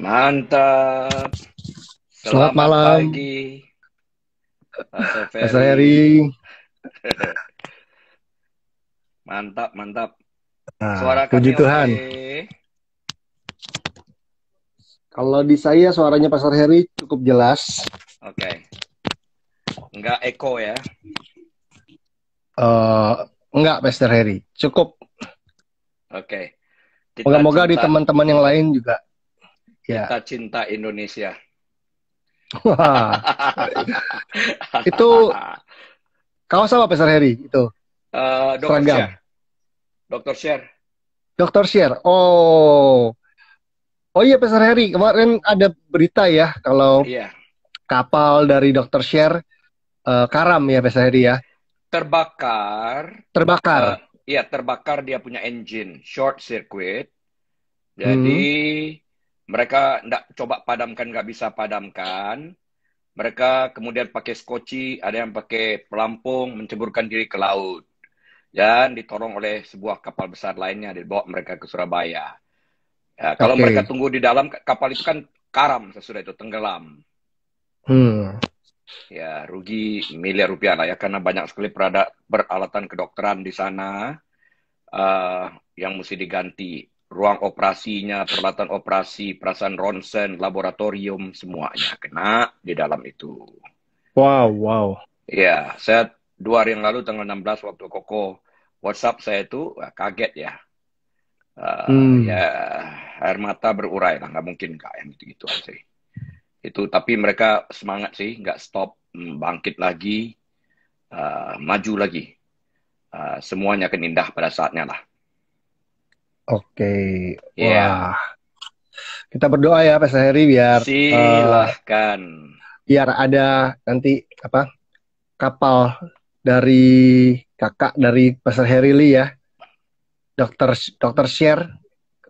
Mantap. Selamat, Selamat malam. pagi. Mas Ferry. mantap, mantap. Nah, Suara puji Tuhan. Okay. Kalau di saya suaranya Pasar Heri cukup jelas. Oke. Okay. Enggak echo ya? Uh, eh, enggak, Pastor Heri. Cukup. Oke. Okay. Moga-moga di teman-teman yang lain juga kita ya. kita cinta Indonesia. Wah. itu kaos apa Pastor Heri itu? Uh, Dokter Share. Dokter Share. Dokter Share. Oh. Oh iya Pastor Heri, kemarin ada berita ya kalau yeah. kapal dari Dokter Share uh, karam ya Pastor Heri ya. Terbakar. Terbakar. Uh, iya, terbakar dia punya engine short circuit. Jadi hmm. Mereka tidak coba padamkan, nggak bisa padamkan. Mereka kemudian pakai skoci, ada yang pakai pelampung, menceburkan diri ke laut. Dan ditorong oleh sebuah kapal besar lainnya, dibawa mereka ke Surabaya. Ya, kalau okay. mereka tunggu di dalam, kapal itu kan karam sesudah itu, tenggelam. Hmm. Ya, rugi miliar rupiah lah ya, karena banyak sekali peralatan kedokteran di sana uh, yang mesti diganti ruang operasinya, peralatan operasi, perasaan ronsen, laboratorium, semuanya kena di dalam itu. Wow, wow. Ya, saya dua hari yang lalu tanggal 16 waktu Koko WhatsApp saya itu kaget ya. Uh, Ya air mata berurai lah, nggak mungkin kak yang gitu-gitu aja. Itu tapi mereka semangat sih, nggak stop, hmm, bangkit lagi, uh, maju lagi. Uh, semuanya akan indah pada saatnya lah. Oke. Okay. Iya. Yeah. Wah. Kita berdoa ya Pak Heri biar silahkan. Uh, biar ada nanti apa kapal dari kakak dari Pastor Heri Lee ya. Dokter Dokter Share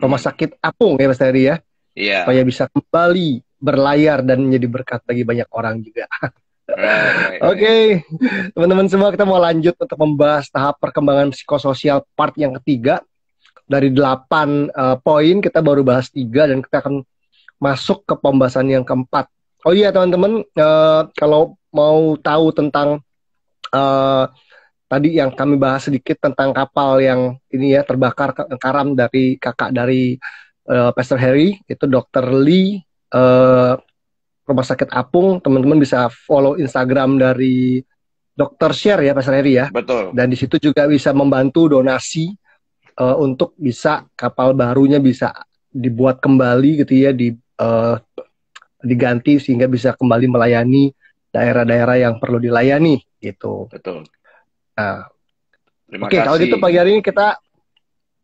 Rumah hmm. Sakit Apung ya Pak Heri ya. Iya. Supaya bisa kembali berlayar dan menjadi berkat bagi banyak orang juga. Right. Oke, okay. teman-teman semua kita mau lanjut untuk membahas tahap perkembangan psikososial part yang ketiga dari delapan uh, poin kita baru bahas tiga dan kita akan masuk ke pembahasan yang keempat. Oh iya teman-teman, uh, kalau mau tahu tentang uh, tadi yang kami bahas sedikit tentang kapal yang ini ya terbakar karam dari kakak dari uh, Pastor Harry itu Dr. Lee uh, Rumah Sakit Apung, teman-teman bisa follow Instagram dari Dokter Share ya Pastor Harry ya. Betul. Dan di situ juga bisa membantu donasi uh, untuk bisa kapal barunya bisa dibuat kembali gitu ya di uh, diganti sehingga bisa kembali melayani daerah-daerah yang perlu dilayani gitu. Betul. Nah, Oke, okay, kalau gitu pagi hari ini kita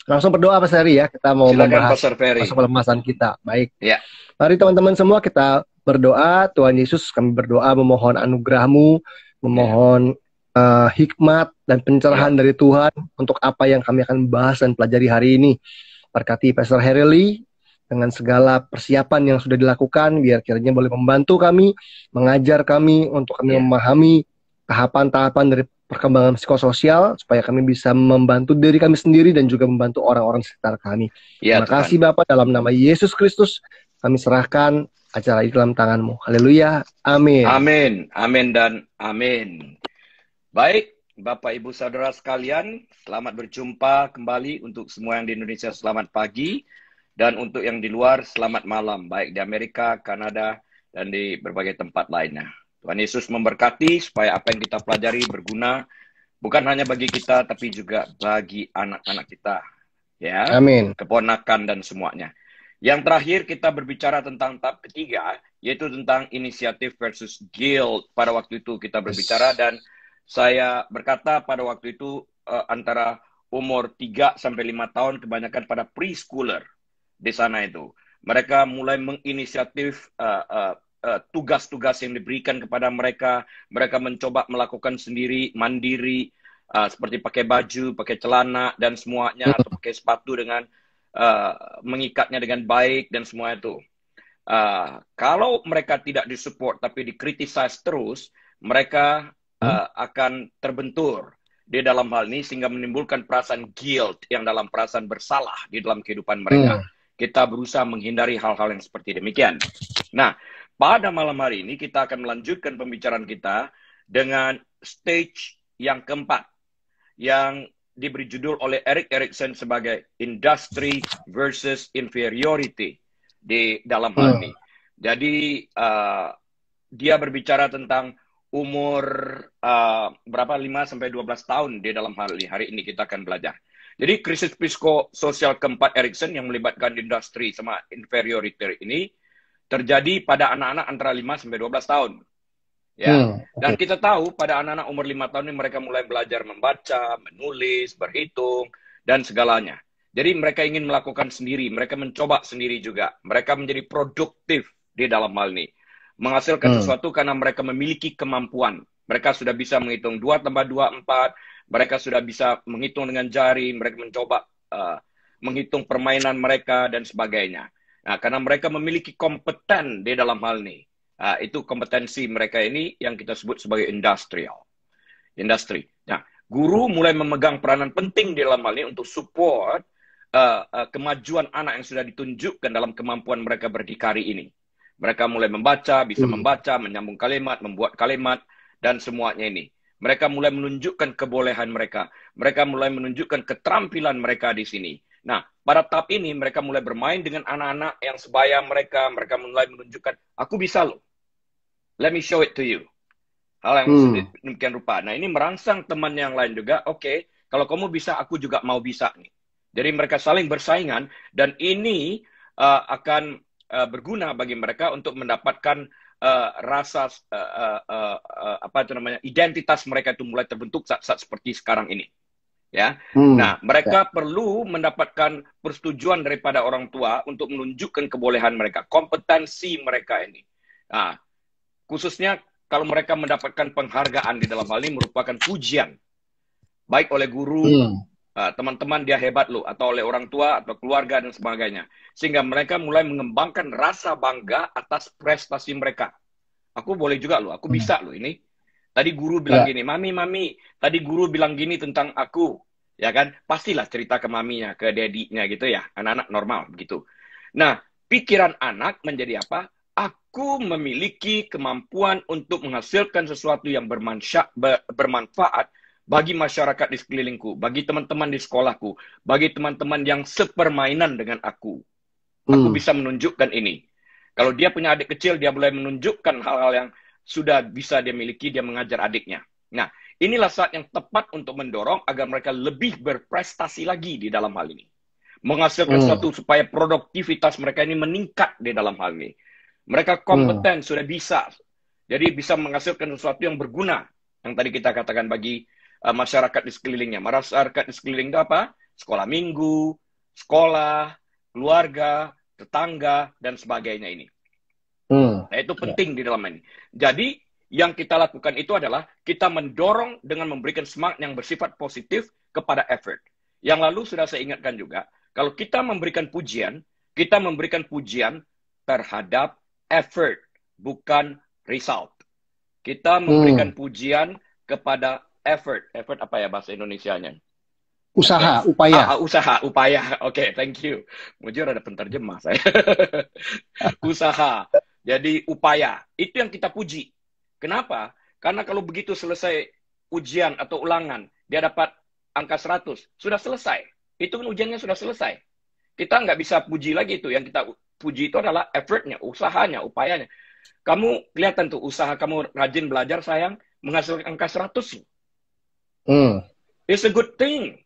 langsung berdoa Mas Seri ya. Kita mau Silakan, membahas masa pelemasan kita. Baik. Ya. Mari teman-teman semua kita berdoa. Tuhan Yesus kami berdoa memohon anugerahmu, memohon uh, hikmat dan pencerahan ya. dari Tuhan untuk apa yang kami akan bahas dan pelajari hari ini. Berkati Pastor Harry Lee dengan segala persiapan yang sudah dilakukan, biar kiranya boleh membantu kami, mengajar kami untuk kami ya. memahami tahapan-tahapan dari perkembangan psikososial supaya kami bisa membantu diri kami sendiri dan juga membantu orang-orang sekitar kami. Ya, Terima Tuhan. kasih Bapak dalam nama Yesus Kristus kami serahkan acara ini dalam tanganmu. Haleluya. Amin. Amin. Amin dan amin. Baik, Bapak Ibu Saudara sekalian, selamat berjumpa kembali untuk semua yang di Indonesia selamat pagi dan untuk yang di luar selamat malam, baik di Amerika, Kanada, dan di berbagai tempat lainnya. Tuhan Yesus memberkati supaya apa yang kita pelajari berguna bukan hanya bagi kita tapi juga bagi anak-anak kita. Ya. Amin. Keponakan dan semuanya. Yang terakhir kita berbicara tentang tahap ketiga yaitu tentang inisiatif versus guild. Pada waktu itu kita berbicara dan saya berkata pada waktu itu uh, antara umur 3 sampai 5 tahun kebanyakan pada preschooler di sana itu. Mereka mulai menginisiatif uh, uh, tugas-tugas yang diberikan kepada mereka, mereka mencoba melakukan sendiri, mandiri, uh, seperti pakai baju, pakai celana dan semuanya atau pakai sepatu dengan uh, mengikatnya dengan baik dan semua itu. Uh, kalau mereka tidak disupport tapi dikritisasi terus, mereka uh, akan terbentur di dalam hal ini sehingga menimbulkan perasaan guilt yang dalam perasaan bersalah di dalam kehidupan mereka. Hmm. Kita berusaha menghindari hal-hal yang seperti demikian. Nah, pada malam hari ini kita akan melanjutkan pembicaraan kita dengan stage yang keempat yang diberi judul oleh Eric Erikson sebagai industry versus inferiority di dalam hal hmm. ini. Jadi uh, dia berbicara tentang umur uh, berapa 5 sampai 12 tahun di dalam hal ini hari ini kita akan belajar. Jadi krisis psikososial keempat Erikson yang melibatkan industri sama inferiority ini terjadi pada anak-anak antara 5 sampai 12 tahun. Ya. Hmm, okay. Dan kita tahu pada anak-anak umur 5 tahun ini mereka mulai belajar membaca, menulis, berhitung dan segalanya. Jadi mereka ingin melakukan sendiri, mereka mencoba sendiri juga. Mereka menjadi produktif di dalam hal ini menghasilkan hmm. sesuatu karena mereka memiliki kemampuan. Mereka sudah bisa menghitung dua tambah dua empat. Mereka sudah bisa menghitung dengan jari. Mereka mencoba uh, menghitung permainan mereka dan sebagainya. Nah, karena mereka memiliki kompeten di dalam hal ini. Uh, itu kompetensi mereka ini yang kita sebut sebagai industrial. Industri. Nah, guru mulai memegang peranan penting di dalam hal ini untuk support uh, uh, kemajuan anak yang sudah ditunjukkan dalam kemampuan mereka berdikari ini. Mereka mulai membaca, bisa hmm. membaca, menyambung kalimat, membuat kalimat, dan semuanya ini. Mereka mulai menunjukkan kebolehan mereka. Mereka mulai menunjukkan keterampilan mereka di sini. Nah, pada tahap ini mereka mulai bermain dengan anak-anak yang sebaya mereka. Mereka mulai menunjukkan, aku bisa loh. Let me show it to you. Hal yang hmm. demikian rupa. Nah, ini merangsang teman yang lain juga. Oke, okay, kalau kamu bisa, aku juga mau bisa nih. Jadi mereka saling bersaingan dan ini uh, akan uh, berguna bagi mereka untuk mendapatkan uh, rasa uh, uh, uh, apa itu namanya identitas mereka itu mulai terbentuk saat, saat seperti sekarang ini ya. Hmm. Nah, mereka ya. perlu mendapatkan persetujuan daripada orang tua untuk menunjukkan kebolehan mereka, kompetensi mereka ini. Nah, khususnya kalau mereka mendapatkan penghargaan di dalam hal ini merupakan pujian baik oleh guru, hmm. Eh, teman-teman dia hebat loh atau oleh orang tua atau keluarga dan sebagainya sehingga mereka mulai mengembangkan rasa bangga atas prestasi mereka aku boleh juga loh aku hmm. bisa loh ini tadi guru bilang ya. gini mami mami tadi guru bilang gini tentang aku ya kan pastilah cerita ke maminya ke dedinya gitu ya anak-anak normal gitu. nah pikiran anak menjadi apa aku memiliki kemampuan untuk menghasilkan sesuatu yang bermanfaat bagi masyarakat di sekelilingku, bagi teman-teman di sekolahku, bagi teman-teman yang sepermainan dengan aku. Aku hmm. bisa menunjukkan ini. Kalau dia punya adik kecil, dia boleh menunjukkan hal-hal yang sudah bisa dia miliki, dia mengajar adiknya. Nah, inilah saat yang tepat untuk mendorong agar mereka lebih berprestasi lagi di dalam hal ini. Menghasilkan hmm. sesuatu supaya produktivitas mereka ini meningkat di dalam hal ini. Mereka kompeten, hmm. sudah bisa. Jadi bisa menghasilkan sesuatu yang berguna. Yang tadi kita katakan bagi uh, masyarakat di sekelilingnya. Masyarakat di sekeliling itu apa? Sekolah minggu, sekolah, keluarga, tetangga, dan sebagainya ini. Hmm. Nah, itu ya. penting yeah. di dalam ini. Jadi, yang kita lakukan itu adalah kita mendorong dengan memberikan semangat yang bersifat positif kepada effort. Yang lalu sudah saya ingatkan juga, kalau kita memberikan pujian, kita memberikan pujian terhadap effort, bukan result. Kita memberikan hmm. pujian kepada effort effort apa ya bahasa Indonesianya usaha okay. upaya ah, ah, usaha upaya oke okay, thank you mujur ada penterjemah eh. saya usaha jadi upaya itu yang kita puji kenapa karena kalau begitu selesai ujian atau ulangan dia dapat angka 100 sudah selesai itu kan ujiannya sudah selesai kita nggak bisa puji lagi itu yang kita puji itu adalah effortnya usahanya upayanya kamu kelihatan tuh usaha kamu rajin belajar sayang menghasilkan angka 100 Hmm. It's a good thing.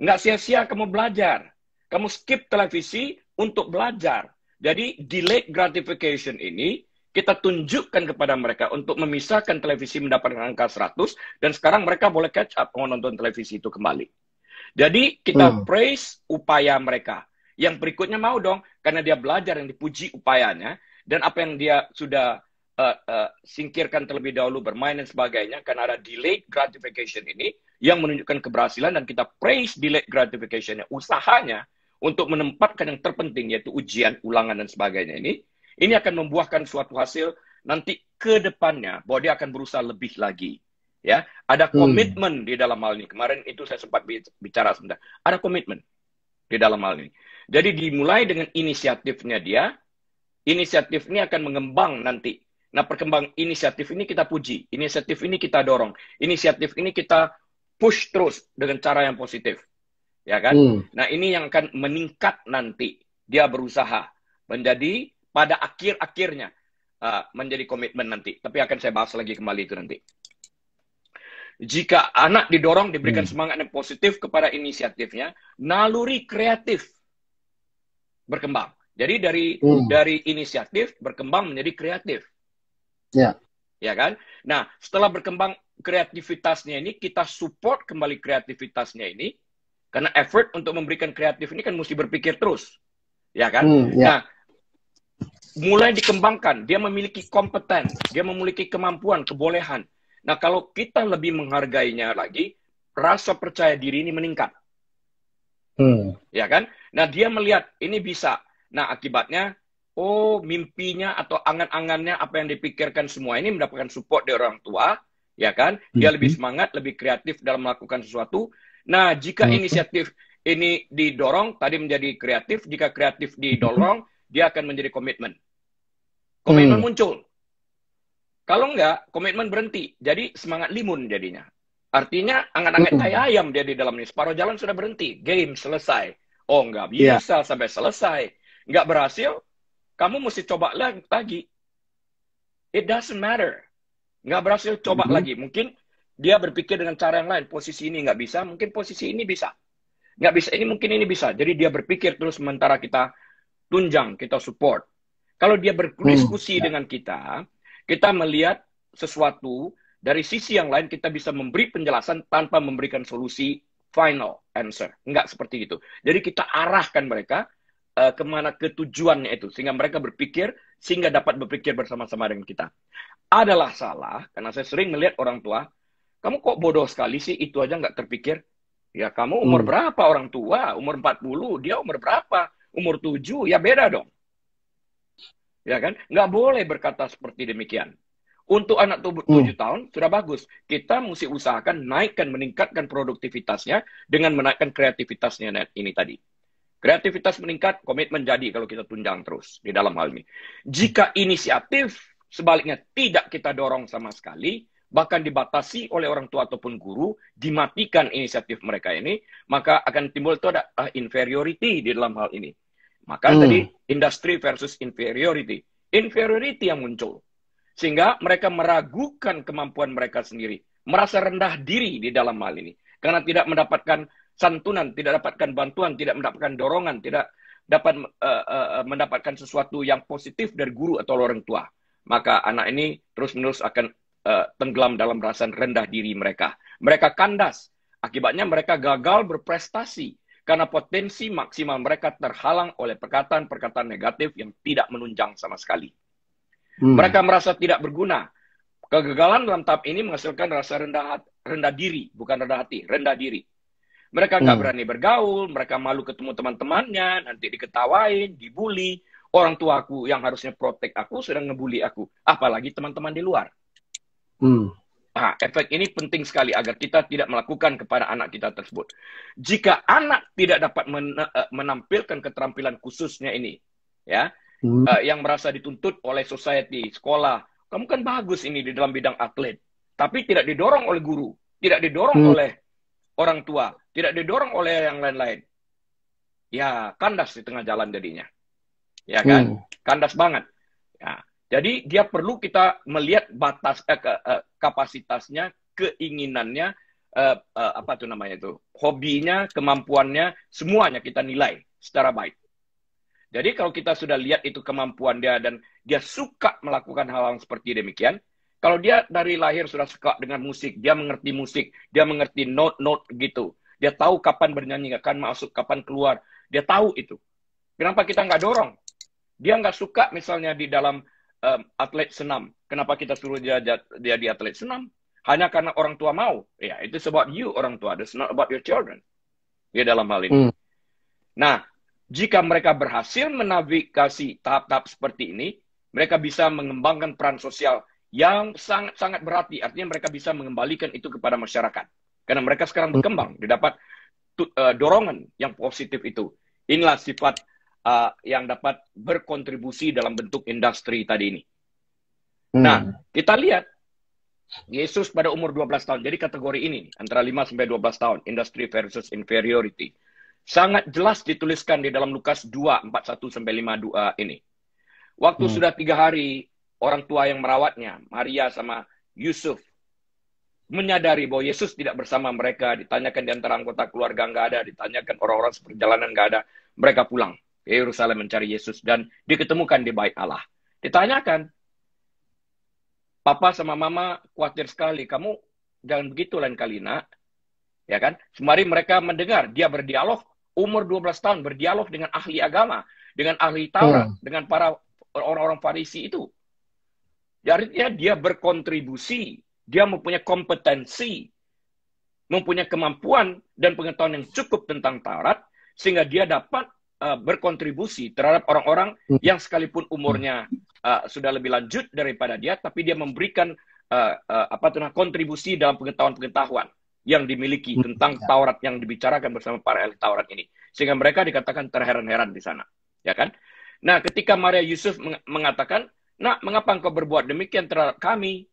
Nggak sia-sia kamu belajar. Kamu skip televisi untuk belajar. Jadi delayed gratification ini kita tunjukkan kepada mereka untuk memisahkan televisi mendapatkan angka 100 dan sekarang mereka boleh catch up menonton televisi itu kembali. Jadi kita mm. praise upaya mereka. Yang berikutnya mau dong karena dia belajar yang dipuji upayanya dan apa yang dia sudah uh, uh, singkirkan terlebih dahulu bermain dan sebagainya karena ada delayed gratification ini yang menunjukkan keberhasilan dan kita praise delayed gratificationnya usahanya untuk menempatkan yang terpenting yaitu ujian ulangan dan sebagainya ini ini akan membuahkan suatu hasil nanti ke depannya bahwa dia akan berusaha lebih lagi ya ada hmm. komitmen di dalam hal ini kemarin itu saya sempat bicara sebentar ada komitmen di dalam hal ini jadi dimulai dengan inisiatifnya dia inisiatif ini akan mengembang nanti Nah, perkembang inisiatif ini kita puji, inisiatif ini kita dorong, inisiatif ini kita push terus dengan cara yang positif. Ya kan? Hmm. Nah, ini yang akan meningkat nanti. Dia berusaha menjadi pada akhir-akhirnya uh, menjadi komitmen nanti. Tapi akan saya bahas lagi kembali itu nanti. Jika anak didorong diberikan hmm. semangat yang positif kepada inisiatifnya, naluri kreatif berkembang. Jadi dari hmm. dari inisiatif berkembang menjadi kreatif. Ya. Ya kan? Nah, setelah berkembang kreativitasnya ini, kita support kembali kreativitasnya ini, karena effort untuk memberikan kreatif ini kan mesti berpikir terus. Ya kan? Hmm, yeah. Nah, mulai dikembangkan, dia memiliki kompeten, dia memiliki kemampuan, kebolehan. Nah, kalau kita lebih menghargainya lagi, rasa percaya diri ini meningkat. Hmm. Ya kan? Nah, dia melihat ini bisa. Nah, akibatnya oh mimpinya atau angan-angannya apa yang dipikirkan semua ini mendapatkan support dari orang tua, ya kan? Dia mm -hmm. lebih mhm. semangat, lebih kreatif dalam melakukan sesuatu. Nah, jika inisiatif ini didorong tadi menjadi kreatif, jika kreatif mhm. didorong, mm -hmm. dia akan menjadi komitmen. Komitmen mm. muncul. Kalau enggak, komitmen berhenti. Jadi semangat limun jadinya. Artinya angan-angan -angan ayam dia di dalam ini. Separuh jalan sudah berhenti. Game selesai. Oh, enggak iya. bisa yeah. sampai selesai. Enggak berhasil, kamu mesti coba lagi. It doesn't matter. Nggak berhasil coba mm -hmm. lagi. Mungkin dia berpikir dengan cara yang lain. Posisi ini nggak bisa, mungkin posisi ini bisa. Nggak bisa, ini mungkin ini bisa. Jadi dia berpikir terus sementara kita tunjang, kita support. Kalau dia berdiskusi hmm. Ya. dengan kita, kita melihat sesuatu dari sisi yang lain kita bisa memberi penjelasan tanpa memberikan solusi final answer. Nggak seperti itu. Jadi kita arahkan mereka Eh, kemana ketujuannya itu sehingga mereka berpikir sehingga dapat berpikir bersama-sama dengan kita adalah salah karena saya sering melihat orang tua kamu kok bodoh sekali sih itu aja nggak terpikir ya kamu umur hmm. berapa orang tua umur 40 dia umur berapa umur 7 ya beda dong ya kan nggak boleh berkata seperti demikian untuk anak tubuh hmm. tujuh hmm. tahun sudah bagus. Kita mesti usahakan naikkan, meningkatkan produktivitasnya dengan menaikkan kreativitasnya ini tadi. Kreativitas meningkat, komitmen jadi kalau kita tunjang terus di dalam hal ini. Jika inisiatif sebaliknya tidak kita dorong sama sekali, bahkan dibatasi oleh orang tua ataupun guru, dimatikan inisiatif mereka ini, maka akan timbul itu ada uh, inferiority di dalam hal ini. Maka hmm. tadi industri versus inferiority. Inferiority yang muncul. Sehingga mereka meragukan kemampuan mereka sendiri. Merasa rendah diri di dalam hal ini. Karena tidak mendapatkan santunan, tidak dapatkan bantuan, tidak mendapatkan dorongan, tidak dapat uh, uh, mendapatkan sesuatu yang positif dari guru atau orang tua, maka anak ini terus-menerus akan uh, tenggelam dalam rasa rendah diri mereka. Mereka kandas, akibatnya mereka gagal berprestasi karena potensi maksimal mereka terhalang oleh perkataan-perkataan negatif yang tidak menunjang sama sekali. Hmm. Mereka merasa tidak berguna. Kegagalan dalam tahap ini menghasilkan rasa rendah rendah diri, bukan rendah hati, rendah diri. Mereka nggak hmm. berani bergaul, mereka malu ketemu teman-temannya, nanti diketawain, dibully. Orang tua aku yang harusnya protek aku sedang ngebully aku, apalagi teman-teman di luar. Hmm. Nah, efek ini penting sekali agar kita tidak melakukan kepada anak kita tersebut. Jika anak tidak dapat men eh, eh, menampilkan keterampilan khususnya ini, ya, hmm. uh, yang merasa dituntut oleh society, sekolah, kamu kan bagus ini di dalam bidang atlet, tapi tidak didorong oleh guru, tidak didorong hmm. oleh orang tua, tidak didorong oleh yang lain-lain. Ya, kandas di tengah jalan jadinya. Ya kan? Hmm. Kandas banget. Ya. Jadi dia perlu kita melihat batas eh, ke, eh, kapasitasnya, keinginannya, eh, eh, apa tuh namanya itu, hobinya, kemampuannya, semuanya kita nilai secara baik. Jadi kalau kita sudah lihat itu kemampuan dia dan dia suka melakukan hal-hal seperti demikian, kalau dia dari lahir sudah suka dengan musik, dia mengerti musik, dia mengerti note-note gitu. Dia tahu kapan bernyanyi, kapan masuk, kapan keluar. Dia tahu itu. Kenapa kita nggak dorong? Dia nggak suka misalnya di dalam um, atlet senam. Kenapa kita suruh dia, dia, dia di atlet senam? Hanya karena orang tua mau. Ya, itu about you orang tua. It's not about your children. Ya dalam hal ini. Hmm. Nah, jika mereka berhasil menavigasi tahap-tahap seperti ini, mereka bisa mengembangkan peran sosial yang sangat-sangat berarti. Artinya mereka bisa mengembalikan itu kepada masyarakat. Karena mereka sekarang berkembang, didapat uh, dorongan yang positif itu. Inilah sifat uh, yang dapat berkontribusi dalam bentuk industri tadi ini. Hmm. Nah, kita lihat Yesus pada umur 12 tahun. Jadi kategori ini antara 5 sampai 12 tahun, industry versus inferiority. Sangat jelas dituliskan di dalam Lukas 2, 41 sampai 52 ini. Waktu hmm. sudah tiga hari orang tua yang merawatnya, Maria sama Yusuf, menyadari bahwa Yesus tidak bersama mereka, ditanyakan di antara anggota keluarga nggak ada, ditanyakan orang-orang seperjalanan nggak ada, mereka pulang ke Yerusalem mencari Yesus dan diketemukan di bait Allah. Ditanyakan, Papa sama Mama khawatir sekali, kamu jangan begitu lain kali nak. Ya kan? Semari mereka mendengar, dia berdialog, umur 12 tahun berdialog dengan ahli agama, dengan ahli Taurat, hmm. dengan para orang-orang Farisi itu. Artinya dia berkontribusi, dia mempunyai kompetensi, mempunyai kemampuan dan pengetahuan yang cukup tentang Taurat sehingga dia dapat uh, berkontribusi terhadap orang-orang hmm. yang sekalipun umurnya uh, sudah lebih lanjut daripada dia tapi dia memberikan uh, uh, apa tuh kontribusi dalam pengetahuan-pengetahuan yang dimiliki hmm. tentang Taurat yang dibicarakan bersama para ahli Taurat ini sehingga mereka dikatakan terheran-heran di sana ya kan nah ketika Maria Yusuf mengatakan Nak, mengapa engkau berbuat demikian terhadap kami?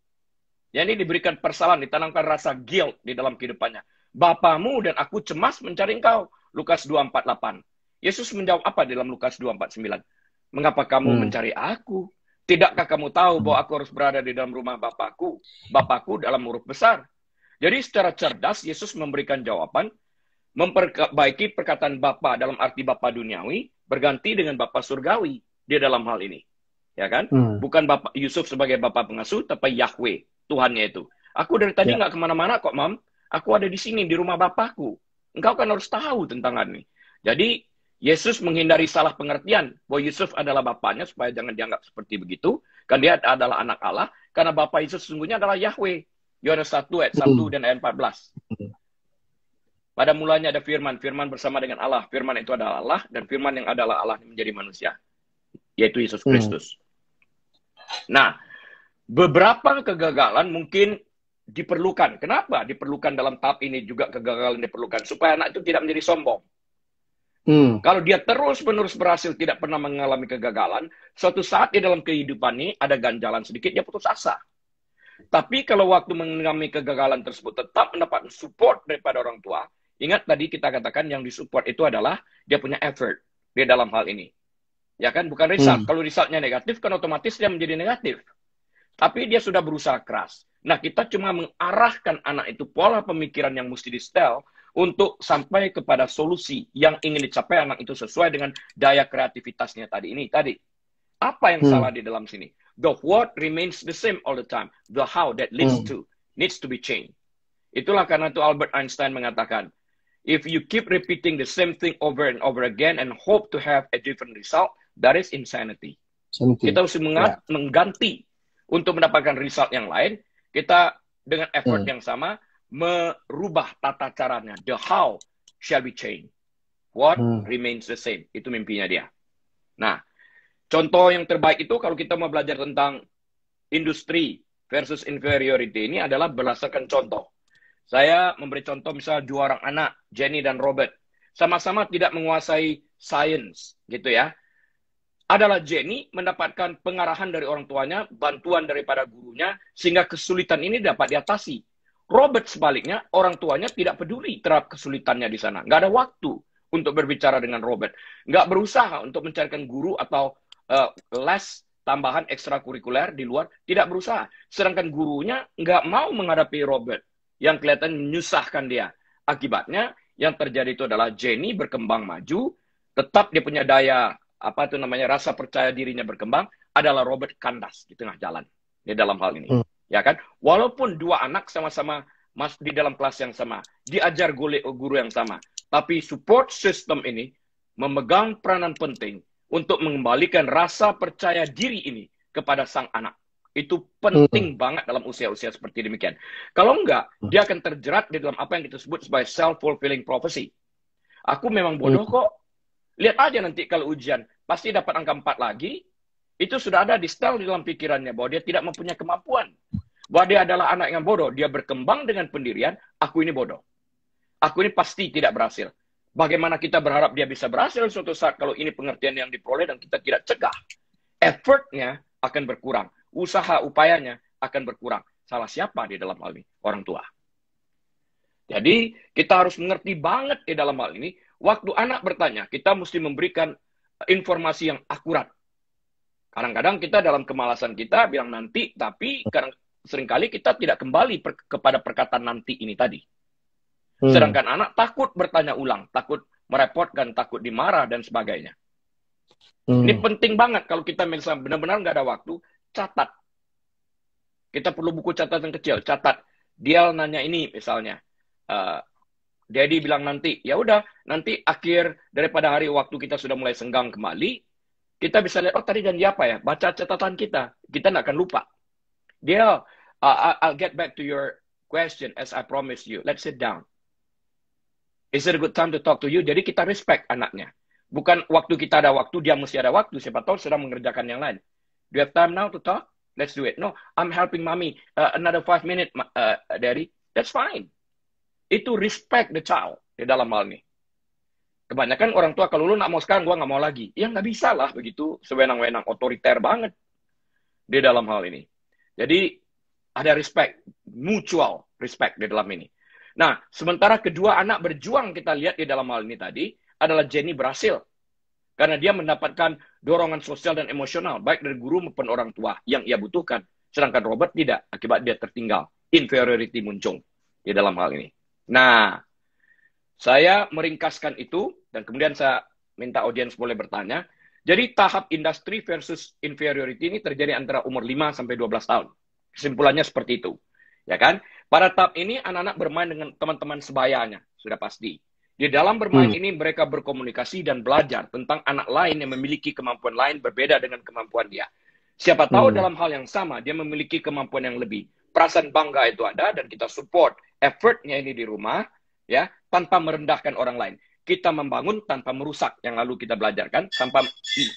Yang ini diberikan persalahan, ditanamkan rasa guilt di dalam kehidupannya. Bapamu dan aku cemas mencari engkau. Lukas 2:48. Yesus menjawab apa dalam Lukas 2:49? Mengapa kamu hmm. mencari aku? Tidakkah kamu tahu hmm. bahwa aku harus berada di dalam rumah Bapakku? Bapakku dalam huruf besar. Jadi secara cerdas Yesus memberikan jawaban memperbaiki perkataan Bapa dalam arti Bapa duniawi berganti dengan Bapa surgawi di dalam hal ini ya kan? Hmm. Bukan bapak Yusuf sebagai bapak pengasuh, tapi Yahweh, Tuhannya itu. Aku dari tadi ya. nggak ya. kemana-mana kok, Mam. Aku ada di sini, di rumah bapakku. Engkau kan harus tahu tentang hal ini. Jadi, Yesus menghindari salah pengertian bahwa Yusuf adalah bapaknya supaya jangan dianggap seperti begitu. Kan dia adalah anak Allah, karena bapak Yesus sesungguhnya adalah Yahweh. Yohanes 1 ayat 1 hmm. dan ayat 14. Hmm. Pada mulanya ada firman, firman bersama dengan Allah. Firman itu adalah Allah dan firman yang adalah Allah menjadi manusia, yaitu Yesus hmm. Kristus. Hmm. Nah, beberapa kegagalan mungkin diperlukan. Kenapa diperlukan dalam tahap ini juga kegagalan diperlukan supaya anak itu tidak menjadi sombong. Hmm. Kalau dia terus-menerus berhasil tidak pernah mengalami kegagalan, suatu saat di dalam kehidupan ini ada ganjalan sedikit dia putus asa. Tapi kalau waktu mengalami kegagalan tersebut tetap mendapat support daripada orang tua, ingat tadi kita katakan yang disupport itu adalah dia punya effort di dalam hal ini ya kan bukan result. Hmm. Kalau resultnya negatif kan otomatis dia menjadi negatif. Tapi dia sudah berusaha keras. Nah kita cuma mengarahkan anak itu pola pemikiran yang mesti di setel untuk sampai kepada solusi yang ingin dicapai anak itu sesuai dengan daya kreativitasnya tadi ini tadi. Apa yang hmm. salah di dalam sini? The what remains the same all the time. The how that leads hmm. to needs to be changed. Itulah karena itu Albert Einstein mengatakan, if you keep repeating the same thing over and over again and hope to have a different result, That is insanity. Kita harus yeah. mengganti untuk mendapatkan result yang lain. Kita dengan effort mm. yang sama merubah tata caranya. The how shall we change? What mm. remains the same? Itu mimpinya dia. Nah, contoh yang terbaik itu kalau kita mau belajar tentang industri versus inferiority ini adalah berdasarkan contoh. Saya memberi contoh misalnya dua orang anak, Jenny dan Robert. Sama-sama tidak menguasai science gitu ya adalah Jenny mendapatkan pengarahan dari orang tuanya, bantuan daripada gurunya, sehingga kesulitan ini dapat diatasi. Robert sebaliknya, orang tuanya tidak peduli terhadap kesulitannya di sana. Nggak ada waktu untuk berbicara dengan Robert. Nggak berusaha untuk mencarikan guru atau uh, les tambahan ekstrakurikuler di luar. Tidak berusaha. Sedangkan gurunya nggak mau menghadapi Robert yang kelihatan menyusahkan dia. Akibatnya yang terjadi itu adalah Jenny berkembang maju, tetap dia punya daya apa itu namanya rasa percaya dirinya berkembang adalah Robert Kandas di tengah jalan. di dalam hal ini. Hmm. Ya kan? Walaupun dua anak sama-sama mas di dalam kelas yang sama, diajar oleh guru yang sama, tapi support system ini memegang peranan penting untuk mengembalikan rasa percaya diri ini kepada sang anak. Itu penting hmm. banget dalam usia-usia seperti demikian. Kalau enggak, dia hmm. akan terjerat di dalam apa yang kita sebut sebagai self-fulfilling prophecy. Aku memang bodoh hmm. kok, Lihat aja nanti kalau ujian, pasti dapat angka 4 lagi, itu sudah ada di style di dalam pikirannya bahwa dia tidak mempunyai kemampuan. Bahwa dia adalah anak yang bodoh, dia berkembang dengan pendirian, aku ini bodoh. Aku ini pasti tidak berhasil. Bagaimana kita berharap dia bisa berhasil suatu saat kalau ini pengertian yang diperoleh dan kita tidak cegah. Effortnya akan berkurang. Usaha upayanya akan berkurang. Salah siapa di dalam hal ini? Orang tua. Jadi kita harus mengerti banget di dalam hal ini Waktu anak bertanya, kita mesti memberikan informasi yang akurat. Kadang-kadang kita dalam kemalasan kita bilang nanti, tapi kadang seringkali kita tidak kembali per, kepada perkataan nanti ini tadi. Hmm. Sedangkan anak takut bertanya ulang, takut merepotkan, takut dimarah dan sebagainya. Hmm. Ini penting banget kalau kita misalnya benar-benar nggak ada waktu, catat. Kita perlu buku catatan kecil, catat. Dia nanya ini misalnya, uh, jadi bilang nanti, ya udah, nanti akhir daripada hari waktu kita sudah mulai senggang kembali, kita bisa lihat, oh tadi janji apa ya? Baca catatan kita, kita nggak akan lupa. Dia, uh, uh I'll get back to your question as I promise you. Let's sit down. Is it a good time to talk to you? Jadi kita respect anaknya. Bukan waktu kita ada waktu, dia mesti ada waktu. Siapa tahu sedang mengerjakan yang lain. Do you have time now to talk? Let's do it. No, I'm helping mommy. Uh, another five minute, uh, daddy. That's fine itu respect the child di dalam hal ini. Kebanyakan orang tua kalau lu nak mau sekarang, gua nggak mau lagi. Ya nggak bisa lah begitu sewenang-wenang otoriter banget di dalam hal ini. Jadi ada respect, mutual respect di dalam ini. Nah, sementara kedua anak berjuang kita lihat di dalam hal ini tadi adalah Jenny berhasil karena dia mendapatkan dorongan sosial dan emosional baik dari guru maupun orang tua yang ia butuhkan. Sedangkan Robert tidak akibat dia tertinggal, inferiority muncul di dalam hal ini. Nah, saya meringkaskan itu dan kemudian saya minta audiens boleh bertanya. Jadi tahap industri versus inferiority ini terjadi antara umur 5 sampai 12 tahun. Kesimpulannya seperti itu. Ya kan? Pada tahap ini anak-anak bermain dengan teman-teman sebayanya, sudah pasti. Di dalam bermain hmm. ini mereka berkomunikasi dan belajar tentang anak lain yang memiliki kemampuan lain berbeda dengan kemampuan dia. Siapa tahu hmm. dalam hal yang sama dia memiliki kemampuan yang lebih perasaan bangga itu ada dan kita support effortnya ini di rumah ya tanpa merendahkan orang lain kita membangun tanpa merusak yang lalu kita belajarkan tanpa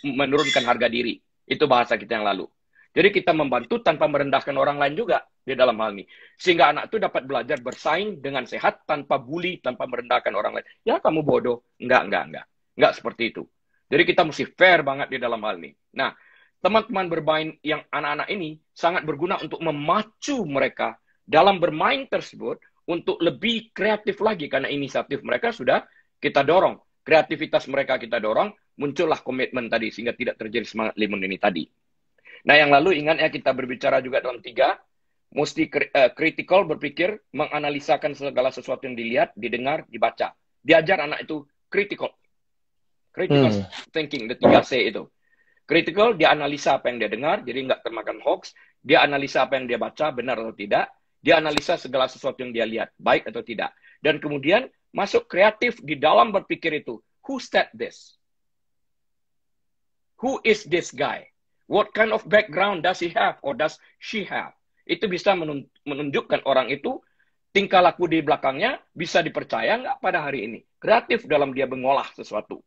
menurunkan harga diri itu bahasa kita yang lalu jadi kita membantu tanpa merendahkan orang lain juga di dalam hal ini. Sehingga anak itu dapat belajar bersaing dengan sehat tanpa bully, tanpa merendahkan orang lain. Ya kamu bodoh. Enggak, enggak, enggak. Enggak seperti itu. Jadi kita mesti fair banget di dalam hal ini. Nah, teman-teman bermain yang anak-anak ini sangat berguna untuk memacu mereka dalam bermain tersebut untuk lebih kreatif lagi karena inisiatif mereka sudah kita dorong, kreativitas mereka kita dorong, muncullah komitmen tadi sehingga tidak terjadi semangat limun ini tadi. Nah, yang lalu ingat ya kita berbicara juga dalam tiga, mesti kritikal eh, berpikir, menganalisakan segala sesuatu yang dilihat, didengar, dibaca. Diajar anak itu kritikal. Critical hmm. thinking, the tiga c itu. Critical, dia analisa apa yang dia dengar, jadi nggak termakan hoax. Dia analisa apa yang dia baca, benar atau tidak. Dia analisa segala sesuatu yang dia lihat, baik atau tidak. Dan kemudian masuk kreatif di dalam berpikir itu. Who said this? Who is this guy? What kind of background does he have or does she have? Itu bisa menunjukkan orang itu tingkah laku di belakangnya bisa dipercaya nggak pada hari ini. Kreatif dalam dia mengolah sesuatu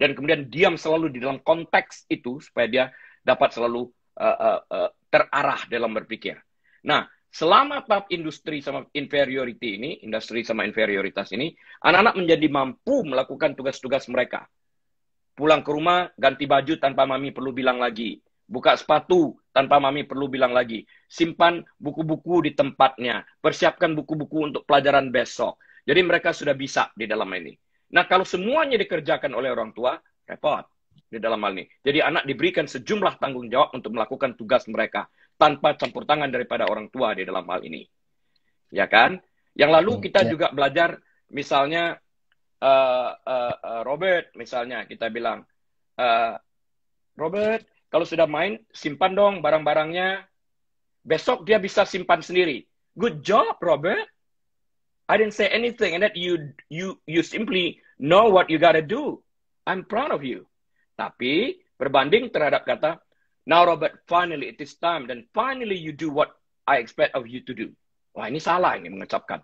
dan kemudian diam selalu di dalam konteks itu supaya dia dapat selalu uh, uh, uh, terarah dalam berpikir. Nah, selama tahap industri sama inferiority ini, industri sama inferioritas ini, anak-anak menjadi mampu melakukan tugas-tugas mereka. Pulang ke rumah, ganti baju tanpa mami perlu bilang lagi. Buka sepatu tanpa mami perlu bilang lagi. Simpan buku-buku di tempatnya. Persiapkan buku-buku untuk pelajaran besok. Jadi mereka sudah bisa di dalam ini. Nah, kalau semuanya dikerjakan oleh orang tua, repot di dalam hal ini. Jadi anak diberikan sejumlah tanggung jawab untuk melakukan tugas mereka tanpa campur tangan daripada orang tua di dalam hal ini. Ya kan? Yang lalu hmm, kita ya. juga belajar misalnya uh, uh, uh, Robert misalnya kita bilang uh, Robert kalau sudah main simpan dong barang-barangnya. Besok dia bisa simpan sendiri. Good job Robert. I didn't say anything, and that you you you simply know what you gotta do. I'm proud of you. Tapi berbanding terhadap kata now Robert finally it is time dan finally you do what I expect of you to do. Wah ini salah ini mengucapkan.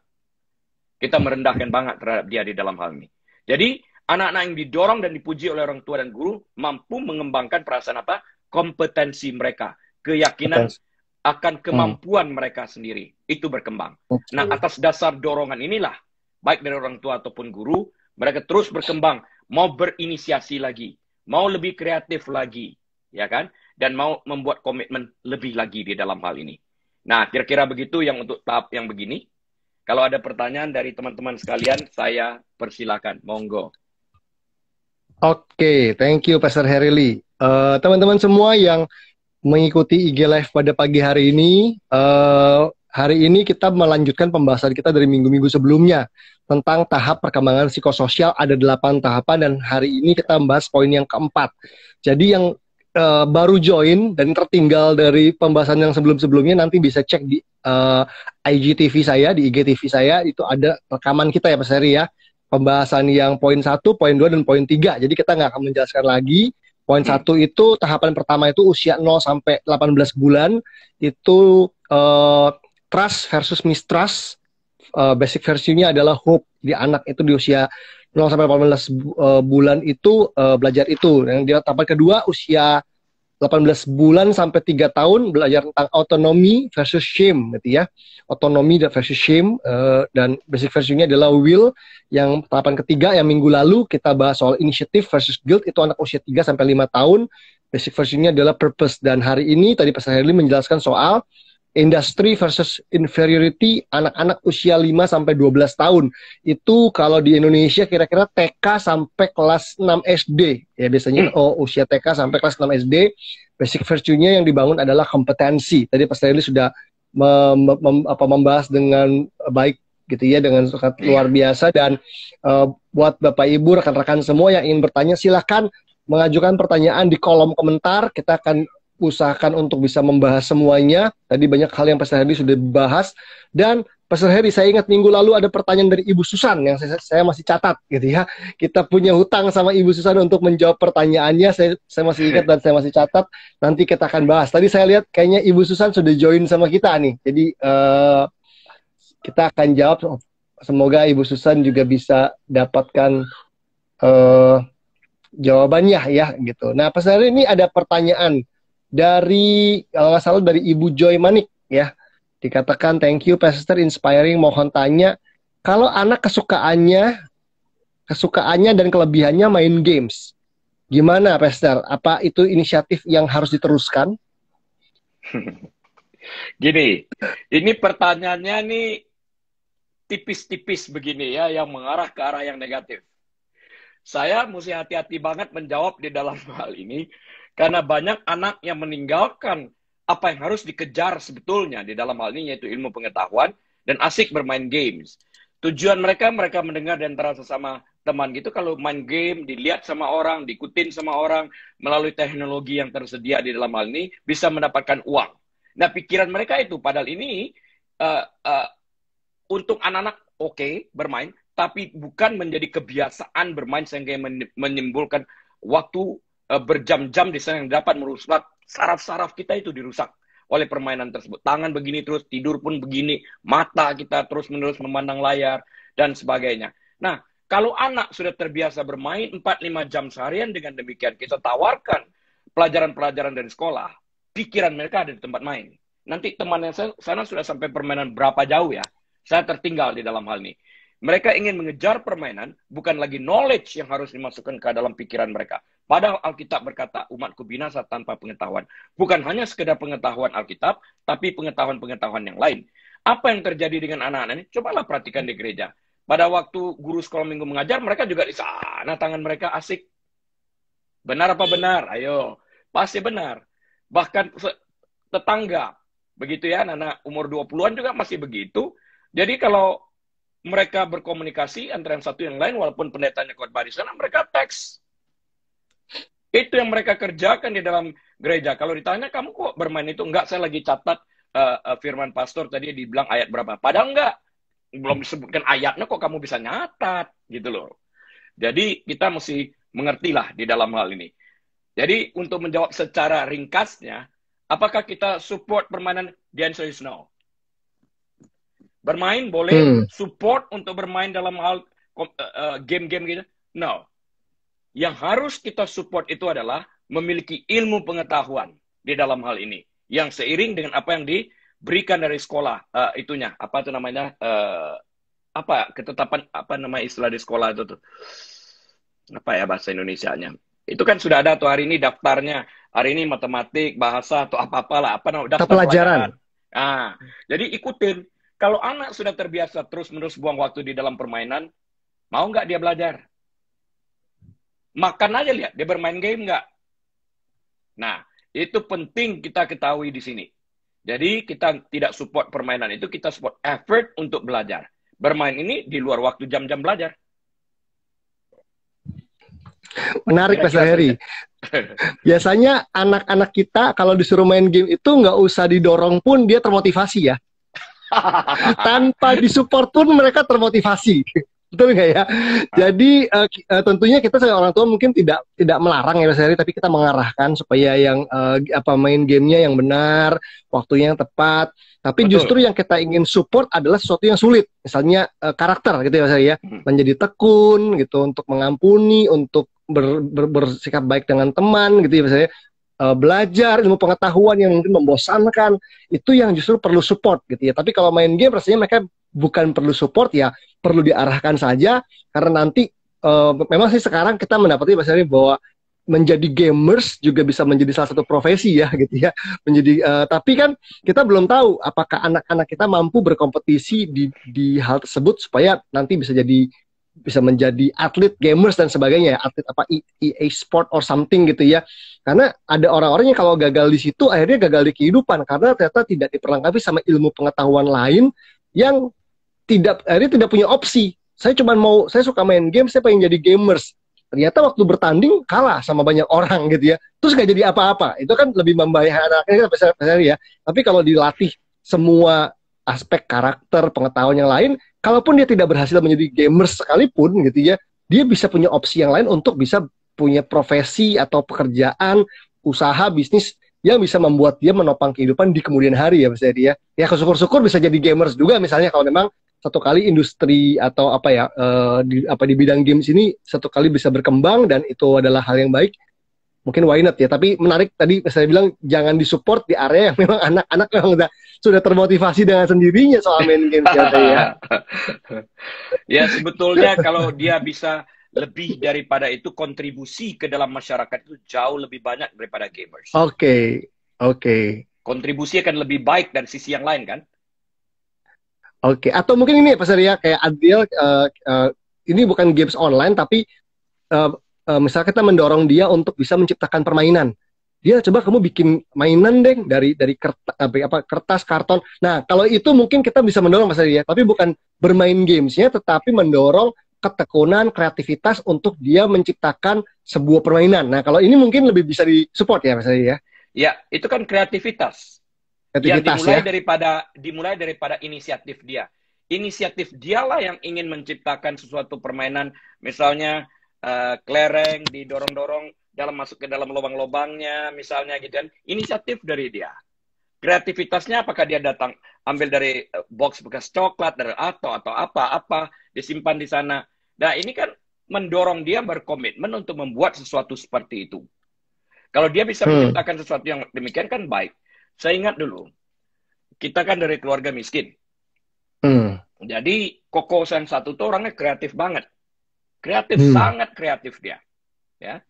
Kita merendahkan banget terhadap dia di dalam hal ini. Jadi anak-anak yang didorong dan dipuji oleh orang tua dan guru mampu mengembangkan perasaan apa? Kompetensi mereka, keyakinan Kompetensi akan hmm. kemampuan hmm. mereka sendiri itu berkembang. Okay. Nah, atas dasar dorongan inilah baik dari orang tua ataupun guru, mereka terus berkembang, mau berinisiasi lagi, mau lebih kreatif lagi, ya kan? Dan mau membuat komitmen lebih lagi di dalam hal ini. Nah, kira-kira begitu yang untuk tahap yang begini. Kalau ada pertanyaan dari teman-teman sekalian, saya persilakan. Monggo. Oke, okay, thank you Pastor Harry Lee. teman eh, teman-teman semua yang mengikuti IG Live pada pagi hari ini. Uh, hari ini kita melanjutkan pembahasan kita dari minggu-minggu sebelumnya tentang tahap perkembangan psikososial ada delapan tahapan dan hari ini kita membahas poin yang keempat. Jadi yang uh, baru join dan tertinggal dari pembahasan yang sebelum-sebelumnya nanti bisa cek di uh, eh, IGTV saya, di IGTV saya itu ada rekaman kita ya Pak Heri ya. Pembahasan yang poin satu, poin dua dan poin tiga. Jadi kita nggak akan menjelaskan lagi Poin hmm. satu itu tahapan pertama itu usia 0 sampai 18 bulan itu uh, trust versus mistrust. Uh, basic versinya adalah hope di anak itu di usia 0 sampai 18 bu uh, bulan itu uh, belajar itu. Yang di tahapan kedua usia 18 bulan sampai 3 tahun belajar tentang autonomy versus shame gitu ya. Autonomy dan versus shame uh, dan basic versionnya adalah will yang tahapan ketiga yang minggu lalu kita bahas soal initiative versus guilt itu anak usia 3 sampai 5 tahun. Basic versionnya adalah purpose dan hari ini tadi Pak Herli menjelaskan soal industry versus inferiority anak-anak usia 5 sampai 12 tahun. Itu kalau di Indonesia kira-kira TK sampai kelas 6 SD. Ya biasanya hmm. oh usia TK sampai kelas 6 SD, basic virtue-nya yang dibangun adalah kompetensi. Tadi Pak Stanley sudah mem mem apa, membahas dengan baik gitu ya dengan sangat hmm. luar biasa dan uh, buat Bapak Ibu rekan-rekan semua yang ingin bertanya silahkan mengajukan pertanyaan di kolom komentar kita akan usahakan untuk bisa membahas semuanya. Tadi banyak hal yang Pastor Heri sudah bahas dan Pastor Heri saya ingat minggu lalu ada pertanyaan dari Ibu Susan yang saya, saya masih catat gitu ya. Kita punya hutang sama Ibu Susan untuk menjawab pertanyaannya. Saya, saya masih ingat dan saya masih catat. Nanti kita akan bahas. Tadi saya lihat kayaknya Ibu Susan sudah join sama kita nih. Jadi uh, kita akan jawab. Semoga Ibu Susan juga bisa dapatkan uh, jawabannya ya gitu. Nah, Pastor Heri ini ada pertanyaan dari kalau nggak salah dari Ibu Joy Manik ya dikatakan thank you pastor inspiring mohon tanya kalau anak kesukaannya kesukaannya dan kelebihannya main games gimana pastor apa itu inisiatif yang harus diteruskan gini ini pertanyaannya nih tipis-tipis begini ya yang mengarah ke arah yang negatif saya mesti hati-hati banget menjawab di dalam hal ini karena banyak anak yang meninggalkan apa yang harus dikejar sebetulnya di dalam hal ini yaitu ilmu pengetahuan dan asik bermain games. Tujuan mereka mereka mendengar dan terasa sama teman gitu kalau main game dilihat sama orang, diikutin sama orang melalui teknologi yang tersedia di dalam hal ini bisa mendapatkan uang. Nah, pikiran mereka itu padahal ini uh, uh, untuk anak-anak oke okay, bermain tapi bukan menjadi kebiasaan bermain sehingga menimbulkan waktu Eh, berjam-jam di sana yang dapat merusak saraf-saraf kita itu dirusak oleh permainan tersebut. Tangan begini terus, tidur pun begini, mata kita terus-menerus memandang layar dan sebagainya. Nah, kalau anak sudah terbiasa bermain 4-5 jam seharian dengan demikian kita tawarkan pelajaran-pelajaran dari sekolah, pikiran mereka ada di tempat main. Nanti teman yang sana sudah sampai permainan berapa jauh ya? Saya tertinggal di dalam hal ini. Mereka ingin mengejar permainan, bukan lagi knowledge yang harus dimasukkan ke dalam pikiran mereka. Padahal Alkitab berkata umatku binasa tanpa pengetahuan. Bukan hanya sekedar pengetahuan Alkitab, tapi pengetahuan-pengetahuan yang lain. Apa yang terjadi dengan anak-anak ini? Cobalah perhatikan di gereja. Pada waktu guru sekolah minggu mengajar, mereka juga di sana tangan mereka asik. Benar apa benar? Ayo. Pasti benar. Bahkan tetangga, begitu ya, anak-anak umur 20-an juga masih begitu. Jadi kalau mereka berkomunikasi antara yang satu yang lain, walaupun pendetanya khotbah di sana, mereka teks itu yang mereka kerjakan di dalam gereja. Kalau ditanya kamu kok bermain itu enggak, saya lagi catat uh, firman pastor tadi dibilang ayat berapa. Padahal enggak belum disebutkan ayatnya kok kamu bisa nyatat gitu loh. Jadi kita mesti mengertilah di dalam hal ini. Jadi untuk menjawab secara ringkasnya, apakah kita support permainan? The answer is no. Bermain boleh, hmm. support untuk bermain dalam hal eh, game-game uh, gitu? No yang harus kita support itu adalah memiliki ilmu pengetahuan di dalam hal ini yang seiring dengan apa yang diberikan dari sekolah uh, itunya apa itu namanya uh, apa ketetapan apa nama istilah di sekolah itu tuh apa ya bahasa Indonesia-nya, itu kan sudah ada tuh hari ini daftarnya hari ini matematik bahasa atau apa apalah apa namanya daftar pelajaran. pelajaran ah, jadi ikutin kalau anak sudah terbiasa terus menerus buang waktu di dalam permainan mau nggak dia belajar Makan aja lihat, dia bermain game nggak? Nah, itu penting kita ketahui di sini. Jadi kita tidak support permainan itu, kita support effort untuk belajar. Bermain ini di luar waktu jam-jam belajar. Menarik Pak Heri. Biasanya anak-anak kita kalau disuruh main game itu nggak usah didorong pun dia termotivasi ya. Tanpa disupport pun mereka termotivasi. Betul nggak ya? Ah. Jadi uh, uh, tentunya kita sebagai orang tua mungkin tidak tidak melarang ya sehari, tapi kita mengarahkan supaya yang uh, apa main gamenya yang benar, waktunya yang tepat. Tapi Betul. justru yang kita ingin support adalah sesuatu yang sulit, misalnya uh, karakter gitu ya saya ya, hmm. menjadi tekun gitu untuk mengampuni, untuk ber, ber, bersikap baik dengan teman gitu ya saya uh, belajar ilmu pengetahuan yang mungkin membosankan itu yang justru perlu support gitu ya tapi kalau main game rasanya mereka bukan perlu support ya perlu diarahkan saja karena nanti uh, memang sih sekarang kita mendapati misalnya bahwa menjadi gamers juga bisa menjadi salah satu profesi ya gitu ya menjadi uh, tapi kan kita belum tahu apakah anak-anak kita mampu berkompetisi di di hal tersebut supaya nanti bisa jadi bisa menjadi atlet gamers dan sebagainya ya. atlet apa EA e sport or something gitu ya karena ada orang orangnya kalau gagal di situ akhirnya gagal di kehidupan karena ternyata tidak diperlengkapi sama ilmu pengetahuan lain yang tidak akhirnya tidak punya opsi saya cuma mau saya suka main game saya pengen jadi gamers ternyata waktu bertanding kalah sama banyak orang gitu ya terus gak jadi apa-apa itu kan lebih membahayakan anaknya ya tapi kalau dilatih semua aspek karakter, pengetahuan yang lain, kalaupun dia tidak berhasil menjadi gamer sekalipun gitu ya, dia bisa punya opsi yang lain untuk bisa punya profesi atau pekerjaan, usaha, bisnis yang bisa membuat dia menopang kehidupan di kemudian hari ya misalnya dia ya. Ya syukur-syukur bisa jadi gamers juga misalnya kalau memang satu kali industri atau apa ya uh, di apa di bidang games ini satu kali bisa berkembang dan itu adalah hal yang baik mungkin why not ya tapi menarik tadi saya bilang jangan disupport di area yang memang anak-anak memang udah sudah termotivasi dengan sendirinya soal main game ya. Ya. ya sebetulnya kalau dia bisa lebih daripada itu kontribusi ke dalam masyarakat itu jauh lebih banyak daripada gamers. Oke, okay. oke. Okay. Kontribusi akan lebih baik dari sisi yang lain kan? Oke, okay. atau mungkin ini ya Pak Surya kayak Adil uh, uh, ini bukan games online tapi uh, uh, misalnya kita mendorong dia untuk bisa menciptakan permainan dia ya, coba kamu bikin mainan deh dari dari kertas, apa kertas karton. Nah kalau itu mungkin kita bisa mendorong mas Adi ya, tapi bukan bermain gamesnya, tetapi mendorong ketekunan, kreativitas untuk dia menciptakan sebuah permainan. Nah kalau ini mungkin lebih bisa disupport ya mas Adi ya. Ya itu kan kreativitas. Ya, kreativitas ya, dimulai ya. daripada dimulai daripada inisiatif dia. Inisiatif dialah yang ingin menciptakan sesuatu permainan, misalnya uh, eh, klereng didorong-dorong dalam masuk ke dalam lubang-lubangnya misalnya gitu kan inisiatif dari dia kreativitasnya apakah dia datang ambil dari eh, box bekas coklat dari atau atau apa-apa disimpan di sana nah ini kan mendorong dia berkomitmen untuk membuat sesuatu seperti itu kalau dia bisa hmm. menciptakan sesuatu yang demikian kan baik saya ingat dulu kita kan dari keluarga miskin hmm. jadi koko yang satu tuh orangnya kreatif banget kreatif hmm. sangat kreatif dia ya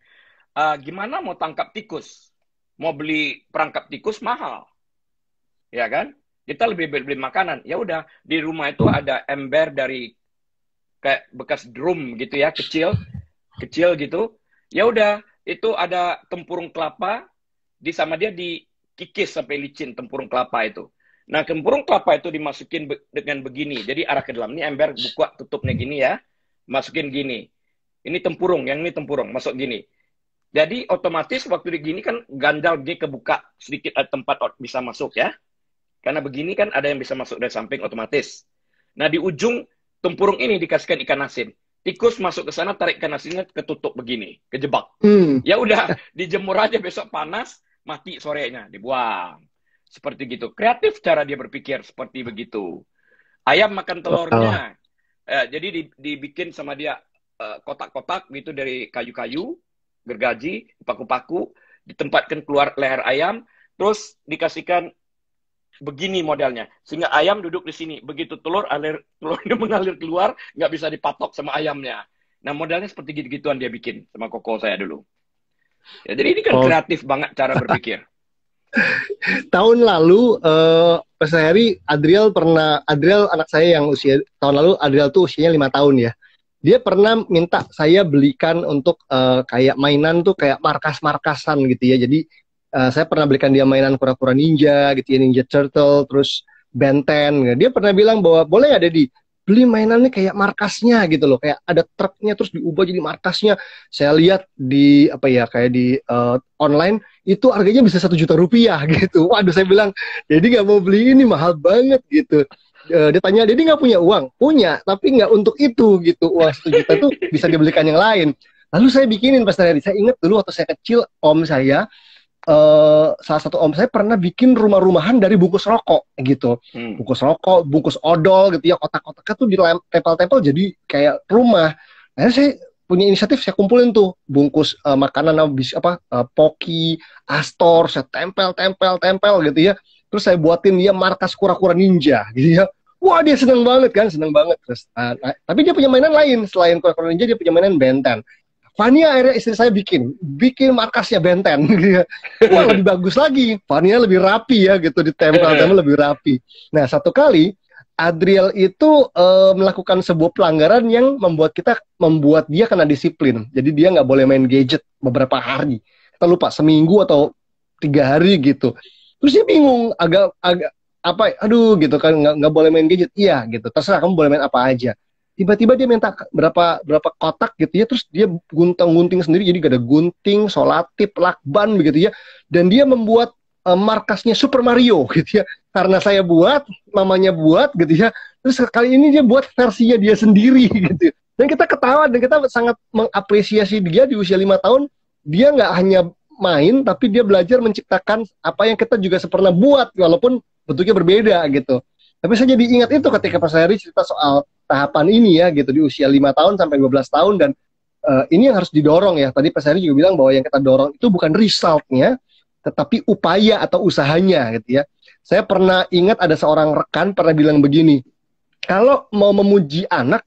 uh, gimana mau tangkap tikus? Mau beli perangkap tikus mahal. Ya kan? Kita lebih beli, beli makanan. Ya udah, di rumah itu ada ember dari kayak bekas drum gitu ya, kecil, kecil gitu. Ya udah, itu ada tempurung kelapa di sama dia dikikis sampai licin tempurung kelapa itu. Nah, tempurung kelapa itu dimasukin be dengan begini. Jadi arah ke dalam. Ini ember buka tutupnya gini ya. Masukin gini. Ini tempurung, yang ini tempurung, masuk gini. Jadi otomatis waktu begini kan ganjal G kebuka sedikit eh, tempat bisa masuk ya. Karena begini kan ada yang bisa masuk dari samping otomatis. Nah di ujung tempurung ini dikasihkan ikan asin. Tikus masuk ke sana tarik ikan asinnya ketutup begini, kejebak. Hmm. Ya udah dijemur aja besok panas, mati sorenya dibuang. Seperti gitu. Kreatif cara dia berpikir seperti begitu. Ayam makan telurnya. Oh. Eh, jadi dibikin sama dia eh, kotak-kotak eh, gitu dari kayu-kayu gergaji, paku-paku, ditempatkan keluar leher ayam, terus dikasihkan begini modelnya sehingga ayam duduk di sini begitu telur alir telurnya mengalir keluar nggak bisa dipatok sama ayamnya nah modelnya seperti gitu gituan dia bikin sama koko saya dulu ya, jadi ini kan oh. kreatif banget cara berpikir tahun lalu uh, Adriel pernah Adriel anak saya yang usia tahun lalu Adriel tuh usianya lima tahun ya dia pernah minta saya belikan untuk uh, kayak mainan tuh kayak markas-markasan gitu ya. Jadi uh, saya pernah belikan dia mainan kura-kura ninja gitu ya, Ninja Turtle, terus Benten. Gitu. Dia pernah bilang bahwa boleh ada ya, di beli mainannya kayak markasnya gitu loh, kayak ada truknya terus diubah jadi markasnya. Saya lihat di apa ya kayak di uh, online itu harganya bisa satu juta rupiah gitu. Waduh saya bilang jadi nggak mau beli ini mahal banget gitu uh, dia tanya dia nggak punya uang punya tapi nggak untuk itu gitu uang satu juta tuh bisa dibelikan yang lain lalu saya bikinin pas Heri saya ingat dulu waktu saya kecil om saya uh, salah satu om saya pernah bikin rumah-rumahan dari bungkus rokok gitu hmm. bungkus rokok bungkus odol gitu ya kotak-kotaknya tuh di tempel tempel jadi kayak rumah akhirnya saya punya inisiatif saya kumpulin tuh bungkus uh, makanan abis, apa uh, poki astor saya tempel tempel tempel gitu ya terus saya buatin dia markas kura-kura ninja gitu ya Wah dia seneng banget kan, seneng banget. Terus, uh, tapi dia punya mainan lain selain Cobra Ninja dia punya mainan Benten. Fania akhirnya istri saya bikin, bikin markasnya Benten. Wah lebih bagus lagi. Fania lebih rapi ya gitu, ditempel-tempel iya, iya. lebih rapi. Nah satu kali Adriel itu uh, melakukan sebuah pelanggaran yang membuat kita membuat dia kena disiplin. Jadi dia nggak boleh main gadget beberapa hari. Kita lupa seminggu atau tiga hari gitu. Terus dia bingung agak agak apa aduh gitu kan nggak boleh main gadget iya gitu terserah kamu boleh main apa aja tiba-tiba dia minta berapa berapa kotak gitu ya terus dia gunting gunting sendiri jadi gak ada gunting solatip lakban begitu ya dan dia membuat uh, markasnya Super Mario gitu ya karena saya buat mamanya buat gitu ya terus kali ini dia buat versinya dia sendiri gitu ya. dan kita ketawa dan kita sangat mengapresiasi dia di usia lima tahun dia nggak hanya main tapi dia belajar menciptakan apa yang kita juga pernah buat walaupun bentuknya berbeda gitu. Tapi saya jadi ingat itu ketika Pak Seri cerita soal tahapan ini ya gitu di usia lima tahun sampai 12 tahun dan uh, ini yang harus didorong ya. Tadi Pak Seri juga bilang bahwa yang kita dorong itu bukan resultnya tetapi upaya atau usahanya gitu ya. Saya pernah ingat ada seorang rekan pernah bilang begini, kalau mau memuji anak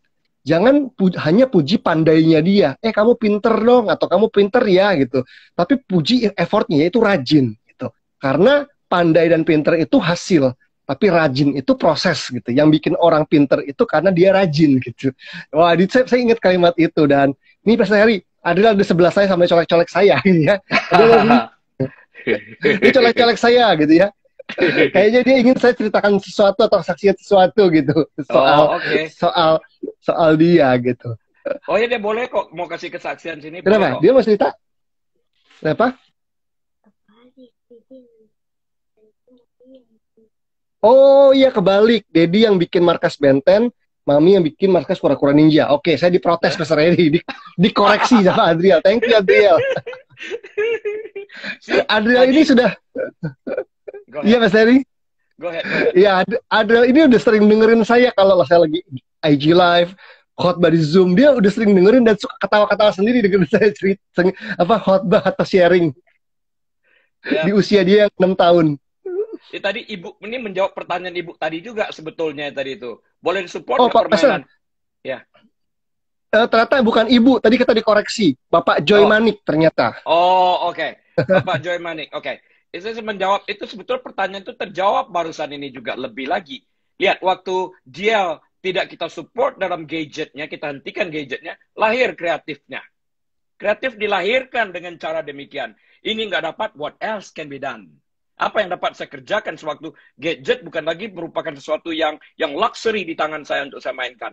jangan pu hanya puji pandainya dia. Eh kamu pinter dong atau kamu pinter ya gitu. Tapi puji effortnya itu rajin gitu. Karena pandai dan pinter itu hasil, tapi rajin itu proses gitu. Yang bikin orang pinter itu karena dia rajin gitu. Wah, di, saya, saya ingat kalimat itu dan ini pas hari adalah di sebelah saya sampai colek-colek saya ini ya. Ini colek-colek saya gitu ya. Kayaknya dia ingin saya ceritakan sesuatu atau saksikan sesuatu gitu soal oh, okay. soal soal dia gitu. Oh ya dia boleh kok mau kasih kesaksian sini. Kenapa? Dia mau cerita? Kenapa? Oh iya kebalik, Dedi yang bikin markas Benten, Mami yang bikin markas kura-kura ninja. Oke, saya diprotes Mr. Edi, di, dikoreksi sama Adriel. Thank you Adriel. Adriel ini sudah Iya Mas Eri. Iya, Adriel ini udah sering dengerin saya kalau saya lagi IG live, khotbah di Zoom, dia udah sering dengerin dan suka ketawa-ketawa sendiri dengan saya cerita apa khotbah atau sharing. Ya. Di usia dia yang 6 tahun. Ya, tadi ibu ini menjawab pertanyaan ibu tadi juga sebetulnya tadi itu. Boleh support oh, permainan? Ya. Uh, ternyata bukan ibu, tadi kita dikoreksi. Bapak Joy oh. Manik ternyata. Oh, oke. Okay. Bapak Joy Manik. Oke. Okay. Itu menjawab itu sebetulnya pertanyaan itu terjawab barusan ini juga lebih lagi. Lihat waktu dia tidak kita support dalam gadgetnya, kita hentikan gadgetnya, lahir kreatifnya. Kreatif dilahirkan dengan cara demikian. Ini nggak dapat, what else can be done? Apa yang dapat saya kerjakan sewaktu gadget bukan lagi merupakan sesuatu yang yang luxury di tangan saya untuk saya mainkan.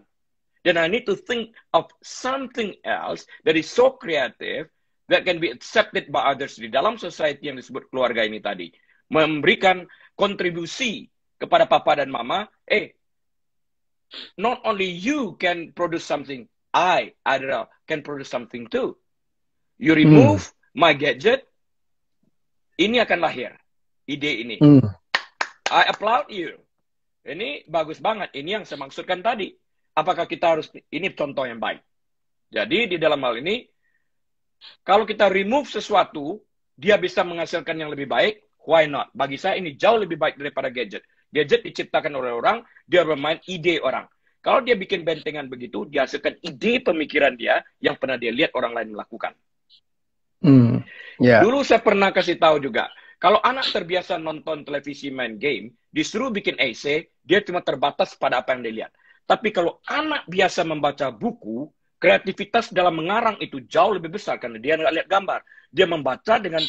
Then I need to think of something else that is so creative that can be accepted by others di dalam society yang disebut keluarga ini tadi. Memberikan kontribusi kepada papa dan mama, eh, not only you can produce something, I, Adra, can produce something too. You hmm. remove hmm. my gadget, ini akan lahir ide ini. Mm. I applaud you. Ini bagus banget. Ini yang saya maksudkan tadi. Apakah kita harus ini contoh yang baik. Jadi di dalam hal ini kalau kita remove sesuatu, dia bisa menghasilkan yang lebih baik. Why not? Bagi saya ini jauh lebih baik daripada gadget. Gadget diciptakan oleh orang, dia bermain ide orang. Kalau dia bikin bentengan begitu, dia hasilkan ide pemikiran dia yang pernah dia lihat orang lain melakukan. Mm, yeah. Dulu saya pernah kasih tahu juga, kalau anak terbiasa nonton televisi main game, disuruh bikin essay, dia cuma terbatas pada apa yang dilihat. Tapi kalau anak biasa membaca buku, kreativitas dalam mengarang itu jauh lebih besar karena dia nggak lihat gambar. Dia membaca dengan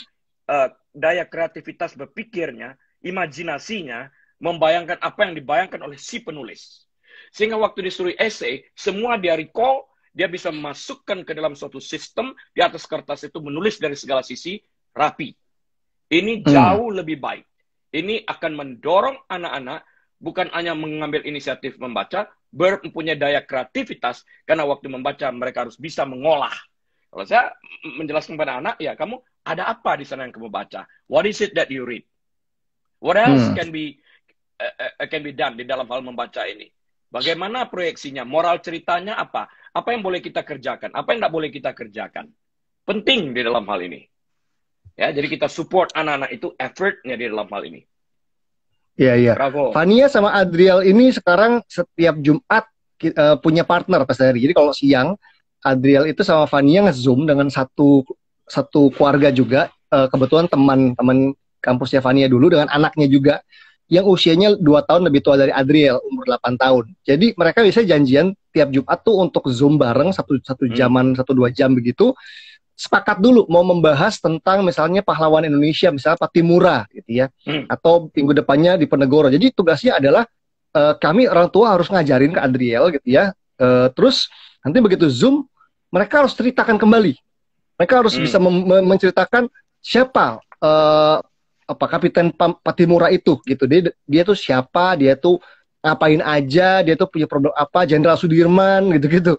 uh, daya kreativitas berpikirnya, imajinasinya, membayangkan apa yang dibayangkan oleh si penulis. Sehingga waktu disuruh essay, semua dia recall, dia bisa memasukkan ke dalam suatu sistem, di atas kertas itu menulis dari segala sisi, rapi. Ini hmm. jauh hmm. lebih baik. Ini akan mendorong anak-anak bukan hanya mengambil inisiatif membaca, berpunya daya kreativitas karena waktu membaca mereka harus bisa mengolah. Kalau saya menjelaskan kepada anak, ya kamu ada apa di sana yang kamu baca? What is it that you read? What else hmm. can be uh, can be done di dalam hal membaca ini? Bagaimana proyeksinya? Moral ceritanya apa? Apa yang boleh kita kerjakan? Apa yang tidak boleh kita kerjakan? Penting di dalam hal ini. Ya, jadi kita support anak-anak itu effortnya di dalam hal ini. Iya, iya. Bravo. Fania sama Adriel ini sekarang setiap Jumat uh, punya partner pas hari. Jadi kalau siang Adriel itu sama Fania nge-zoom dengan satu satu keluarga juga uh, kebetulan teman-teman kampusnya Fania dulu dengan anaknya juga yang usianya 2 tahun lebih tua dari Adriel umur 8 tahun. Jadi mereka biasanya janjian tiap Jumat tuh untuk Zoom bareng satu satu hmm. jaman hmm. satu dua jam begitu sepakat dulu mau membahas tentang misalnya pahlawan Indonesia, misalnya Patimura gitu ya, hmm. atau minggu depannya di Penegoro. Jadi tugasnya adalah uh, kami orang tua harus ngajarin ke Adriel gitu ya. Uh, terus nanti begitu Zoom, mereka harus ceritakan kembali. Mereka harus hmm. bisa menceritakan siapa uh, apa Kapten Patimura itu gitu. Dia dia tuh siapa, dia tuh ngapain aja, dia tuh punya problem apa, Jenderal Sudirman gitu-gitu.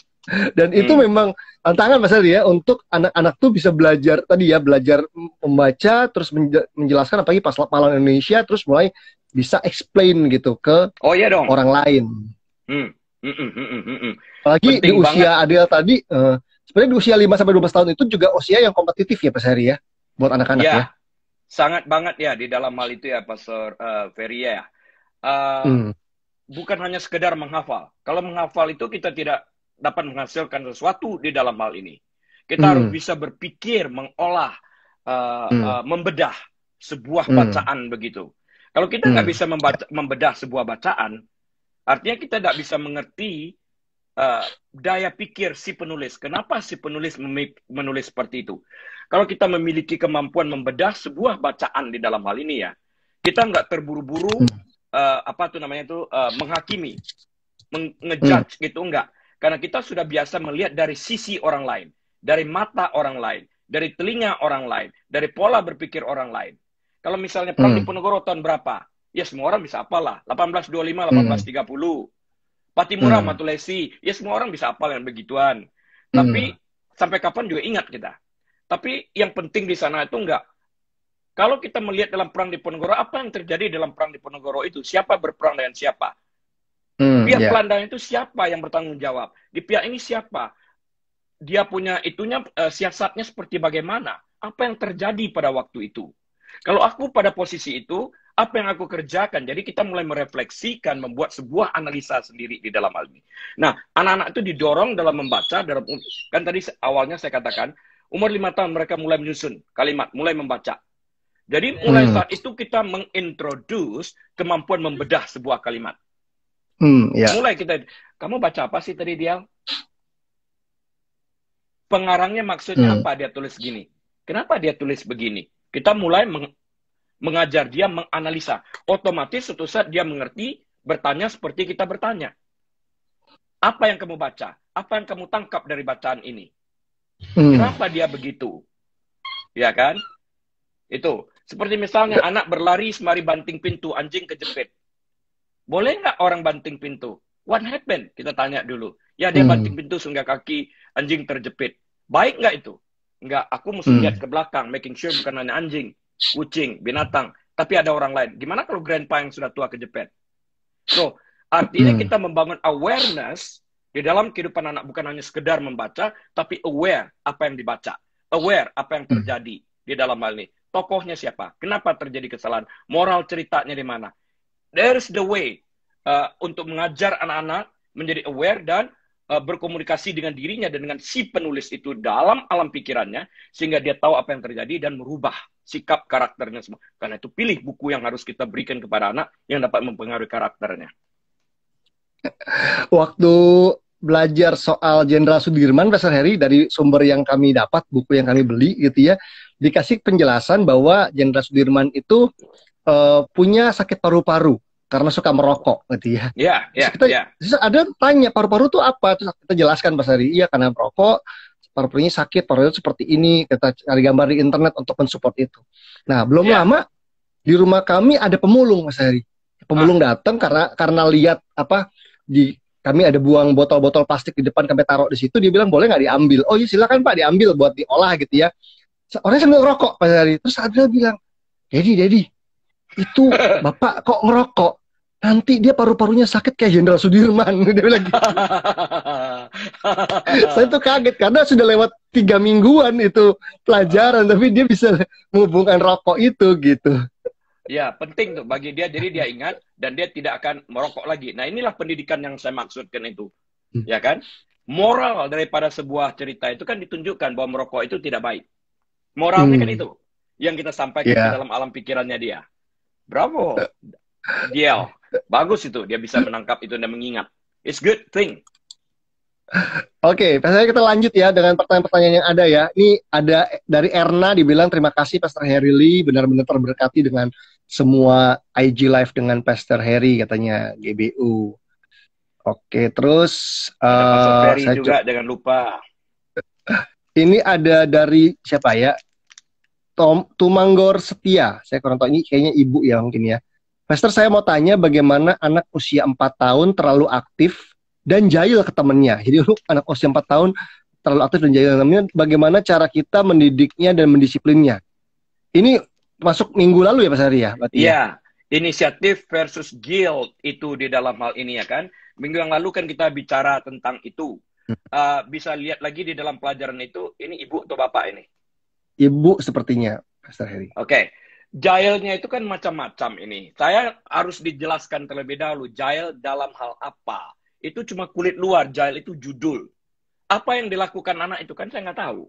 Dan hmm. itu memang tantangan Mas Ari ya untuk anak-anak tuh bisa belajar tadi ya belajar membaca terus menjelaskan apalagi pas malam Indonesia terus mulai bisa explain gitu ke oh, iya dong. orang lain. Hmm. Hmm, hmm, hmm, hmm. hmm, hmm. Apalagi Penting di usia banget. Adel tadi uh, sebenarnya di usia 5 sampai 12 tahun itu juga usia yang kompetitif ya Mas Heri ya buat anak-anak ya, ya. Sangat banget ya di dalam hal itu ya mas uh, Ferry ya. Uh, hmm. Bukan hanya sekedar menghafal. Kalau menghafal itu kita tidak dapat menghasilkan sesuatu di dalam hal ini. Kita hmm. harus bisa berpikir, mengolah, uh, hmm. uh, membedah sebuah hmm. bacaan begitu. Kalau kita nggak hmm. bisa membaca, membedah sebuah bacaan, artinya kita tidak bisa mengerti uh, daya pikir si penulis. Kenapa si penulis menulis seperti itu? Kalau kita memiliki kemampuan membedah sebuah bacaan di dalam hal ini ya, kita nggak terburu-buru hmm. uh, apa tuh namanya tuh uh, menghakimi, mengejudge hmm. gitu nggak. Karena kita sudah biasa melihat dari sisi orang lain, dari mata orang lain, dari telinga orang lain, dari pola berpikir orang lain. Kalau misalnya Perang hmm. Diponegoro tahun berapa? Ya semua orang bisa apalah. 1825, 1830. Hmm. Patimura, hmm. Matulesi. Ya semua orang bisa apalah yang begituan. Tapi hmm. sampai kapan juga ingat kita. Tapi yang penting di sana itu enggak. Kalau kita melihat dalam Perang di Ponegoro, apa yang terjadi dalam Perang di Ponegoro itu? Siapa berperang dengan siapa? Hmm, pihak yeah. Ya. itu siapa yang bertanggung jawab? Di pihak ini siapa? Dia punya itunya uh, siasatnya seperti bagaimana? Apa yang terjadi pada waktu itu? Kalau aku pada posisi itu, apa yang aku kerjakan? Jadi kita mulai merefleksikan, membuat sebuah analisa sendiri di dalam hal ini. Nah, anak-anak itu didorong dalam membaca dalam kan tadi awalnya saya katakan umur lima tahun mereka mulai menyusun kalimat, mulai membaca. Jadi mulai hmm. saat itu kita mengintroduce kemampuan membedah sebuah kalimat. Hmm, ya. Mulai kita. Kamu baca apa sih tadi dia? Pengarangnya maksudnya hmm. apa? Dia tulis gini. Kenapa dia tulis begini? Kita mulai meng mengajar dia menganalisa. Otomatis suatu saat dia mengerti bertanya seperti kita bertanya. Apa yang kamu baca? Apa yang kamu tangkap dari bacaan ini? Hmm. Kenapa dia begitu? Ya kan? Itu. Seperti misalnya anak berlari semari banting pintu, anjing kejepit boleh nggak orang banting pintu? What happened? Kita tanya dulu. Ya dia hmm. banting pintu sehingga kaki anjing terjepit. Baik nggak itu? Nggak. Aku mesti hmm. lihat ke belakang, making sure bukan hanya anjing, kucing, binatang, tapi ada orang lain. Gimana kalau grandpa yang sudah tua kejepit? So artinya hmm. kita membangun awareness di dalam kehidupan anak bukan hanya sekedar membaca, tapi aware apa yang dibaca, aware apa yang hmm. terjadi hmm. di dalam hal ini. Tokohnya siapa? Kenapa terjadi kesalahan? Moral ceritanya di mana? there's the way uh, untuk mengajar anak-anak menjadi aware dan uh, berkomunikasi dengan dirinya dan dengan si penulis itu dalam alam pikirannya sehingga dia tahu apa yang terjadi dan merubah sikap karakternya semua. Karena itu pilih buku yang harus kita berikan kepada anak yang dapat mempengaruhi karakternya. Waktu belajar soal Jenderal Sudirman, Pastor Heri, dari sumber yang kami dapat, buku yang kami beli gitu ya, dikasih penjelasan bahwa Jenderal Sudirman itu Eh, punya sakit paru-paru karena suka merokok gitu ya. Iya, iya, iya. Ada tanya paru-paru itu apa? Terus kita jelaskan Mas Hari, iya karena merokok, paru-parunya sakit, paru-paru seperti ini, kita cari gambar di internet untuk mensupport itu. Nah, belum ya. lama di rumah kami ada pemulung Mas Hari. Pemulung ah. datang karena karena lihat apa di kami ada buang botol-botol plastik di depan kami taruh di situ dia bilang boleh nggak diambil oh iya silakan pak diambil buat diolah gitu ya orangnya sambil rokok Mas Hari terus ada bilang Jadi Jadi itu bapak kok ngerokok? Nanti dia paru-parunya sakit kayak Jenderal Sudirman. Dia bilang gitu. Saya tuh kaget karena sudah lewat tiga mingguan itu pelajaran, tapi dia bisa menghubungkan rokok itu gitu. Ya, penting tuh bagi dia. Jadi dia ingat dan dia tidak akan merokok lagi. Nah, inilah pendidikan yang saya maksudkan itu. Hmm. Ya kan? Moral daripada sebuah cerita itu kan ditunjukkan bahwa merokok itu tidak baik. Moralnya hmm. kan itu yang kita sampaikan yeah. dalam alam pikirannya dia. Bravo. dia, eh. Bagus itu. Dia bisa menangkap itu dan mengingat. It's good thing. Oke, okay, saya kita lanjut ya dengan pertanyaan-pertanyaan yang ada ya. Ini ada dari Erna dibilang terima kasih Pastor Harry Lee benar-benar terberkati dengan semua IG live dengan Pastor Harry katanya GBU. Oke, terus ada uh, Pastor Harry eh, saya juga jangan lupa. Ini ada dari siapa ya? Tom Tumanggor Setia. Saya kurang tahu ini kayaknya ibu ya mungkin ya. Pastor saya mau tanya bagaimana anak usia 4 tahun terlalu aktif dan jahil ke temennya. Jadi lu anak usia 4 tahun terlalu aktif dan jahil ke temennya, bagaimana cara kita mendidiknya dan mendisiplinnya? Ini masuk minggu lalu ya Pak Sari ya, ya? Iya, ya. inisiatif versus guilt itu di dalam hal ini ya kan. Minggu yang lalu kan kita bicara tentang itu. Uh, bisa lihat lagi di dalam pelajaran itu, ini ibu atau bapak ini? ibu sepertinya, Pastor Heri. Oke. Okay. Jailnya itu kan macam-macam ini. Saya harus dijelaskan terlebih dahulu jail dalam hal apa. Itu cuma kulit luar, jail itu judul. Apa yang dilakukan anak itu kan saya nggak tahu.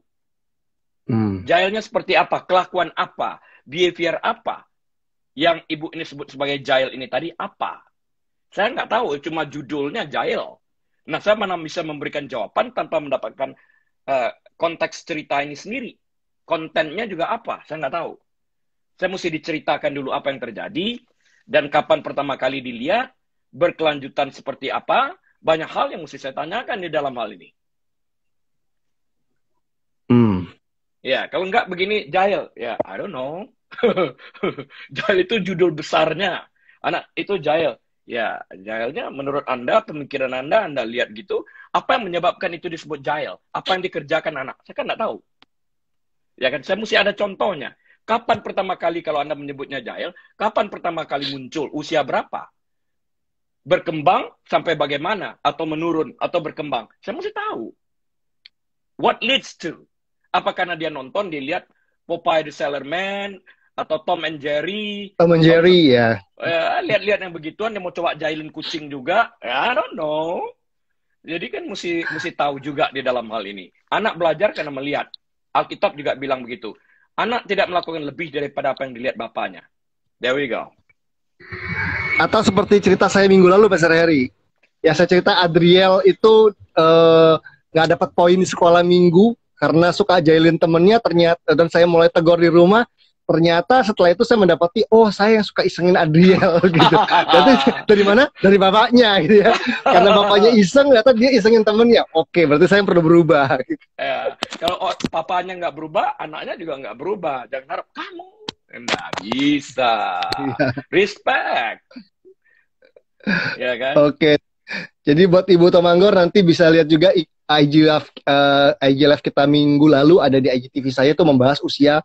Hmm. Jailnya seperti apa, kelakuan apa, behavior apa yang ibu ini sebut sebagai jail ini tadi apa? Saya nggak tahu, cuma judulnya jail. Nah, saya mana bisa memberikan jawaban tanpa mendapatkan uh, konteks cerita ini sendiri kontennya juga apa saya nggak tahu saya mesti diceritakan dulu apa yang terjadi dan kapan pertama kali dilihat berkelanjutan seperti apa banyak hal yang mesti saya tanyakan di dalam hal ini hmm. ya kalau nggak begini jail ya I don't know Jail itu judul besarnya anak itu jail. ya jailnya menurut anda pemikiran anda anda lihat gitu apa yang menyebabkan itu disebut jail? apa yang dikerjakan anak saya kan nggak tahu Ya kan? Saya mesti ada contohnya. Kapan pertama kali kalau Anda menyebutnya jahil, kapan pertama kali muncul? Usia berapa? Berkembang sampai bagaimana? Atau menurun? Atau berkembang? Saya mesti tahu. What leads to? Apa karena dia nonton, dilihat Popeye the Sailor Man, atau Tom and Jerry. Tom and Jerry, atau, ya. ya. Lihat-lihat yang begituan, dia mau coba jahilin kucing juga. Ya, I don't know. Jadi kan mesti mesti tahu juga di dalam hal ini. Anak belajar karena melihat. Alkitab juga bilang begitu. Anak tidak melakukan lebih daripada apa yang dilihat bapaknya. There we go. Atau seperti cerita saya minggu lalu, Pastor Harry. Ya, saya cerita Adriel itu eh, nggak uh, dapat poin di sekolah minggu karena suka jailin temennya ternyata dan saya mulai tegur di rumah ternyata setelah itu saya mendapati oh saya yang suka isengin Adriel gitu jadi dari mana dari bapaknya gitu ya karena bapaknya iseng ternyata dia isengin temennya oke berarti saya perlu berubah gitu. kalau oh, papanya nggak berubah anaknya juga nggak berubah jangan harap kamu nggak bisa ya. respect ya kan oke jadi buat Ibu Tomanggor nanti bisa lihat juga IG live, uh, eh, IG live kita minggu lalu ada di IGTV saya tuh membahas usia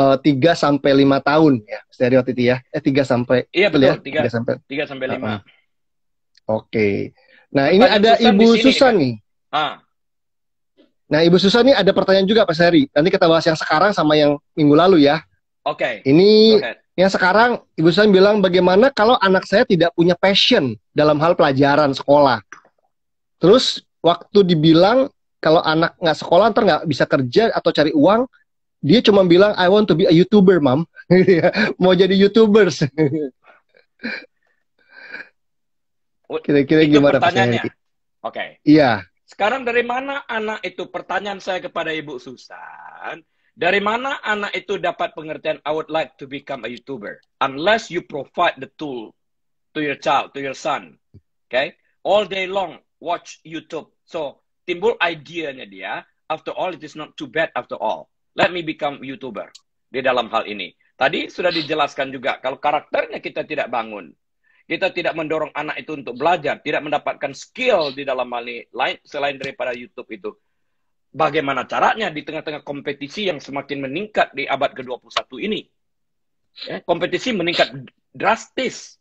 Eh, tiga sampai lima tahun ya stereo titi ya eh tiga sampai iya gitu ya, betul tiga sampai tiga sampai lima ah, ah. oke nah ini ada Susan ibu sini, Susan nih ah. nah ibu Susan nih ada pertanyaan juga Pak Seri nanti kita bahas yang sekarang sama yang minggu lalu ya oke okay. ini yang sekarang ibu Susan bilang bagaimana kalau anak saya tidak punya passion dalam hal pelajaran sekolah terus waktu dibilang kalau anak nggak sekolah ntar nggak bisa kerja atau cari uang dia cuma bilang I want to be a youtuber, mam. Mau jadi youtubers. Kira-kira gimana pertanyaannya? Oke. Okay. Iya. Sekarang dari mana anak itu pertanyaan saya kepada Ibu Susan? Dari mana anak itu dapat pengertian I would like to become a youtuber unless you provide the tool to your child, to your son. Okay? All day long watch YouTube. So timbul idenya dia after all it is not too bad after all. Let me become YouTuber di dalam hal ini. Tadi sudah dijelaskan juga kalau karakternya kita tidak bangun, kita tidak mendorong anak itu untuk belajar, tidak mendapatkan skill di dalam hal ini lain selain daripada YouTube itu. Bagaimana caranya di tengah-tengah kompetisi yang semakin meningkat di abad ke-21 ini? Ya, kompetisi meningkat drastis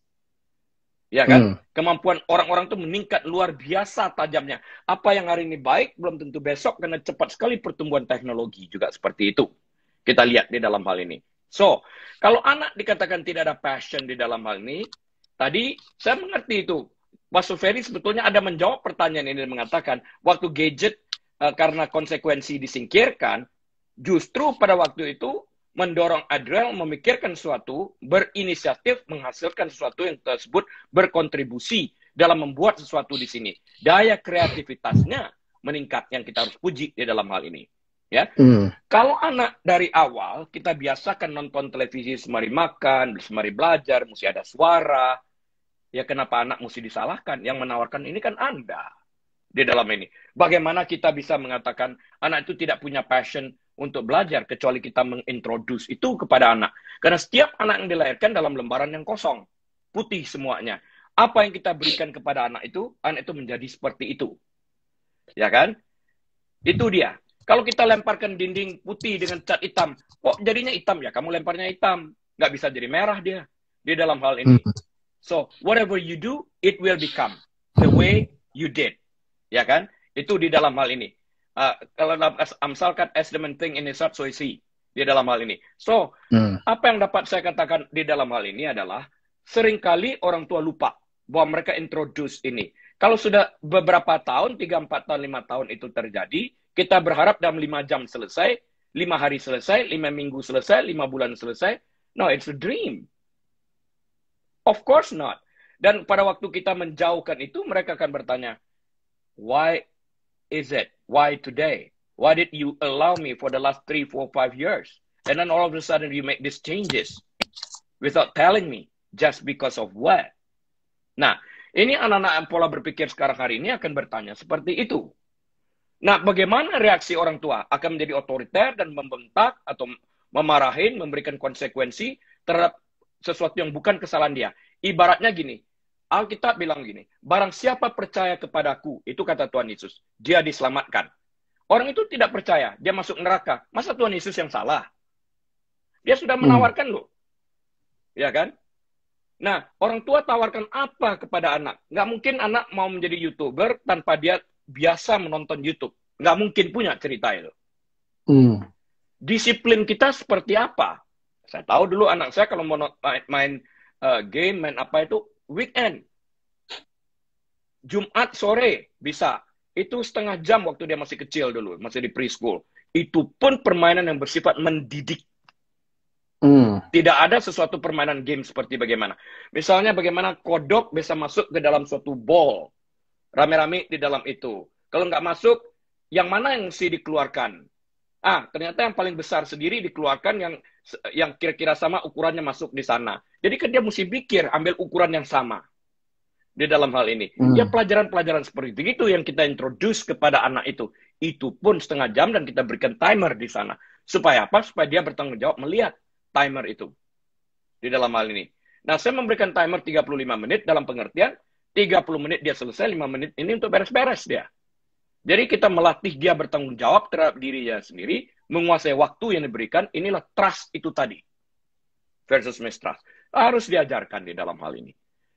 ya kan? Hmm. Kemampuan orang-orang itu meningkat luar biasa tajamnya. Apa yang hari ini baik belum tentu besok karena cepat sekali pertumbuhan teknologi juga seperti itu. Kita lihat di dalam hal ini. So, kalau anak dikatakan tidak ada passion di dalam hal ini, tadi saya mengerti itu. Mas Ferry sebetulnya ada menjawab pertanyaan ini dan mengatakan waktu gadget eh, karena konsekuensi disingkirkan, justru pada waktu itu mendorong Adriel memikirkan sesuatu, berinisiatif menghasilkan sesuatu yang tersebut berkontribusi dalam membuat sesuatu di sini. Daya kreativitasnya meningkat yang kita harus puji di dalam hal ini. Ya, hmm. kalau anak dari awal kita biasakan nonton televisi semari makan, semari belajar, mesti ada suara. Ya kenapa anak mesti disalahkan? Yang menawarkan ini kan anda di dalam ini. Bagaimana kita bisa mengatakan anak itu tidak punya passion untuk belajar kecuali kita mengintroduce itu kepada anak. Karena setiap anak yang dilahirkan dalam lembaran yang kosong, putih semuanya. Apa yang kita berikan kepada anak itu, anak itu menjadi seperti itu. Ya kan? Itu dia. Kalau kita lemparkan dinding putih dengan cat hitam, kok jadinya hitam ya? Kamu lemparnya hitam. Nggak bisa jadi merah dia. di dalam hal ini. Hmm. So, whatever you do, it will become the way you did. Ya kan? Itu di dalam hal ini uh, kalau Amsal kan as the main thing in his heart so is he di dalam hal ini. So, hmm. apa yang dapat saya katakan di dalam hal ini adalah seringkali orang tua lupa bahwa mereka introduce ini. Kalau sudah beberapa tahun, 3, 4 tahun, 5 tahun itu terjadi, kita berharap dalam 5 jam selesai, 5 hari selesai, 5 minggu selesai, 5 bulan selesai. No, it's a dream. Of course not. Dan pada waktu kita menjauhkan itu, mereka akan bertanya, why is it Why today? Why did you allow me for the last three, four, five years? And then all of a sudden you make these changes without telling me just because of what? Nah, ini anak-anak yang pola berpikir sekarang hari ini akan bertanya seperti itu. Nah, bagaimana reaksi orang tua? Akan menjadi otoriter dan membentak atau memarahin, memberikan konsekuensi terhadap sesuatu yang bukan kesalahan dia. Ibaratnya gini, Alkitab bilang gini, barang siapa percaya kepadaku, itu kata Tuhan Yesus, dia diselamatkan. Orang itu tidak percaya, dia masuk neraka. Masa Tuhan Yesus yang salah? Dia sudah hmm. menawarkan hmm. loh. Ya kan? Nah, orang tua tawarkan apa kepada anak? Nggak mungkin anak mau menjadi YouTuber tanpa dia biasa menonton YouTube. Nggak mungkin punya cerita itu. Hmm. Disiplin kita seperti apa? Saya tahu dulu anak saya kalau mau main, main uh, game, main apa itu, weekend. Jumat sore bisa. Itu setengah jam waktu dia masih kecil dulu, masih di preschool. Itu pun permainan yang bersifat mendidik. Mm. Tidak ada sesuatu permainan game seperti bagaimana. Misalnya bagaimana kodok bisa masuk ke dalam suatu ball. Rame-rame di dalam itu. Kalau nggak masuk, yang mana yang sih dikeluarkan? ah ternyata yang paling besar sendiri dikeluarkan yang yang kira-kira sama ukurannya masuk di sana. Jadi kan dia mesti pikir ambil ukuran yang sama di dalam hal ini. Hmm. Ya pelajaran-pelajaran seperti itu itu yang kita introduce kepada anak itu. Itu pun setengah jam dan kita berikan timer di sana. Supaya apa? Supaya dia bertanggung jawab melihat timer itu di dalam hal ini. Nah, saya memberikan timer 35 menit dalam pengertian 30 menit dia selesai, 5 menit ini untuk beres-beres dia. Jadi kita melatih dia bertanggung jawab terhadap dirinya sendiri, menguasai waktu yang diberikan, inilah trust itu tadi. Versus mistrust. Harus diajarkan di dalam hal ini.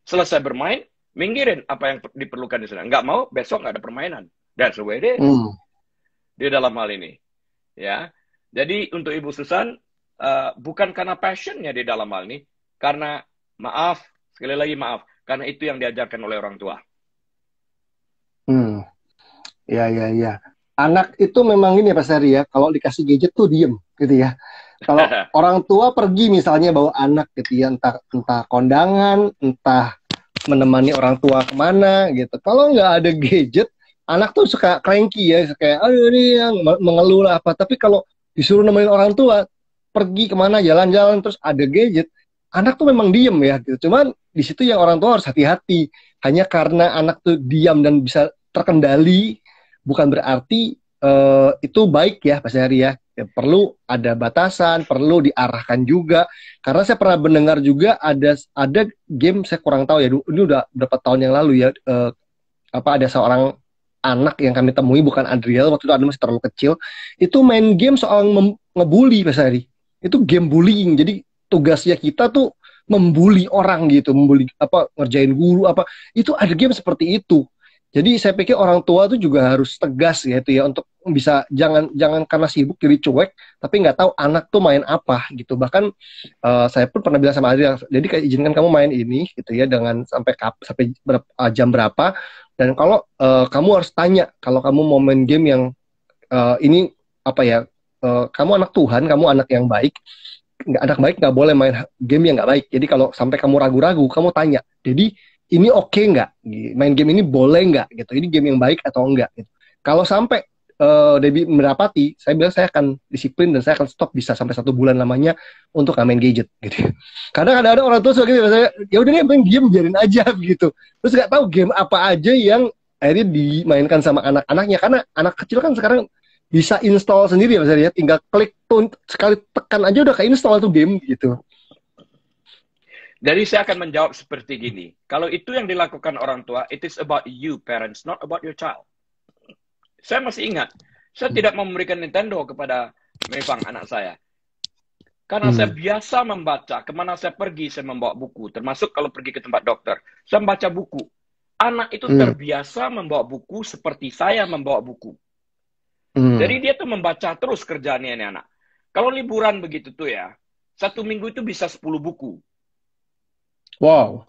Selesai bermain, minggirin apa yang diperlukan di sana. Nggak mau, besok nggak ada permainan. That's the way it is. Mm. Di dalam hal ini. ya. Jadi untuk Ibu Susan, uh, bukan karena passionnya di dalam hal ini, karena maaf, sekali lagi maaf, karena itu yang diajarkan oleh orang tua. Hmm. Ya, ya, ya. Anak itu memang ini ya Pak Sari ya, kalau dikasih gadget tuh diem gitu ya. Kalau orang tua pergi misalnya bawa anak gitu ya, entah, entah kondangan, entah menemani orang tua kemana gitu. Kalau nggak ada gadget, anak tuh suka cranky ya, kayak ayo ini yang mengeluh lah apa. Tapi kalau disuruh nemenin orang tua, pergi kemana jalan-jalan terus ada gadget, anak tuh memang diem ya gitu. Cuman di situ yang orang tua harus hati-hati. Hanya karena anak tuh diam dan bisa terkendali bukan berarti uh, itu baik ya Pak Hari ya. ya. Perlu ada batasan, perlu diarahkan juga. Karena saya pernah mendengar juga ada ada game saya kurang tahu ya. Ini udah berapa tahun yang lalu ya. Uh, apa ada seorang anak yang kami temui bukan Adriel waktu itu Adriel masih terlalu kecil itu main game soal ngebully Pak Hari itu game bullying jadi tugasnya kita tuh membuli orang gitu membuli apa ngerjain guru apa itu ada game seperti itu jadi saya pikir orang tua tuh juga harus tegas ya ya untuk bisa jangan jangan karena sibuk jadi cuek tapi nggak tahu anak tuh main apa gitu bahkan uh, saya pun pernah bilang sama Adrian jadi kayak izinkan kamu main ini gitu ya dengan sampai kap, sampai berapa, eh, jam berapa dan kalau uh, kamu harus tanya kalau kamu mau main game yang uh, ini apa ya uh, kamu anak Tuhan kamu anak yang baik nggak anak baik nggak boleh main game yang nggak baik jadi kalau sampai kamu ragu-ragu kamu tanya jadi ini oke okay nggak main game ini boleh nggak gitu ini game yang baik atau enggak gitu kalau sampai uh, Debbie mendapati saya bilang saya akan disiplin dan saya akan stop bisa sampai satu bulan lamanya untuk main gadget gitu karena kadang ada orang tua suka gitu saya ya udah nih main game biarin aja gitu terus nggak tahu game apa aja yang akhirnya dimainkan sama anak-anaknya karena anak kecil kan sekarang bisa install sendiri ya misalnya tinggal klik sekali tekan aja udah kayak install tuh game gitu jadi saya akan menjawab seperti gini. Kalau itu yang dilakukan orang tua, it is about you parents, not about your child. Saya masih ingat, saya hmm. tidak memberikan Nintendo kepada Mevang anak saya. Karena hmm. saya biasa membaca, kemana saya pergi saya membawa buku, termasuk kalau pergi ke tempat dokter. Saya membaca buku. Anak itu hmm. terbiasa membawa buku seperti saya membawa buku. Hmm. Jadi dia tuh membaca terus kerjaannya ini anak. Kalau liburan begitu tuh ya, satu minggu itu bisa 10 buku Wow.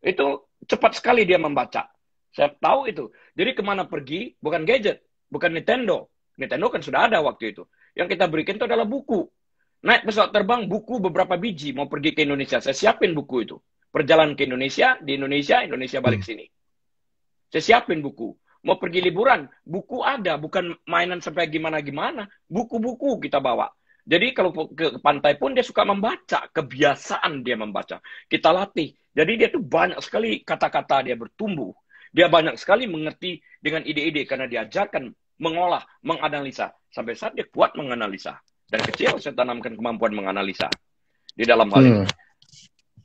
Itu cepat sekali dia membaca. Saya tahu itu. Jadi kemana pergi, bukan gadget, bukan Nintendo. Nintendo kan sudah ada waktu itu. Yang kita berikan itu adalah buku. Naik pesawat terbang, buku beberapa biji mau pergi ke Indonesia. Saya siapin buku itu. Perjalanan ke Indonesia, di Indonesia, Indonesia balik hmm. sini. Saya siapin buku. Mau pergi liburan, buku ada. Bukan mainan sampai gimana-gimana. Buku-buku kita bawa. Jadi kalau ke pantai pun dia suka membaca, kebiasaan dia membaca. Kita latih. Jadi dia tuh banyak sekali kata-kata dia bertumbuh. Dia banyak sekali mengerti dengan ide-ide karena diajarkan mengolah, menganalisa. Sampai saat dia kuat menganalisa. Dan kecil saya tanamkan kemampuan menganalisa di dalam hal ini. Hmm.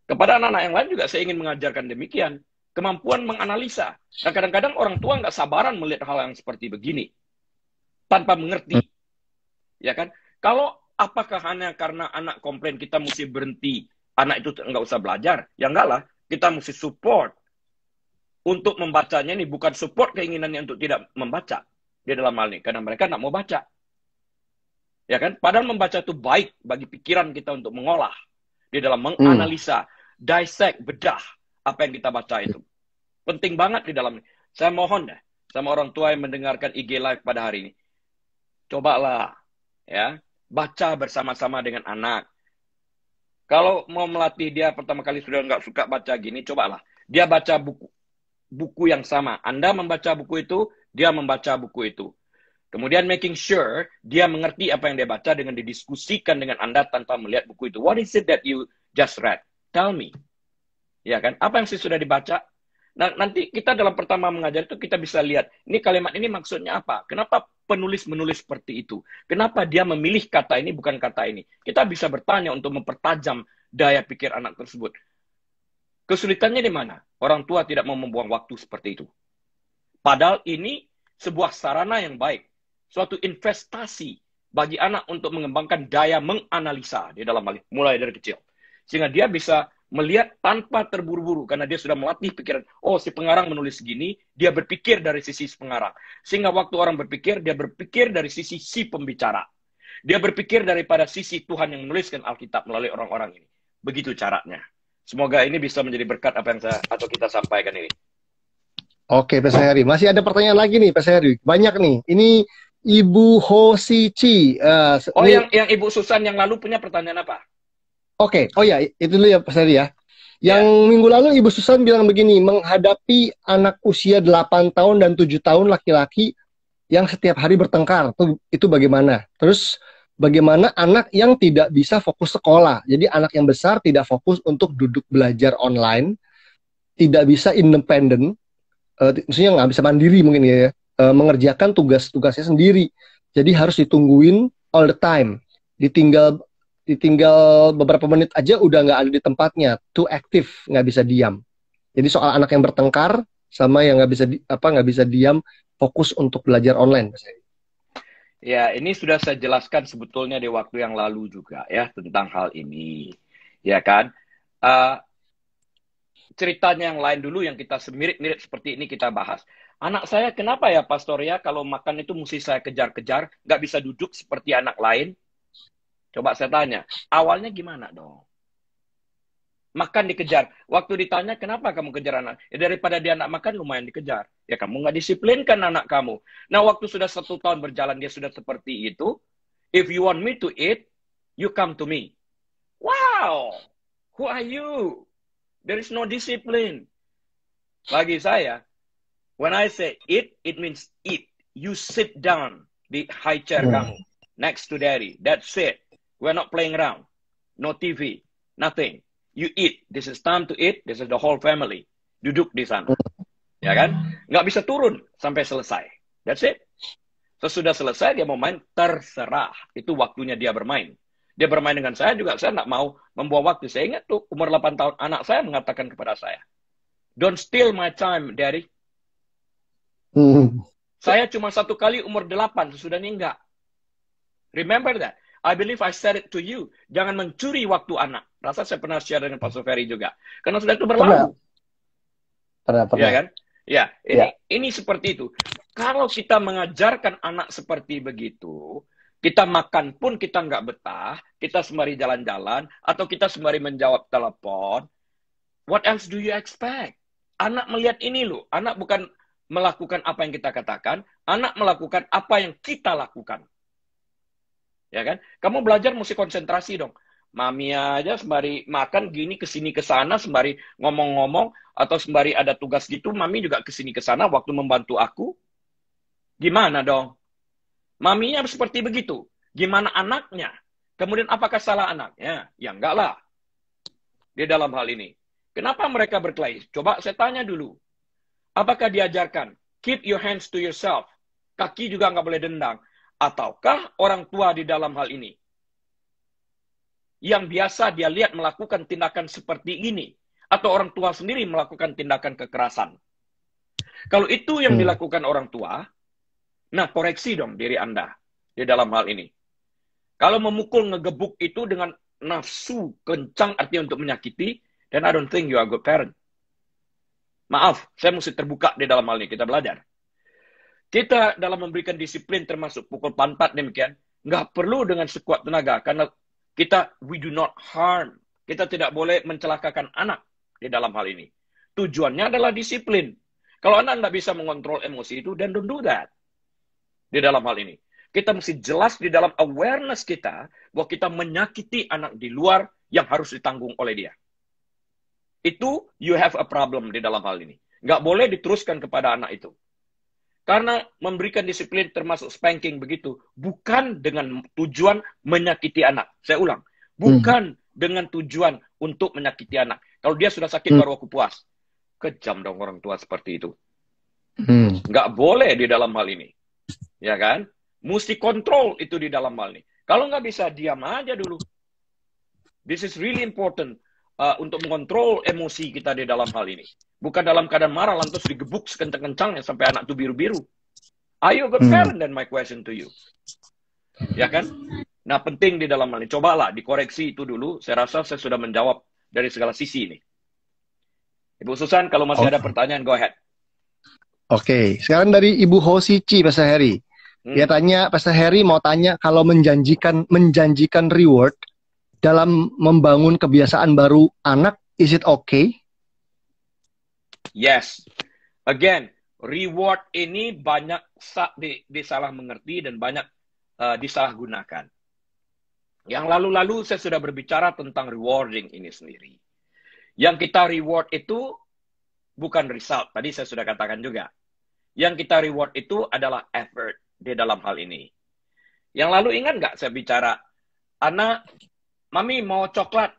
Kepada anak-anak yang lain juga saya ingin mengajarkan demikian. Kemampuan menganalisa. Dan kadang-kadang orang tua nggak sabaran melihat hal yang seperti begini. Tanpa mengerti. Hmm. Ya kan? Kalau Apakah hanya karena anak komplain kita mesti berhenti, anak itu nggak usah belajar? Ya enggak lah, kita mesti support. Untuk membacanya ini bukan support keinginannya untuk tidak membaca di dalam hal ini, karena mereka nggak mau baca. Ya kan? Padahal membaca itu baik bagi pikiran kita untuk mengolah di dalam menganalisa, hmm. dissect, bedah apa yang kita baca itu. Penting banget di dalam ini. Saya mohon deh sama orang tua yang mendengarkan IG live pada hari ini. Cobalah ya baca bersama-sama dengan anak. Kalau mau melatih dia pertama kali sudah nggak suka baca gini, cobalah. Dia baca buku buku yang sama. Anda membaca buku itu, dia membaca buku itu. Kemudian making sure dia mengerti apa yang dia baca dengan didiskusikan dengan Anda tanpa melihat buku itu. What is it that you just read? Tell me. Ya kan? Apa yang sudah dibaca? Nah, nanti kita dalam pertama mengajar itu kita bisa lihat, ini kalimat ini maksudnya apa? Kenapa penulis menulis seperti itu? Kenapa dia memilih kata ini bukan kata ini? Kita bisa bertanya untuk mempertajam daya pikir anak tersebut. Kesulitannya di mana? Orang tua tidak mau membuang waktu seperti itu. Padahal ini sebuah sarana yang baik, suatu investasi bagi anak untuk mengembangkan daya menganalisa di dalam mulai dari kecil. Sehingga dia bisa melihat tanpa terburu-buru karena dia sudah melatih pikiran. Oh, si pengarang menulis gini, dia berpikir dari sisi si pengarang. Sehingga waktu orang berpikir, dia berpikir dari sisi si pembicara. Dia berpikir daripada sisi Tuhan yang menuliskan Alkitab melalui orang-orang ini. Begitu caranya. Semoga ini bisa menjadi berkat apa yang saya atau kita sampaikan ini. Oke, Pak Sehari. Masih ada pertanyaan lagi nih, Pak Sehari. Banyak nih. Ini Ibu Ho Si Chi. Uh, oh, ini... yang, yang Ibu Susan yang lalu punya pertanyaan apa? Oke, okay. oh ya itu dulu ya Pak ya. Yang yeah. minggu lalu Ibu Susan bilang begini, menghadapi anak usia 8 tahun dan 7 tahun laki-laki yang setiap hari bertengkar, itu, itu bagaimana? Terus bagaimana anak yang tidak bisa fokus sekolah? Jadi anak yang besar tidak fokus untuk duduk belajar online, tidak bisa independen, uh, maksudnya nggak bisa mandiri mungkin ya, uh, mengerjakan tugas-tugasnya sendiri. Jadi harus ditungguin all the time, ditinggal ditinggal beberapa menit aja udah nggak ada di tempatnya too aktif nggak bisa diam jadi soal anak yang bertengkar sama yang nggak bisa di, apa nggak bisa diam fokus untuk belajar online ya ini sudah saya jelaskan sebetulnya di waktu yang lalu juga ya tentang hal ini ya kan uh, ceritanya yang lain dulu yang kita semirip-mirip seperti ini kita bahas anak saya kenapa ya pastor ya kalau makan itu mesti saya kejar-kejar nggak bisa duduk seperti anak lain Coba saya tanya, awalnya gimana dong? Makan dikejar. Waktu ditanya, kenapa kamu kejar anak? Ya, daripada dia anak makan, lumayan dikejar. Ya kamu nggak disiplinkan anak kamu. Nah, waktu sudah satu tahun berjalan, dia sudah seperti itu. If you want me to eat, you come to me. Wow! Who are you? There is no discipline. Bagi saya, when I say eat, it means eat. You sit down di high chair hmm. kamu next to daddy. That's it. We're not playing around. No TV, nothing. You eat. This is time to eat. This is the whole family. Duduk di sana. Ya kan? Nggak bisa turun sampai selesai. That's it. Sesudah selesai dia mau main, terserah. Itu waktunya dia bermain. Dia bermain dengan saya juga, saya nggak mau membuang waktu. Saya ingat tuh, umur 8 tahun, anak saya mengatakan kepada saya, Don't steal my time, Daddy. Hmm. Saya cuma satu kali umur 8, ini enggak. Remember that. I believe I said it to you. Jangan mencuri waktu anak. Rasa saya pernah share dengan Pak Soferi juga. Karena sudah itu berlalu. Pernah, pernah. Ya kan? Ya, ini, ya. ini seperti itu. Kalau kita mengajarkan anak seperti begitu, kita makan pun kita nggak betah, kita sembari jalan-jalan, atau kita sembari menjawab telepon, what else do you expect? Anak melihat ini loh, anak bukan melakukan apa yang kita katakan, anak melakukan apa yang kita lakukan ya kan? Kamu belajar mesti konsentrasi dong. Mami aja sembari makan gini ke sini ke sana sembari ngomong-ngomong atau sembari ada tugas gitu, mami juga ke sini ke sana waktu membantu aku. Gimana dong? Maminya seperti begitu. Gimana anaknya? Kemudian apakah salah anaknya? Ya enggak lah. Di dalam hal ini. Kenapa mereka berkelahi? Coba saya tanya dulu. Apakah diajarkan? Keep your hands to yourself. Kaki juga nggak boleh dendang ataukah orang tua di dalam hal ini yang biasa dia lihat melakukan tindakan seperti ini atau orang tua sendiri melakukan tindakan kekerasan. Kalau itu yang hmm. dilakukan orang tua, nah koreksi dong diri Anda di dalam hal ini. Kalau memukul ngegebuk itu dengan nafsu kencang artinya untuk menyakiti, then I don't think you are a good parent. Maaf, saya mesti terbuka di dalam hal ini, kita belajar. Kita dalam memberikan disiplin termasuk pukul pantat demikian, nggak perlu dengan sekuat tenaga karena kita we do not harm. Kita tidak boleh mencelakakan anak di dalam hal ini. Tujuannya adalah disiplin. Kalau anak nggak bisa mengontrol emosi itu, dan don't do that. Di dalam hal ini. Kita mesti jelas di dalam awareness kita bahwa kita menyakiti anak di luar yang harus ditanggung oleh dia. Itu you have a problem di dalam hal ini. Nggak boleh diteruskan kepada anak itu. Karena memberikan disiplin termasuk spanking begitu, bukan dengan tujuan menyakiti anak. Saya ulang, bukan hmm. dengan tujuan untuk menyakiti anak. Kalau dia sudah sakit hmm. baru aku puas. Kejam dong orang tua seperti itu. Hmm. boleh di dalam hal ini. Ya kan? Mesti kontrol itu di dalam hal ini. Kalau nggak bisa, diam aja dulu. This is really important uh, untuk mengontrol emosi kita di dalam hal ini. Bukan dalam keadaan marah lantas digebuk sekencang-kencangnya sampai anak itu biru-biru. Ayo ke hmm. parent? Then my question to you. Ya kan? Nah penting di dalam hal ini. Cobalah dikoreksi itu dulu. Saya rasa saya sudah menjawab dari segala sisi ini. Ibu Susan, kalau masih okay. ada pertanyaan, go ahead. Oke, okay. sekarang dari Ibu Hosici, Pak Heri. Dia hmm. tanya, Pastor Harry mau tanya kalau menjanjikan menjanjikan reward, dalam membangun kebiasaan baru anak? Is it okay? Yes. Again, reward ini banyak disalah mengerti dan banyak uh, disalahgunakan. Yang lalu-lalu saya sudah berbicara tentang rewarding ini sendiri. Yang kita reward itu bukan result. Tadi saya sudah katakan juga. Yang kita reward itu adalah effort di dalam hal ini. Yang lalu ingat nggak saya bicara, anak mami mau coklat.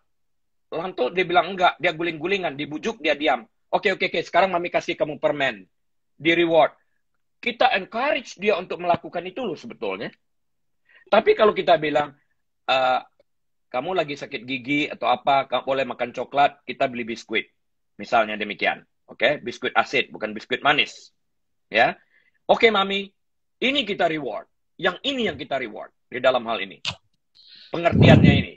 lantau dia bilang enggak, dia guling-gulingan, dibujuk dia diam. Oke oke oke, sekarang mami kasih kamu permen. Di reward. Kita encourage dia untuk melakukan itu loh sebetulnya. Tapi kalau kita bilang e, kamu lagi sakit gigi atau apa, kamu boleh makan coklat, kita beli biskuit. Misalnya demikian. Oke, okay? biskuit asid bukan biskuit manis. Ya. Oke, okay, Mami, ini kita reward. Yang ini yang kita reward di dalam hal ini. Pengertiannya ini.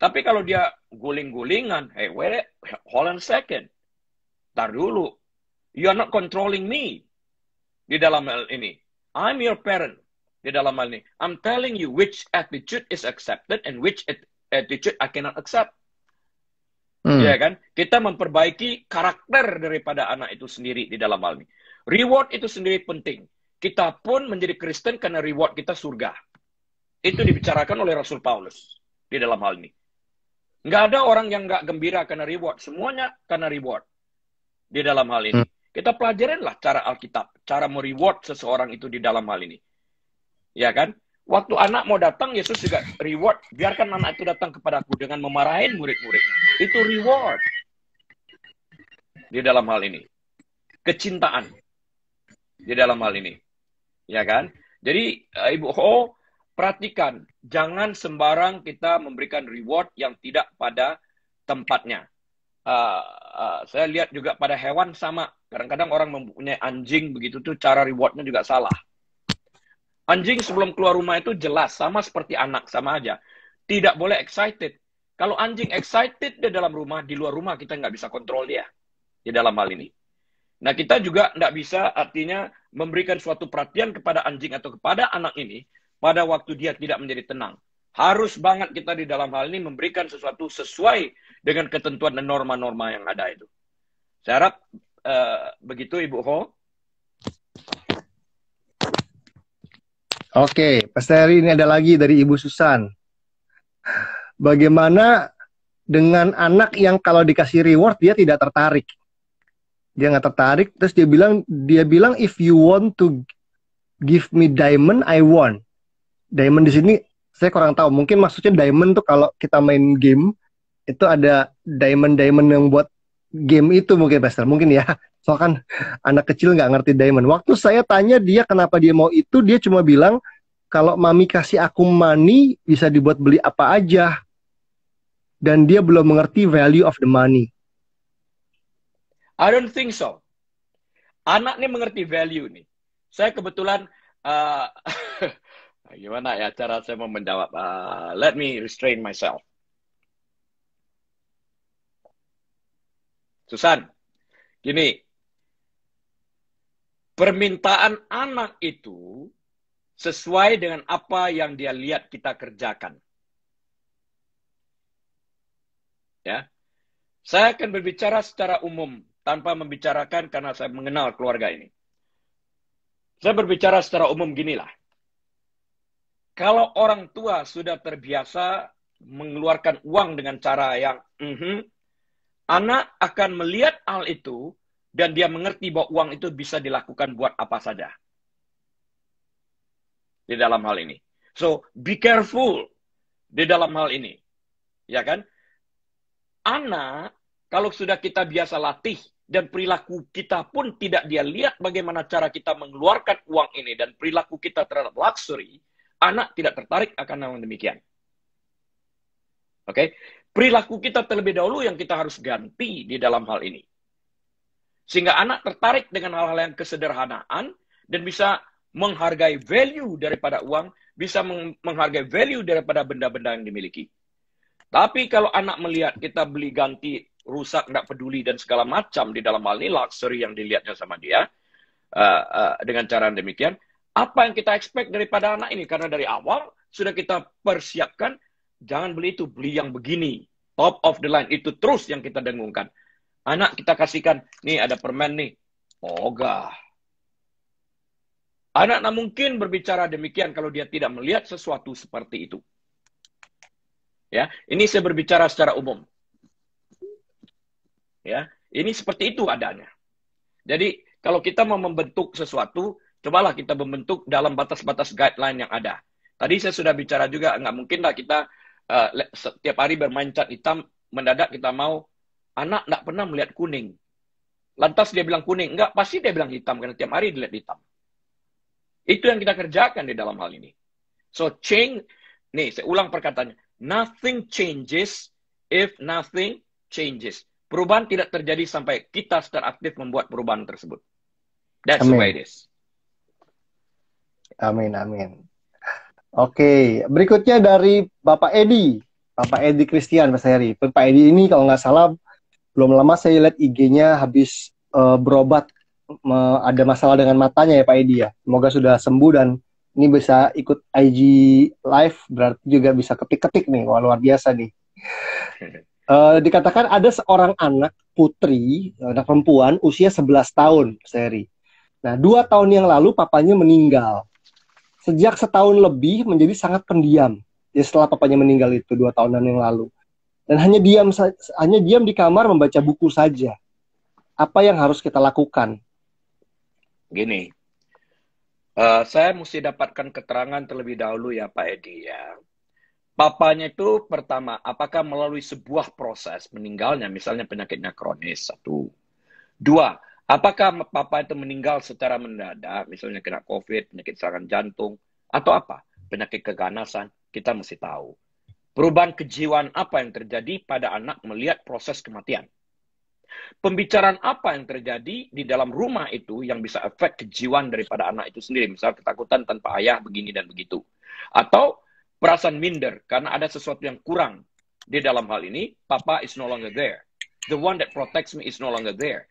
Tapi kalau dia guling-gulingan, hey, wait, hold on a second. Tar dulu. You are not controlling me. Di dalam hal ini. I'm your parent. Di dalam hal ini. I'm telling you which attitude is accepted and which attitude I cannot accept. Hmm. Ya kan? Kita memperbaiki karakter daripada anak itu sendiri di dalam hal ini. Reward itu sendiri penting. Kita pun menjadi Kristen karena reward kita surga. Itu dibicarakan oleh Rasul Paulus di dalam hal ini. Nggak ada orang yang nggak gembira karena reward. Semuanya karena reward. Di dalam hal ini. Hmm. Kita pelajarinlah cara Alkitab. Cara mereward seseorang itu di dalam hal ini. Ya kan? Waktu anak mau datang, Yesus juga reward. Biarkan anak itu datang kepadaku dengan memarahin murid-muridnya. Itu reward. Di dalam hal ini. Kecintaan. Di dalam hal ini. Ya kan? Jadi, eh, Ibu Ho, oh, Perhatikan, jangan sembarang kita memberikan reward yang tidak pada tempatnya. Uh, uh, saya lihat juga pada hewan sama. Kadang-kadang orang mempunyai anjing begitu tuh cara rewardnya juga salah. Anjing sebelum keluar rumah itu jelas sama seperti anak sama aja. Tidak boleh excited. Kalau anjing excited di dalam rumah, di luar rumah kita nggak bisa kontrol dia di dalam hal ini. Nah kita juga nggak bisa artinya memberikan suatu perhatian kepada anjing atau kepada anak ini pada waktu dia tidak menjadi tenang. Harus banget kita di dalam hal ini memberikan sesuatu sesuai dengan ketentuan dan norma-norma yang ada itu. Saya harap uh, begitu Ibu Ho. Oke, Pak Heri ini ada lagi dari Ibu Susan. Bagaimana dengan anak yang kalau dikasih reward dia tidak tertarik? Dia nggak tertarik, terus dia bilang dia bilang if you want to give me diamond, I want diamond di sini saya kurang tahu. Mungkin maksudnya diamond tuh kalau kita main game itu ada diamond-diamond yang buat game itu mungkin Pastor. Mungkin ya. Soal kan anak kecil nggak ngerti diamond. Waktu saya tanya dia kenapa dia mau itu, dia cuma bilang kalau mami kasih aku money bisa dibuat beli apa aja. Dan dia belum mengerti value of the money. I don't think so. Anak ini mengerti value nih. Saya kebetulan uh, Bagaimana ya cara saya mau menjawab? Uh, let me restrain myself. Susan, gini, permintaan anak itu sesuai dengan apa yang dia lihat kita kerjakan. Ya. Saya akan berbicara secara umum tanpa membicarakan karena saya mengenal keluarga ini. Saya berbicara secara umum ginilah. Kalau orang tua sudah terbiasa mengeluarkan uang dengan cara yang mm -hmm, anak akan melihat hal itu dan dia mengerti bahwa uang itu bisa dilakukan buat apa saja. Di dalam hal ini. So, be careful di dalam hal ini. Ya kan? Anak, kalau sudah kita biasa latih, dan perilaku kita pun tidak dia lihat bagaimana cara kita mengeluarkan uang ini dan perilaku kita terhadap luxury, Anak tidak tertarik akan hal demikian. Oke, okay? perilaku kita terlebih dahulu yang kita harus ganti di dalam hal ini. Sehingga anak tertarik dengan hal-hal yang kesederhanaan dan bisa menghargai value daripada uang, bisa menghargai value daripada benda-benda yang dimiliki. Tapi kalau anak melihat kita beli ganti rusak nggak peduli dan segala macam di dalam hal ini luxury yang dilihatnya sama dia uh, uh, dengan cara demikian apa yang kita expect daripada anak ini karena dari awal sudah kita persiapkan jangan beli itu beli yang begini top of the line itu terus yang kita dengungkan anak kita kasihkan nih ada permen nih ogah Anak tak mungkin berbicara demikian kalau dia tidak melihat sesuatu seperti itu. Ya, ini saya berbicara secara umum. Ya, ini seperti itu adanya. Jadi kalau kita mau membentuk sesuatu, cobalah kita membentuk dalam batas-batas guideline yang ada. Tadi saya sudah bicara juga, nggak mungkin lah kita uh, setiap hari bermain cat hitam, mendadak kita mau, anak nggak pernah melihat kuning. Lantas dia bilang kuning, nggak, pasti dia bilang hitam, karena tiap hari dilihat hitam. Itu yang kita kerjakan di dalam hal ini. So, change, nih saya ulang perkataannya, nothing changes if nothing changes. Perubahan tidak terjadi sampai kita secara aktif membuat perubahan tersebut. That's Amin. the way it is. Amin, amin. Oke, berikutnya dari Bapak Edi. Bapak Edi Christian, Mas Heri. Pak Edi ini kalau nggak salah, belum lama saya lihat IG-nya habis uh, berobat. Me ada masalah dengan matanya ya Pak Edi ya. Semoga sudah sembuh dan ini bisa ikut IG live, berarti juga bisa ketik-ketik nih. Wah, luar biasa nih. Uh, dikatakan ada seorang anak putri, anak perempuan, usia 11 tahun, Seri. Nah, dua tahun yang lalu papanya meninggal sejak setahun lebih menjadi sangat pendiam. Ya setelah papanya meninggal itu dua tahunan yang lalu. Dan hanya diam hanya diam di kamar membaca buku saja. Apa yang harus kita lakukan? Gini, uh, saya mesti dapatkan keterangan terlebih dahulu ya Pak Edi ya. Papanya itu pertama, apakah melalui sebuah proses meninggalnya, misalnya penyakitnya kronis, satu. Dua, Apakah papa itu meninggal secara mendadak, misalnya kena COVID, penyakit serangan jantung, atau apa? Penyakit keganasan, kita mesti tahu. Perubahan kejiwaan apa yang terjadi pada anak melihat proses kematian? Pembicaraan apa yang terjadi di dalam rumah itu yang bisa efek kejiwaan daripada anak itu sendiri? Misal ketakutan tanpa ayah, begini dan begitu. Atau perasaan minder karena ada sesuatu yang kurang di dalam hal ini, papa is no longer there. The one that protects me is no longer there.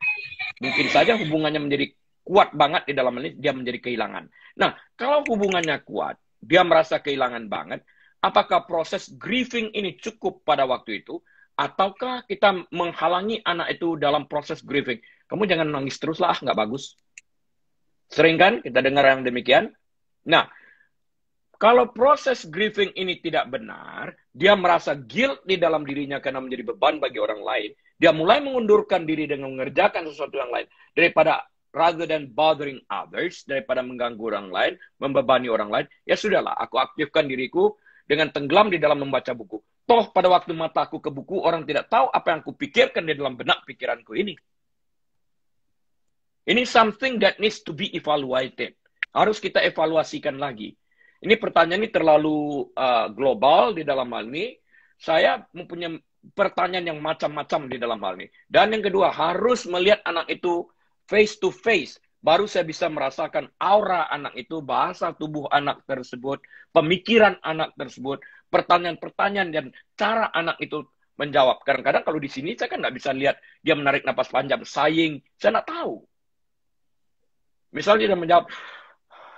Mungkin saja hubungannya menjadi kuat banget di dalam ini, dia menjadi kehilangan. Nah, kalau hubungannya kuat, dia merasa kehilangan banget, apakah proses grieving ini cukup pada waktu itu? Ataukah kita menghalangi anak itu dalam proses grieving? Kamu jangan nangis terus lah, nggak bagus. Sering kan kita dengar yang demikian? Nah, kalau proses grieving ini tidak benar, dia merasa guilt di dalam dirinya karena menjadi beban bagi orang lain, dia mulai mengundurkan diri dengan mengerjakan sesuatu yang lain. Daripada rather than bothering others, daripada mengganggu orang lain, membebani orang lain, ya sudahlah, aku aktifkan diriku dengan tenggelam di dalam membaca buku. Toh pada waktu mataku ke buku, orang tidak tahu apa yang kupikirkan di dalam benak pikiranku ini. Ini something that needs to be evaluated. Harus kita evaluasikan lagi. Ini pertanyaan ini terlalu uh, global di dalam hal ini. Saya mempunyai pertanyaan yang macam-macam di dalam hal ini. Dan yang kedua, harus melihat anak itu face to face. Baru saya bisa merasakan aura anak itu, bahasa tubuh anak tersebut, pemikiran anak tersebut, pertanyaan-pertanyaan dan cara anak itu menjawab. Kadang-kadang kalau di sini saya kan nggak bisa lihat dia menarik napas panjang, sayang. saya nggak tahu. Misalnya dia menjawab,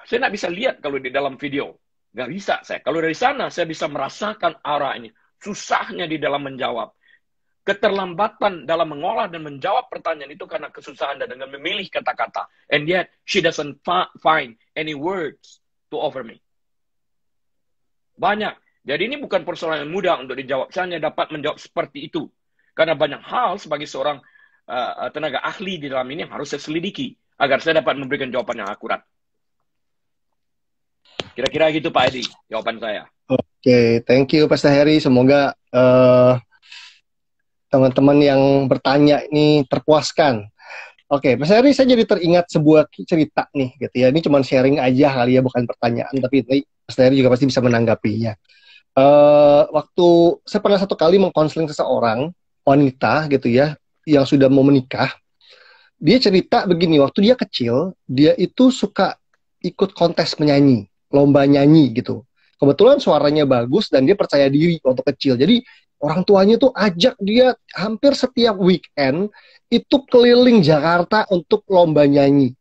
saya nggak bisa lihat kalau di dalam video. Nggak bisa saya. Kalau dari sana, saya bisa merasakan aura ini susahnya di dalam menjawab. Keterlambatan dalam mengolah dan menjawab pertanyaan itu karena kesusahan dan dengan memilih kata-kata. And yet, she doesn't find any words to offer me. Banyak. Jadi ini bukan persoalan yang mudah untuk dijawab. Saya hanya dapat menjawab seperti itu. Karena banyak hal sebagai seorang uh, tenaga ahli di dalam ini yang harus saya selidiki agar saya dapat memberikan jawaban yang akurat. Kira-kira gitu Pak Edi, jawaban saya. Oke, okay, thank you Pastor Harry. Semoga teman eh, teman-teman yang bertanya ini terpuaskan. Oke, okay, Pastor Harry, saya jadi teringat sebuah cerita nih, gitu ya. Ini cuma sharing aja kali ya, bukan pertanyaan, tapi Pastor Harry juga pasti bisa menanggapinya. Uh, waktu saya pernah satu kali mengkonseling seseorang wanita, gitu ya, yang sudah mau menikah. Dia cerita begini, waktu dia kecil, dia itu suka ikut kontes menyanyi lomba nyanyi gitu. Kebetulan suaranya bagus dan dia percaya diri waktu kecil. Jadi orang tuanya tuh ajak dia hampir setiap weekend itu keliling Jakarta untuk lomba nyanyi.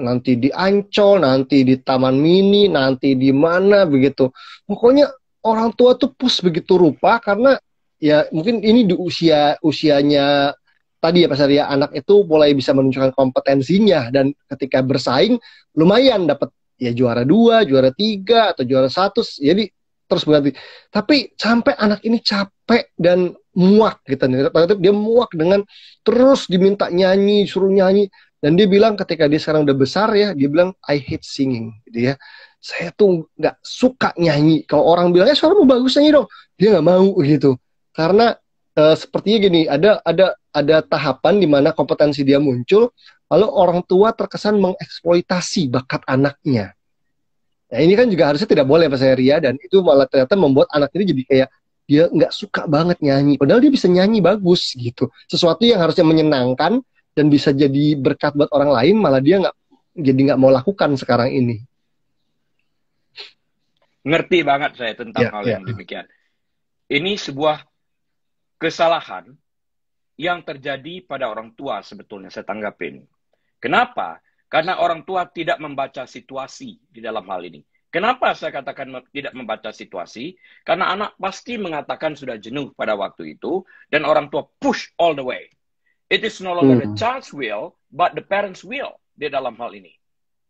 Nanti di Ancol, nanti di Taman Mini, nanti di mana begitu. Pokoknya orang tua tuh push begitu rupa karena ya mungkin ini di usia usianya tadi ya Pak Satria ya, anak itu mulai bisa menunjukkan kompetensinya dan ketika bersaing lumayan dapat ya juara dua, juara tiga, atau juara satu, jadi terus berganti. Tapi sampai anak ini capek dan muak gitu, dia muak dengan terus diminta nyanyi, suruh nyanyi, dan dia bilang ketika dia sekarang udah besar ya, dia bilang I hate singing, gitu ya. Saya tuh nggak suka nyanyi. Kalau orang bilang ya suaramu bagus nyanyi dong, dia nggak mau gitu. Karena uh, sepertinya gini, ada ada ada tahapan di mana kompetensi dia muncul, Lalu orang tua terkesan mengeksploitasi bakat anaknya. Nah ini kan juga harusnya tidak boleh Pak Ria dan itu malah ternyata membuat anak ini jadi kayak dia nggak suka banget nyanyi. Padahal dia bisa nyanyi bagus gitu. Sesuatu yang harusnya menyenangkan dan bisa jadi berkat buat orang lain malah dia nggak jadi nggak mau lakukan sekarang ini. Ngerti banget saya tentang ya, hal ya. yang demikian. Ini sebuah kesalahan yang terjadi pada orang tua sebetulnya saya tanggapin. Kenapa? Karena orang tua tidak membaca situasi di dalam hal ini. Kenapa saya katakan tidak membaca situasi? Karena anak pasti mengatakan sudah jenuh pada waktu itu, dan orang tua push all the way. It is no longer the hmm. child's will, but the parents' will di dalam hal ini.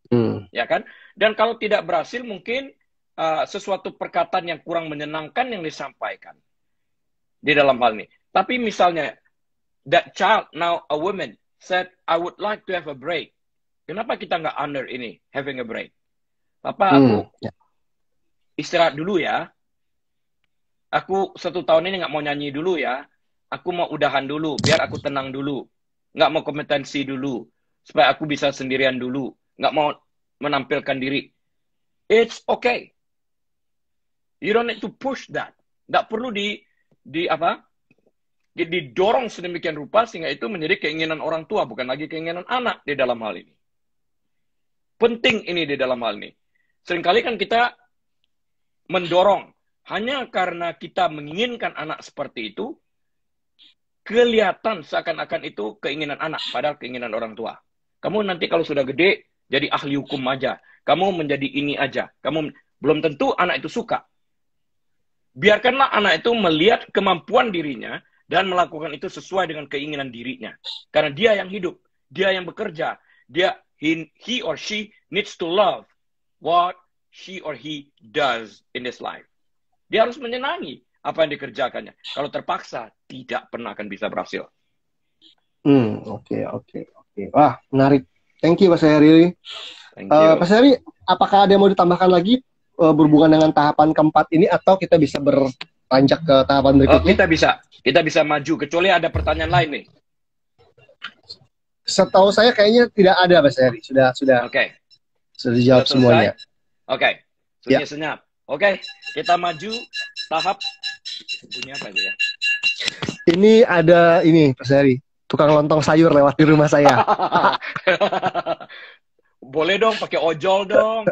Hmm. Ya kan? Dan kalau tidak berhasil, mungkin uh, sesuatu perkataan yang kurang menyenangkan yang disampaikan di dalam hal ini. Tapi misalnya, that child now a woman said, I would like to have a break. Kenapa kita nggak under ini, having a break? Papa, hmm. aku ya. istirahat dulu ya. Aku satu tahun ini nggak mau nyanyi dulu ya. Aku mau udahan dulu, biar aku tenang dulu. Nggak mau kompetensi dulu, supaya aku bisa sendirian dulu. Nggak mau menampilkan diri. It's okay. You don't need to push that. Nggak perlu di di apa didorong sedemikian rupa sehingga itu menjadi keinginan orang tua bukan lagi keinginan anak di dalam hal ini. Penting ini di dalam hal ini. Seringkali kan kita mendorong hanya karena kita menginginkan anak seperti itu kelihatan seakan-akan itu keinginan anak padahal keinginan orang tua. Kamu nanti kalau sudah gede jadi ahli hukum aja. Kamu menjadi ini aja. Kamu belum tentu anak itu suka. Biarkanlah anak itu melihat kemampuan dirinya dan melakukan itu sesuai dengan keinginan dirinya. Karena dia yang hidup, dia yang bekerja, dia he, he or she needs to love what she or he does in this life. Dia harus menyenangi apa yang dikerjakannya. Kalau terpaksa, tidak pernah akan bisa berhasil. Hmm, oke, okay, oke, okay, oke. Okay. Wah, menarik. Thank you, Mas Heri. Thank you. Uh, Mas Heri, apakah ada yang mau ditambahkan lagi uh, berhubungan dengan tahapan keempat ini atau kita bisa ber lanjut ke tahapan berikutnya? Oh, kita bisa, kita bisa maju kecuali ada pertanyaan lain nih. Setahu saya kayaknya tidak ada Mas Heri, sudah sudah. Oke. Okay. Sudah dijawab sudah semuanya. Oke. Okay. Sudah ya. senyap. Oke, okay. kita maju tahap bunyi apa ya? Ini ada ini Mas Heri, tukang lontong sayur lewat di rumah saya. Boleh dong, pakai ojol dong.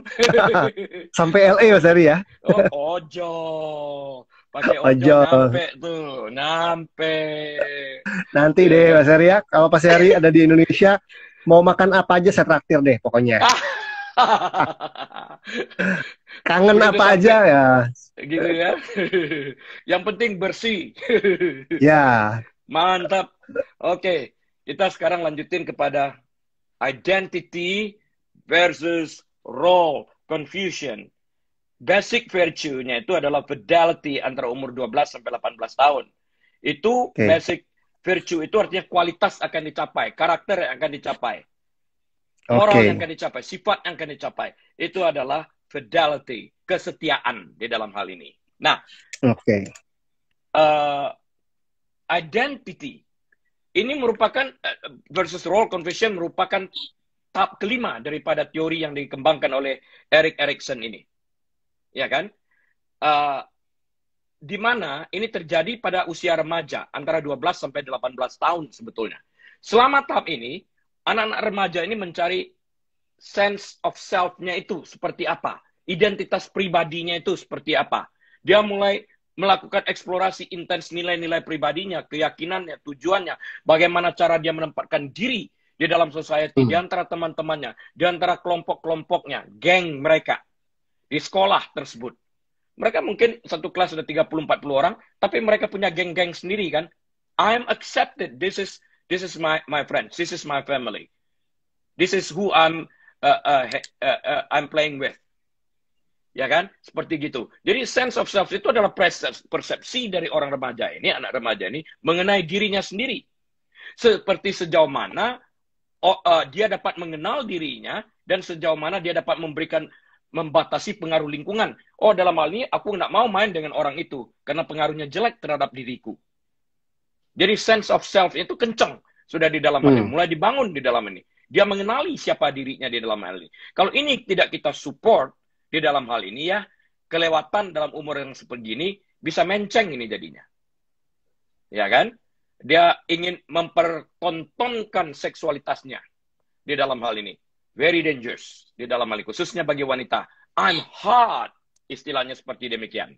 Sampai LA e, Mas Heri ya. Oh, ojol pakai ojo nampe tuh nampe nanti deh iya. Mas Arya kalau Mas Arya ada di Indonesia mau makan apa aja saya traktir deh pokoknya kangen apa aja ya gitu ya yang penting bersih ya mantap oke kita sekarang lanjutin kepada identity versus role confusion basic virtue-nya itu adalah fidelity antara umur 12 sampai 18 tahun. Itu okay. basic virtue itu artinya kualitas akan dicapai, karakter yang akan dicapai. Moral okay. yang akan dicapai, sifat yang akan dicapai. Itu adalah fidelity, kesetiaan di dalam hal ini. Nah, oke. Okay. Uh, eh, identity ini merupakan uh, versus role confession merupakan tahap kelima daripada teori yang dikembangkan oleh Eric Erikson ini ya kan? Uh, di mana ini terjadi pada usia remaja antara 12 sampai 18 tahun sebetulnya. Selama tahap ini, anak-anak remaja ini mencari sense of self-nya itu seperti apa? Identitas pribadinya itu seperti apa? Dia mulai melakukan eksplorasi intens nilai-nilai pribadinya, keyakinannya, tujuannya, bagaimana cara dia menempatkan diri di dalam society, hmm. di antara teman-temannya, di antara kelompok-kelompoknya, geng mereka di sekolah tersebut. Mereka mungkin satu kelas sudah 30-40 orang, tapi mereka punya geng-geng sendiri kan. I am accepted. This is this is my my friends. This is my family. This is who I'm uh, uh, uh, uh, I'm playing with. Ya kan? Seperti gitu. Jadi sense of self itu adalah persepsi dari orang remaja ini, anak remaja ini mengenai dirinya sendiri. Seperti sejauh mana oh, uh, dia dapat mengenal dirinya dan sejauh mana dia dapat memberikan membatasi pengaruh lingkungan. Oh, dalam hal ini aku nggak mau main dengan orang itu karena pengaruhnya jelek terhadap diriku. Jadi sense of self itu kenceng sudah di dalam hmm. ini, mulai dibangun di dalam ini. Dia mengenali siapa dirinya di dalam hal ini. Kalau ini tidak kita support di dalam hal ini ya, kelewatan dalam umur yang seperti ini bisa menceng ini jadinya. Ya kan? Dia ingin mempertontonkan seksualitasnya di dalam hal ini very dangerous di dalam hal khususnya bagi wanita. I'm hot istilahnya seperti demikian.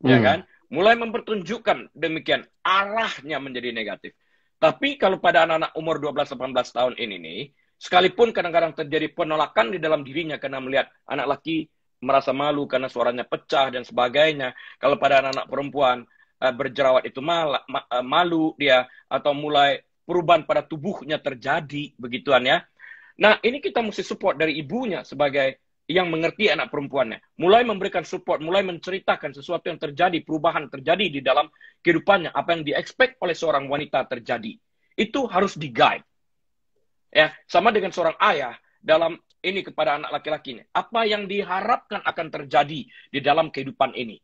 Ya hmm. Ya kan? Mulai mempertunjukkan demikian arahnya menjadi negatif. Tapi kalau pada anak-anak umur 12-18 tahun ini nih, sekalipun kadang-kadang terjadi penolakan di dalam dirinya karena melihat anak laki merasa malu karena suaranya pecah dan sebagainya. Kalau pada anak-anak perempuan eh, berjerawat itu mal, eh, malu dia atau mulai perubahan pada tubuhnya terjadi begituan ya Nah, ini kita mesti support dari ibunya sebagai yang mengerti anak perempuannya. Mulai memberikan support, mulai menceritakan sesuatu yang terjadi, perubahan terjadi di dalam kehidupannya, apa yang diekspek oleh seorang wanita terjadi. Itu harus di-guide. Ya, sama dengan seorang ayah dalam ini kepada anak laki-lakinya. Apa yang diharapkan akan terjadi di dalam kehidupan ini?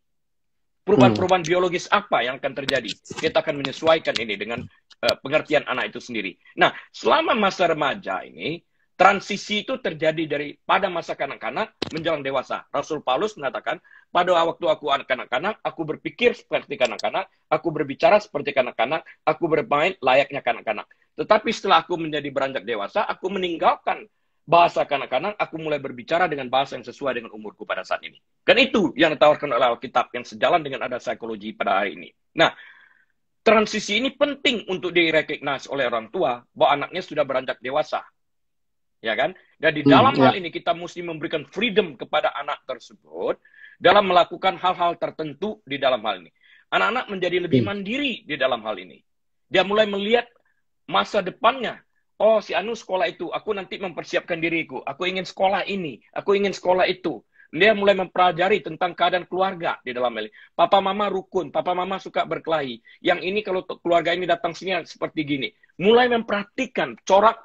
Perubahan-perubahan hmm. biologis apa yang akan terjadi? Kita akan menyesuaikan ini dengan uh, pengertian anak itu sendiri. Nah, selama masa remaja ini, Transisi itu terjadi dari pada masa kanak-kanak menjelang dewasa. Rasul Paulus mengatakan, pada waktu aku anak kanak-kanak, aku berpikir seperti kanak-kanak, aku berbicara seperti kanak-kanak, aku bermain layaknya kanak-kanak. Tetapi setelah aku menjadi beranjak dewasa, aku meninggalkan bahasa kanak-kanak, aku mulai berbicara dengan bahasa yang sesuai dengan umurku pada saat ini. Kan itu yang ditawarkan oleh Alkitab yang sejalan dengan ada psikologi pada hari ini. Nah, transisi ini penting untuk direkognize oleh orang tua bahwa anaknya sudah beranjak dewasa ya kan? Dan di hmm, dalam hmm, hal ya. ini kita mesti memberikan freedom kepada anak tersebut dalam melakukan hal-hal tertentu di dalam hal ini. Anak-anak menjadi lebih hmm. mandiri di dalam hal ini. Dia mulai melihat masa depannya. Oh, si Anu sekolah itu, aku nanti mempersiapkan diriku. Aku ingin sekolah ini, aku ingin sekolah itu. Dia mulai mempelajari tentang keadaan keluarga di dalam hal ini. Papa mama rukun, papa mama suka berkelahi. Yang ini kalau keluarga ini datang sini seperti gini. Mulai memperhatikan corak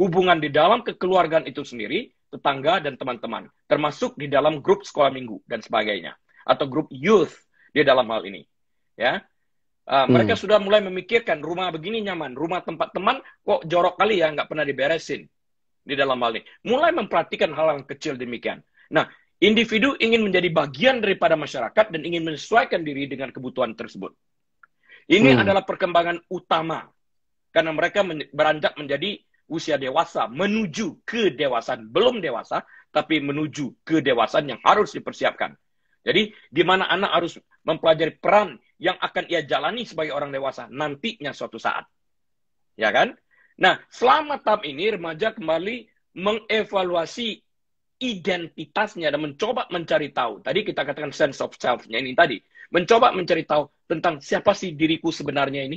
hubungan di dalam kekeluargaan itu sendiri, tetangga dan teman-teman, termasuk di dalam grup sekolah minggu dan sebagainya, atau grup youth di dalam hal ini. Ya, Uh, hmm. mereka sudah mulai memikirkan rumah begini nyaman, rumah tempat teman kok jorok kali ya nggak pernah diberesin di dalam hal ini. Mulai memperhatikan hal yang kecil demikian. Nah, individu ingin menjadi bagian daripada masyarakat dan ingin menyesuaikan diri dengan kebutuhan tersebut. Ini hmm. adalah perkembangan utama karena mereka beranjak menjadi usia dewasa menuju ke dewasa belum dewasa tapi menuju ke dewasa yang harus dipersiapkan. Jadi di mana anak harus mempelajari peran yang akan ia jalani sebagai orang dewasa nantinya suatu saat. Ya kan? Nah, selama tahap ini remaja kembali mengevaluasi identitasnya dan mencoba mencari tahu. Tadi kita katakan sense of self-nya ini tadi. Mencoba mencari tahu tentang siapa sih diriku sebenarnya ini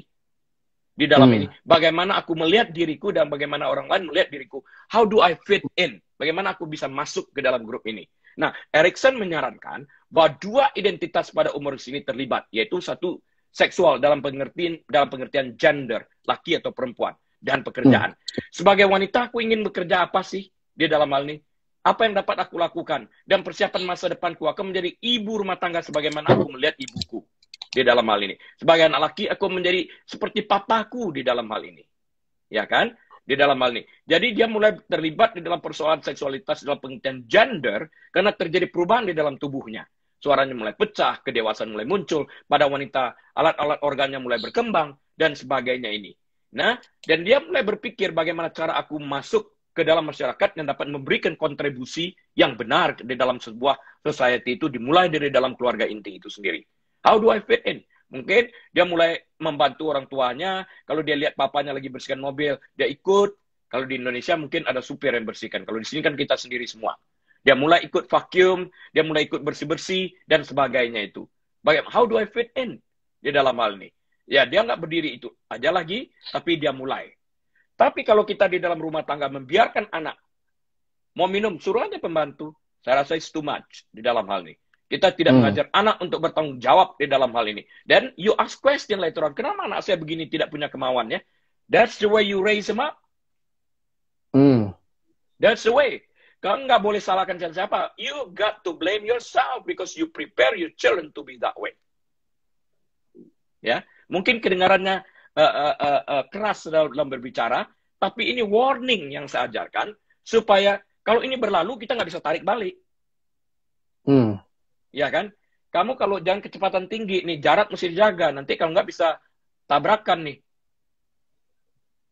di dalam hmm. ini. Bagaimana aku melihat diriku dan bagaimana orang lain melihat diriku. How do I fit in? Bagaimana aku bisa masuk ke dalam grup ini? Nah, Erikson menyarankan bahwa dua identitas pada umur sini terlibat, yaitu satu seksual dalam pengertian dalam pengertian gender, laki atau perempuan dan pekerjaan. Hmm. Sebagai wanita aku ingin bekerja apa sih di dalam hal ini? Apa yang dapat aku lakukan dan persiapan masa depanku akan menjadi ibu rumah tangga sebagaimana aku melihat ibuku di dalam hal ini. Sebagai anak laki, aku menjadi seperti papaku di dalam hal ini. Ya kan? Di dalam hal ini. Jadi dia mulai terlibat di dalam persoalan seksualitas, dalam pengertian gender, karena terjadi perubahan di dalam tubuhnya. Suaranya mulai pecah, kedewasaan mulai muncul, pada wanita alat-alat organnya mulai berkembang, dan sebagainya ini. Nah, dan dia mulai berpikir bagaimana cara aku masuk ke dalam masyarakat yang dapat memberikan kontribusi yang benar di dalam sebuah society itu dimulai dari dalam keluarga inti itu sendiri. How do I fit in? Mungkin dia mulai membantu orang tuanya. Kalau dia lihat papanya lagi bersihkan mobil, dia ikut. Kalau di Indonesia mungkin ada supir yang bersihkan. Kalau di sini kan kita sendiri semua. Dia mulai ikut vakum, dia mulai ikut bersih-bersih, dan sebagainya itu. Bagaimana? How do I fit in? Di dalam hal ini. Ya, dia nggak berdiri itu aja lagi, tapi dia mulai. Tapi kalau kita di dalam rumah tangga membiarkan anak mau minum, suruh aja pembantu. Saya rasa itu too much di dalam hal ini. Kita tidak hmm. mengajar anak untuk bertanggung jawab di dalam hal ini. Dan you ask question later on, kenapa anak saya begini tidak punya kemauannya? That's the way you raise them up. Hmm. That's the way. Kau nggak boleh salahkan siapa-siapa. You got to blame yourself because you prepare your children to be that way. Ya, mungkin kedengarannya uh, uh, uh, uh, keras dalam berbicara, tapi ini warning yang saya ajarkan supaya kalau ini berlalu kita nggak bisa tarik balik. Hmm ya kan? Kamu kalau jangan kecepatan tinggi nih, jarak mesti dijaga. Nanti kalau nggak bisa tabrakan nih.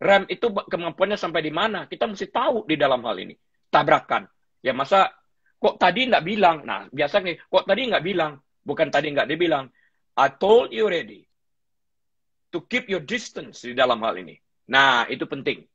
Rem itu kemampuannya sampai di mana? Kita mesti tahu di dalam hal ini. Tabrakan. Ya masa kok tadi nggak bilang? Nah, biasa nih kok tadi nggak bilang? Bukan tadi nggak dibilang. I told you ready to keep your distance di dalam hal ini. Nah, itu penting.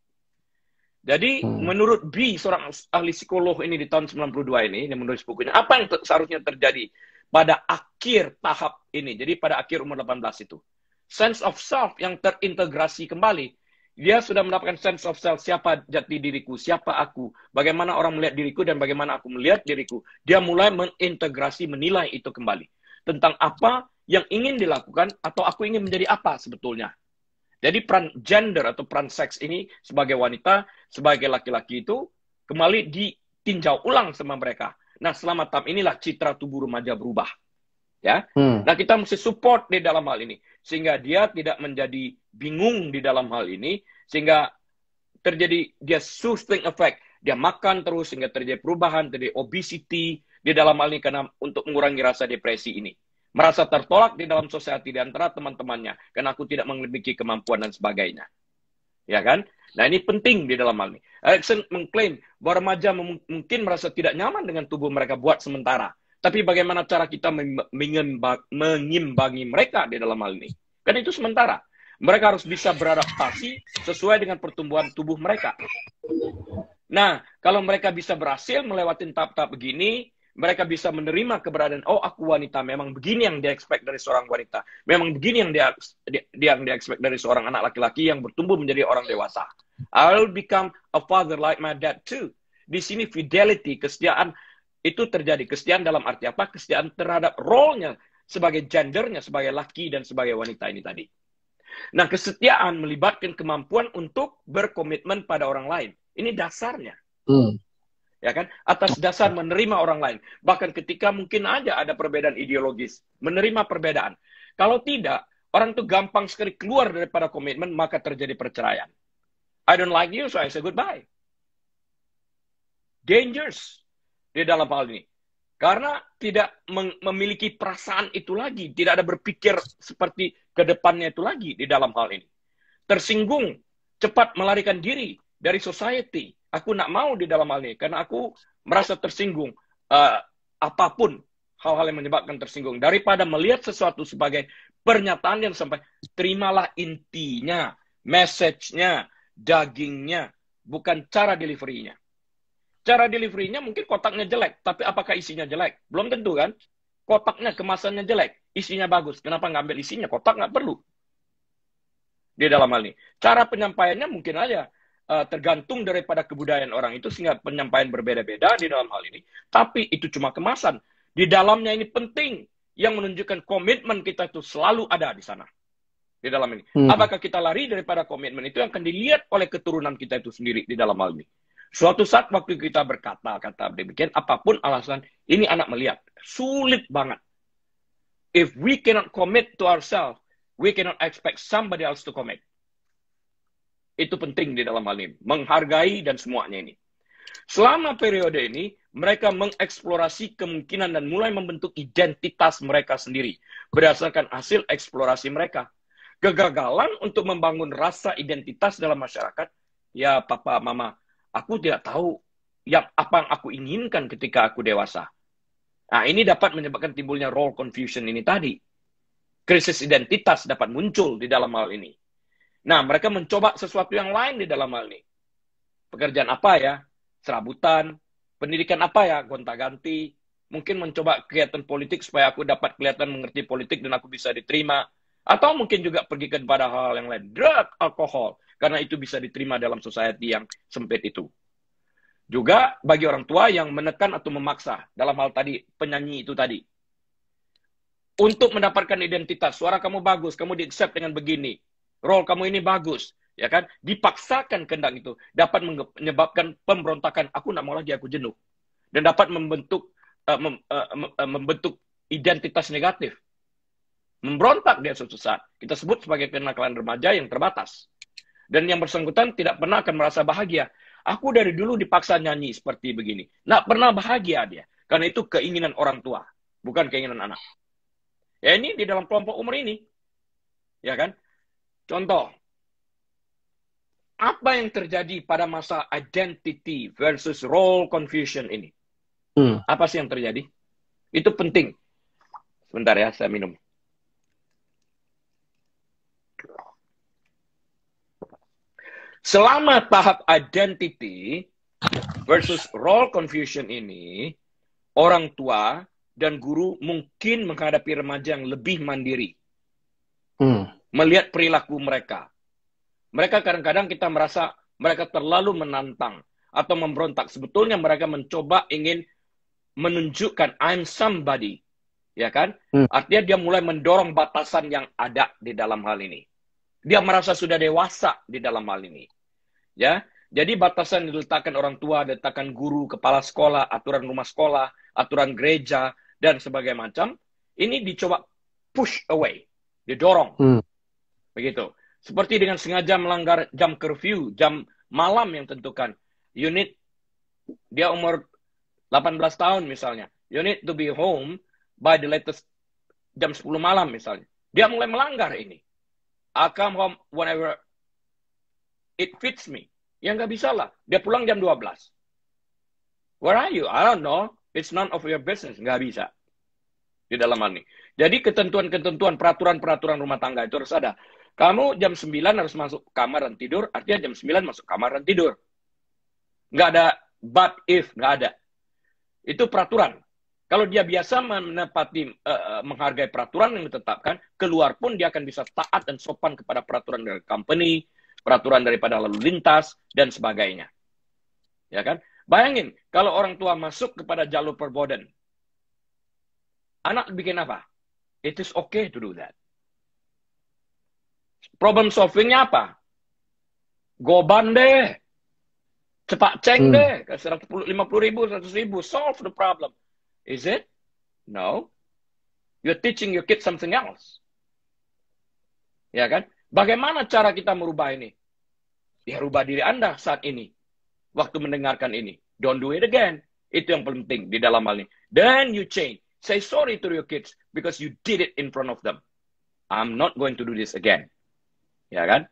Jadi hmm. menurut B seorang ahli psikolog ini di tahun 92 ini yang menulis bukunya apa yang ter seharusnya terjadi pada akhir tahap ini. Jadi pada akhir umur 18 itu. Sense of self yang terintegrasi kembali. Dia sudah mendapatkan sense of self siapa jati diriku, siapa aku, bagaimana orang melihat diriku dan bagaimana aku melihat diriku. Dia mulai mengintegrasi menilai itu kembali tentang apa yang ingin dilakukan atau aku ingin menjadi apa sebetulnya jadi peran gender atau peran seks ini sebagai wanita, sebagai laki-laki itu kembali ditinjau ulang sama mereka. Nah, selama tam inilah citra tubuh remaja berubah. Ya. Hmm. Nah, kita mesti support di dalam hal ini sehingga dia tidak menjadi bingung di dalam hal ini sehingga terjadi dia sustain effect. Dia makan terus sehingga terjadi perubahan, terjadi obesity di dalam hal ini karena untuk mengurangi rasa depresi ini merasa tertolak di dalam sosial di antara teman-temannya karena aku tidak memiliki kemampuan dan sebagainya. Ya kan? Nah, ini penting di dalam hal ini. Erickson mengklaim bahwa remaja mungkin merasa tidak nyaman dengan tubuh mereka buat sementara. Tapi bagaimana cara kita mengimbangi mereka di dalam hal ini? Karena itu sementara. Mereka harus bisa beradaptasi sesuai dengan pertumbuhan tubuh mereka. Nah, kalau mereka bisa berhasil melewati tahap-tahap begini, mereka bisa menerima keberadaan oh aku wanita memang begini yang dia expect dari seorang wanita memang begini yang dia, dia yang dia expect dari seorang anak laki-laki yang bertumbuh menjadi orang dewasa I'll become a father like my dad too di sini fidelity kesetiaan itu terjadi kesetiaan dalam arti apa kesetiaan terhadap role-nya sebagai gendernya sebagai laki dan sebagai wanita ini tadi nah kesetiaan melibatkan kemampuan untuk berkomitmen pada orang lain ini dasarnya hmm ya kan? Atas dasar menerima orang lain. Bahkan ketika mungkin aja ada perbedaan ideologis, menerima perbedaan. Kalau tidak, orang itu gampang sekali keluar daripada komitmen, maka terjadi perceraian. I don't like you, so I say goodbye. Dangers di dalam hal ini. Karena tidak memiliki perasaan itu lagi, tidak ada berpikir seperti ke depannya itu lagi di dalam hal ini. Tersinggung, cepat melarikan diri dari society, aku nak mau di dalam hal ini karena aku merasa tersinggung uh, apapun hal-hal yang menyebabkan tersinggung daripada melihat sesuatu sebagai pernyataan yang sampai terimalah intinya, message-nya, dagingnya, bukan cara deliverynya Cara deliverynya mungkin kotaknya jelek, tapi apakah isinya jelek? Belum tentu kan? Kotaknya kemasannya jelek, isinya bagus. Kenapa ngambil isinya? Kotak nggak perlu. Di dalam hal ini. Cara penyampaiannya mungkin aja Eh, tergantung daripada kebudayaan orang itu sehingga penyampaian berbeda-beda di dalam hal ini. Tapi itu cuma kemasan. Di dalamnya ini penting yang menunjukkan komitmen kita itu selalu ada di sana. Di dalam ini. Hmm. Apakah kita lari daripada komitmen itu yang akan dilihat oleh keturunan kita itu sendiri di dalam hal ini. Suatu saat waktu kita berkata kata demikian apapun alasan ini anak melihat sulit banget. If we cannot commit to ourselves, we cannot expect somebody else to commit. Itu penting di dalam hal ini. Menghargai dan semuanya ini. Selama periode ini, mereka mengeksplorasi kemungkinan dan mulai membentuk identitas mereka sendiri berdasarkan hasil eksplorasi mereka. Kegagalan untuk membangun rasa identitas dalam masyarakat, ya papa, mama, aku tidak tahu yang apa yang aku inginkan ketika aku dewasa. Nah, ini dapat menyebabkan timbulnya role confusion ini tadi. Krisis identitas dapat muncul di dalam hal ini. Nah, mereka mencoba sesuatu yang lain di dalam hal ini. Pekerjaan apa ya? Serabutan, pendidikan apa ya? Gonta-ganti, mungkin mencoba kegiatan politik supaya aku dapat kelihatan mengerti politik dan aku bisa diterima. Atau mungkin juga pergi kepada hal yang lain. Drug, alkohol. Karena itu bisa diterima dalam society yang sempit itu. Juga bagi orang tua yang menekan atau memaksa dalam hal tadi, penyanyi itu tadi. Untuk mendapatkan identitas, suara kamu bagus, kamu di dengan begini role kamu ini bagus, ya kan? Dipaksakan kendang itu dapat menyebabkan pemberontakan. Aku nggak mau lagi, aku jenuh. Dan dapat membentuk uh, mem, uh, uh, membentuk identitas negatif. Memberontak dia suatu saat. Kita sebut sebagai kenakalan remaja yang terbatas. Dan yang bersangkutan tidak pernah akan merasa bahagia. Aku dari dulu dipaksa nyanyi seperti begini. Nggak pernah bahagia dia. Karena itu keinginan orang tua, bukan keinginan anak. Ya ini di dalam kelompok umur ini. Ya kan? Contoh, apa yang terjadi pada masa identity versus role confusion ini? Hmm. Apa sih yang terjadi? Itu penting. Sebentar ya, saya minum. Selama tahap identity versus role confusion ini, orang tua dan guru mungkin menghadapi remaja yang lebih mandiri. Hmm melihat perilaku mereka. Mereka kadang-kadang kita merasa mereka terlalu menantang atau memberontak. Sebetulnya mereka mencoba ingin menunjukkan I'm somebody, ya kan? Hmm. Artinya dia mulai mendorong batasan yang ada di dalam hal ini. Dia merasa sudah dewasa di dalam hal ini. Ya, jadi batasan yang diletakkan orang tua, diletakkan guru, kepala sekolah, aturan rumah sekolah, aturan gereja, dan sebagainya macam. Ini dicoba push away, didorong. Hmm. Begitu. Seperti dengan sengaja melanggar jam curfew, jam malam yang tentukan. unit dia umur 18 tahun misalnya. You need to be home by the latest jam 10 malam misalnya. Dia mulai melanggar ini. I come home whenever it fits me. yang nggak bisa lah. Dia pulang jam 12. Where are you? I don't know. It's none of your business. Nggak bisa. Di dalam hal ini. Jadi ketentuan-ketentuan, peraturan-peraturan rumah tangga itu harus ada. Kamu jam 9 harus masuk kamar dan tidur, artinya jam 9 masuk kamar dan tidur. Nggak ada but if, nggak ada. Itu peraturan. Kalau dia biasa menepati, uh, menghargai peraturan yang ditetapkan, keluar pun dia akan bisa taat dan sopan kepada peraturan dari company, peraturan daripada lalu lintas, dan sebagainya. Ya kan? Bayangin, kalau orang tua masuk kepada jalur perboden, anak bikin apa? It is okay to do that problem solvingnya apa? Goban deh, cepat ceng hmm. deh, 150 ribu, 100 ribu, solve the problem. Is it? No. You're teaching your kids something else. Ya kan? Bagaimana cara kita merubah ini? Ya rubah diri Anda saat ini. Waktu mendengarkan ini. Don't do it again. Itu yang penting di dalam hal ini. Then you change. Say sorry to your kids because you did it in front of them. I'm not going to do this again ya kan?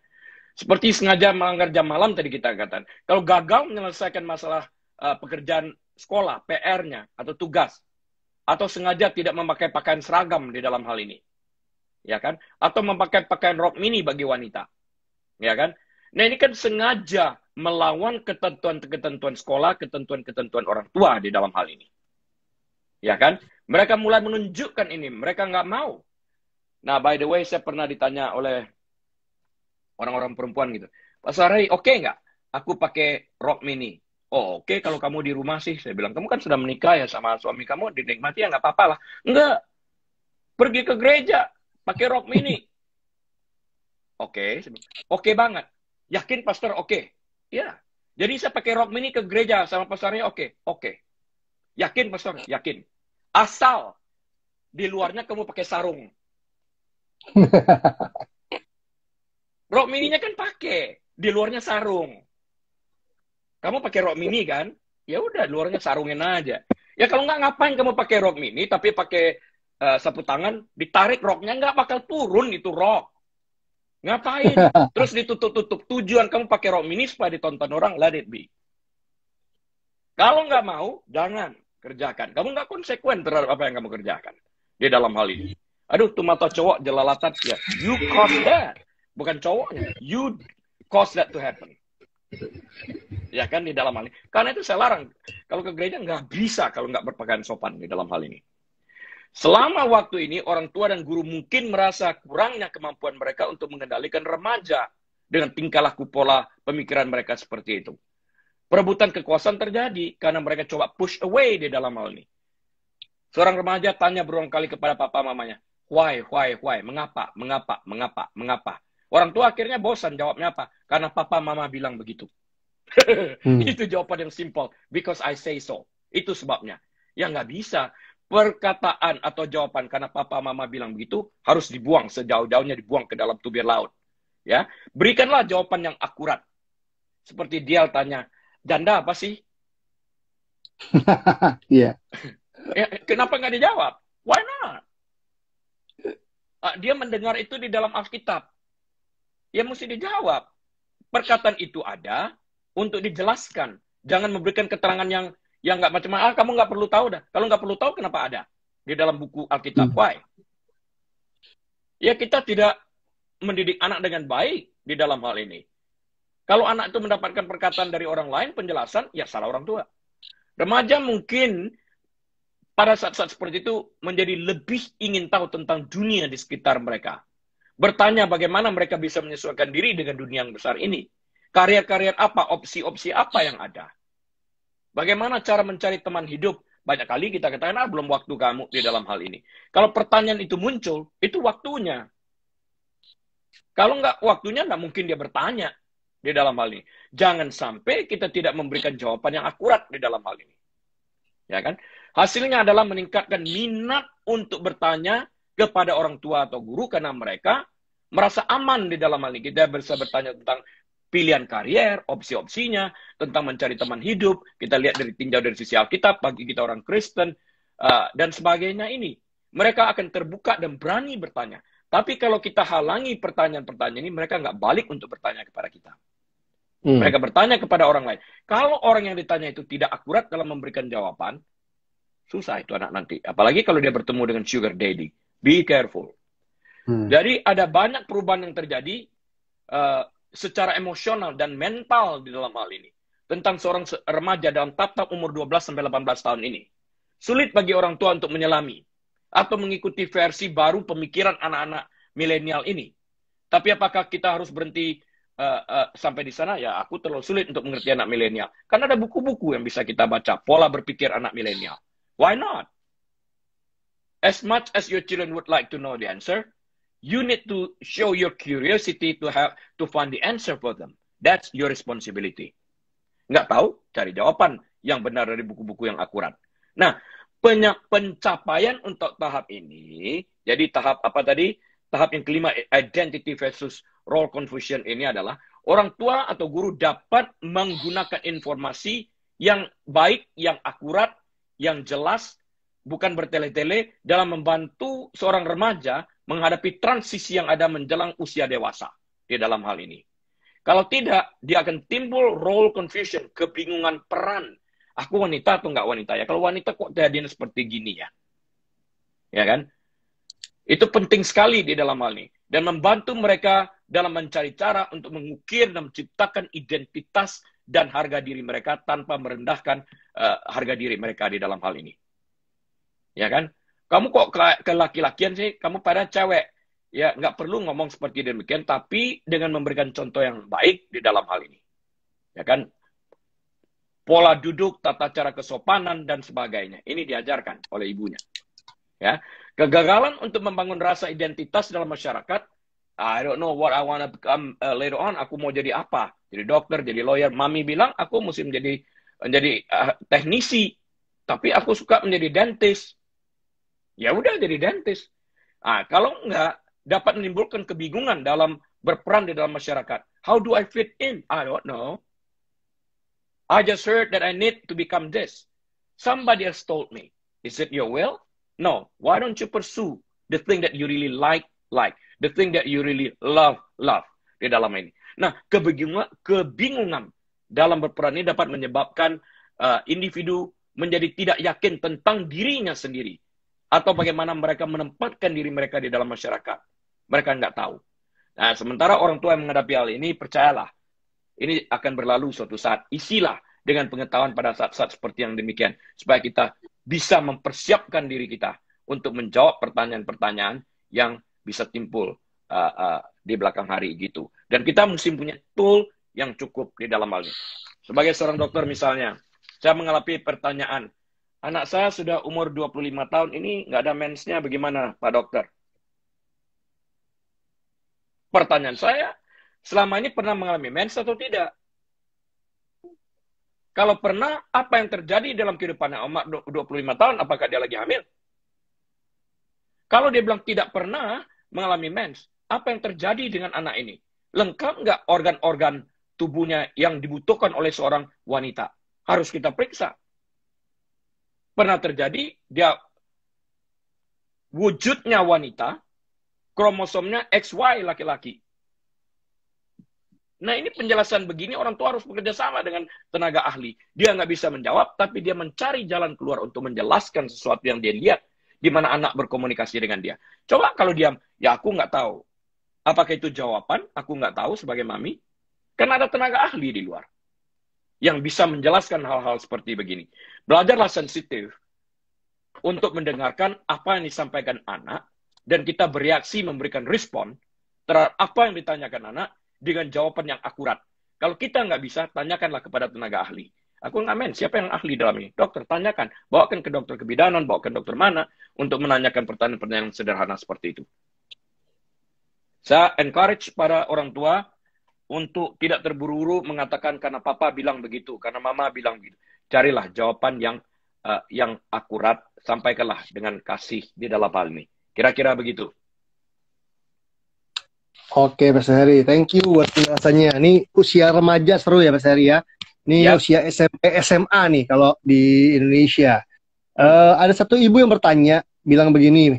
Seperti sengaja melanggar jam malam tadi kita katakan. Kalau gagal menyelesaikan masalah uh, pekerjaan sekolah, PR-nya atau tugas, atau sengaja tidak memakai pakaian seragam di dalam hal ini, ya kan? Atau memakai pakaian rok mini bagi wanita, ya kan? Nah ini kan sengaja melawan ketentuan-ketentuan sekolah, ketentuan-ketentuan orang tua di dalam hal ini, ya kan? Mereka mulai menunjukkan ini, mereka nggak mau. Nah, by the way, saya pernah ditanya oleh orang-orang perempuan gitu. Pak Sarai, oke okay nggak? Aku pakai rok mini. Oh, oke okay, kalau kamu di rumah sih. Saya bilang, kamu kan sudah menikah ya sama suami kamu, dinikmati ya nggak apa-apa lah. Enggak. Pergi ke gereja, pakai rok mini. Oke, okay. oke okay banget. Yakin pastor oke? Okay. Ya. Jadi saya pakai rok mini ke gereja sama pastornya oke, okay. oke. Okay. Yakin pastor? Yakin. Asal di luarnya kamu pakai sarung. Rok mininya kan pakai, di luarnya sarung. Kamu pakai rok mini kan? Ya udah, luarnya sarungin aja. Ya kalau nggak ngapain kamu pakai rok mini, tapi pakai uh, sapu tangan, ditarik roknya nggak bakal turun itu rok. Ngapain? Terus ditutup-tutup. Tujuan kamu pakai rok mini supaya ditonton orang, let it be. Kalau nggak mau, jangan kerjakan. Kamu nggak konsekuen terhadap apa yang kamu kerjakan di dalam hal ini. Aduh, tuh mata cowok jelalatan ya. You cause that bukan cowoknya. You cause that to happen. Ya kan di dalam hal ini. Karena itu saya larang. Kalau ke gereja nggak bisa kalau nggak berpakaian sopan di dalam hal ini. Selama waktu ini orang tua dan guru mungkin merasa kurangnya kemampuan mereka untuk mengendalikan remaja dengan tingkah laku pola pemikiran mereka seperti itu. Perebutan kekuasaan terjadi karena mereka coba push away di dalam hal ini. Seorang remaja tanya berulang kali kepada papa mamanya, why, why, why, mengapa, mengapa, mengapa, mengapa. Orang tua akhirnya bosan jawabnya apa? Karena papa mama bilang begitu. hmm. Itu jawaban yang simpel. Because I say so. Itu sebabnya. Ya nggak bisa. Perkataan atau jawaban karena papa mama bilang begitu harus dibuang sejauh-jauhnya dibuang ke dalam tubir laut. Ya, berikanlah jawaban yang akurat. Seperti dia tanya, janda apa sih? Iya. yeah. Kenapa nggak dijawab? Why not? Ah, dia mendengar itu di dalam Alkitab ya mesti dijawab. Perkataan itu ada untuk dijelaskan. Jangan memberikan keterangan yang yang nggak macam ah kamu nggak perlu tahu dah. Kalau nggak perlu tahu kenapa ada di dalam buku Alkitab? Hmm. Why? Ya kita tidak mendidik anak dengan baik di dalam hal ini. Kalau anak itu mendapatkan perkataan dari orang lain, penjelasan, ya salah orang tua. Remaja mungkin pada saat-saat seperti itu menjadi lebih ingin tahu tentang dunia di sekitar mereka. Bertanya bagaimana mereka bisa menyesuaikan diri dengan dunia yang besar ini. Karya-karya apa, opsi-opsi apa yang ada. Bagaimana cara mencari teman hidup. Banyak kali kita katakan, ah, belum waktu kamu di dalam hal ini. Kalau pertanyaan itu muncul, itu waktunya. Kalau nggak waktunya, nggak mungkin dia bertanya di dalam hal ini. Jangan sampai kita tidak memberikan jawaban yang akurat di dalam hal ini. Ya kan? Hasilnya adalah meningkatkan minat untuk bertanya kepada orang tua atau guru karena mereka merasa aman di dalam hal ini. Kita bisa bertanya tentang pilihan karier, opsi-opsinya, tentang mencari teman hidup. Kita lihat dari tinjau dari sisi Alkitab, bagi kita orang Kristen, eh, dan sebagainya ini. Mereka akan terbuka dan berani bertanya. Tapi kalau kita halangi pertanyaan-pertanyaan ini, mereka nggak balik untuk bertanya kepada kita. Hmm. Mereka bertanya kepada orang lain. Kalau orang yang ditanya itu tidak akurat dalam memberikan jawaban, susah itu anak nanti. Apalagi kalau dia bertemu dengan sugar daddy. Be careful. Hmm. Jadi ada banyak perubahan yang terjadi uh, secara emosional dan mental di dalam hal ini. Tentang seorang remaja dalam tahap umur 12 sampai 18 tahun ini. Sulit bagi orang tua untuk menyelami atau mengikuti versi baru pemikiran anak-anak milenial ini. Tapi apakah kita harus berhenti uh, uh, sampai di sana? Ya, aku terlalu sulit untuk mengerti anak milenial. Karena ada buku-buku yang bisa kita baca, pola berpikir anak milenial. Why not? as much as your children would like to know the answer, you need to show your curiosity to have to find the answer for them. That's your responsibility. Nggak tahu, cari jawaban yang benar dari buku-buku yang akurat. Nah, pencapaian untuk tahap ini, jadi tahap apa tadi? Tahap yang kelima, identity versus role confusion ini adalah orang tua atau guru dapat menggunakan informasi yang baik, yang akurat, yang jelas, bukan bertele-tele dalam membantu seorang remaja menghadapi transisi yang ada menjelang usia dewasa di dalam hal ini. Kalau tidak, dia akan timbul role confusion, kebingungan peran. Aku wanita atau nggak wanita ya? Kalau wanita kok jadinya seperti gini ya? Ya kan? Itu penting sekali di dalam hal ini. Dan membantu mereka dalam mencari cara untuk mengukir dan menciptakan identitas dan harga diri mereka tanpa merendahkan uh, harga diri mereka di dalam hal ini ya kan? Kamu kok ke, ke laki-lakian sih? Kamu pada cewek. Ya, nggak perlu ngomong seperti demikian, tapi dengan memberikan contoh yang baik di dalam hal ini. Ya kan? Pola duduk, tata cara kesopanan, dan sebagainya. Ini diajarkan oleh ibunya. Ya, Kegagalan untuk membangun rasa identitas dalam masyarakat, I don't know what I wanna become uh, later on, aku mau jadi apa? Jadi dokter, jadi lawyer. Mami bilang, aku mesti menjadi menjadi uh, teknisi, tapi aku suka menjadi dentist ya udah jadi dentist. Ah, kalau enggak dapat menimbulkan kebingungan dalam berperan di dalam masyarakat. How do I fit in? I don't know. I just heard that I need to become this. Somebody has told me. Is it your will? No. Why don't you pursue the thing that you really like, like the thing that you really love, love di dalam ini. Nah, kebingungan, kebingungan dalam berperan ini dapat menyebabkan uh, individu menjadi tidak yakin tentang dirinya sendiri atau bagaimana mereka menempatkan diri mereka di dalam masyarakat. Mereka nggak tahu. Nah, sementara orang tua yang menghadapi hal ini, percayalah, ini akan berlalu suatu saat. Isilah dengan pengetahuan pada saat-saat seperti yang demikian, supaya kita bisa mempersiapkan diri kita untuk menjawab pertanyaan-pertanyaan yang bisa timbul uh, uh, di belakang hari gitu. Dan kita mesti punya tool yang cukup di dalam hal ini. Sebagai seorang dokter misalnya, saya mengalami pertanyaan, anak saya sudah umur 25 tahun ini nggak ada mensnya bagaimana Pak Dokter? Pertanyaan saya, selama ini pernah mengalami mens atau tidak? Kalau pernah, apa yang terjadi dalam kehidupannya Omak 25 tahun? Apakah dia lagi hamil? Kalau dia bilang tidak pernah mengalami mens, apa yang terjadi dengan anak ini? Lengkap nggak organ-organ tubuhnya yang dibutuhkan oleh seorang wanita? Harus kita periksa pernah terjadi dia wujudnya wanita, kromosomnya XY laki-laki. Nah ini penjelasan begini orang tua harus bekerja sama dengan tenaga ahli. Dia nggak bisa menjawab, tapi dia mencari jalan keluar untuk menjelaskan sesuatu yang dia lihat di mana anak berkomunikasi dengan dia. Coba kalau diam, ya aku nggak tahu. Apakah itu jawaban? Aku nggak tahu sebagai mami. Karena ada tenaga ahli di luar yang bisa menjelaskan hal-hal seperti begini. Belajarlah sensitif untuk mendengarkan apa yang disampaikan anak dan kita bereaksi memberikan respon terhadap apa yang ditanyakan anak dengan jawaban yang akurat. Kalau kita nggak bisa, tanyakanlah kepada tenaga ahli. Aku nggak ngamen, siapa yang ahli dalam ini? Dokter, tanyakan. Bawakan ke dokter kebidanan, bawakan dokter mana untuk menanyakan pertanyaan-pertanyaan sederhana seperti itu. Saya encourage para orang tua untuk tidak terburu-buru mengatakan karena papa bilang begitu, karena mama bilang begitu carilah jawaban yang uh, yang akurat, sampaikanlah dengan kasih di dalam hal ini. Kira-kira begitu. Oke, pastor, Heri. Thank you buat penjelasannya. Ini usia remaja seru ya, pastor Heri ya. Ini yep. Ya. usia SMP, SMA nih kalau di Indonesia. Uh, ada satu ibu yang bertanya, bilang begini,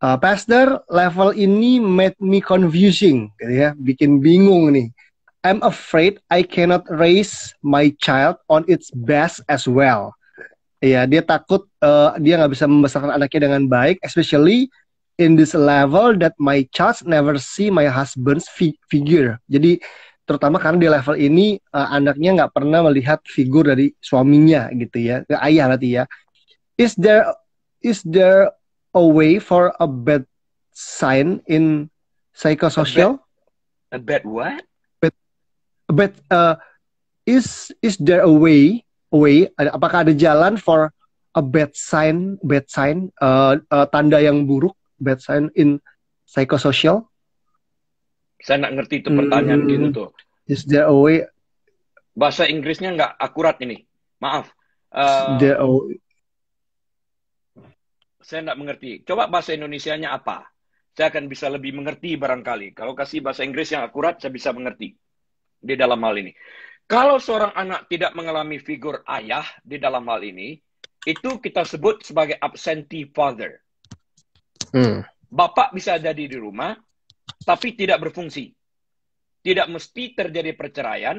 uh, Pastor, level ini made me confusing, gitu ya, bikin bingung nih. I'm afraid I cannot raise my child on its best as well. Ya, dia takut uh, dia nggak bisa membesarkan anaknya dengan baik, especially in this level that my child never see my husband's fi figure. Jadi terutama karena di level ini uh, anaknya nggak pernah melihat figur dari suaminya gitu ya, ke ayah berarti ya. Is there is there a way for a bad sign in psychosocial? A bad, a bad what? but uh, is is there a way a way apakah ada jalan for a bad sign bad sign uh, uh, tanda yang buruk bad sign in psychosocial saya nggak ngerti itu pertanyaan hmm, gitu tuh is there a way bahasa Inggrisnya nggak akurat ini maaf uh, there a way? saya nggak mengerti coba bahasa Indonesia-nya apa saya akan bisa lebih mengerti barangkali kalau kasih bahasa Inggris yang akurat saya bisa mengerti di dalam hal ini. Kalau seorang anak tidak mengalami figur ayah di dalam hal ini, itu kita sebut sebagai absentee father. Hmm. Bapak bisa jadi di rumah, tapi tidak berfungsi. Tidak mesti terjadi perceraian,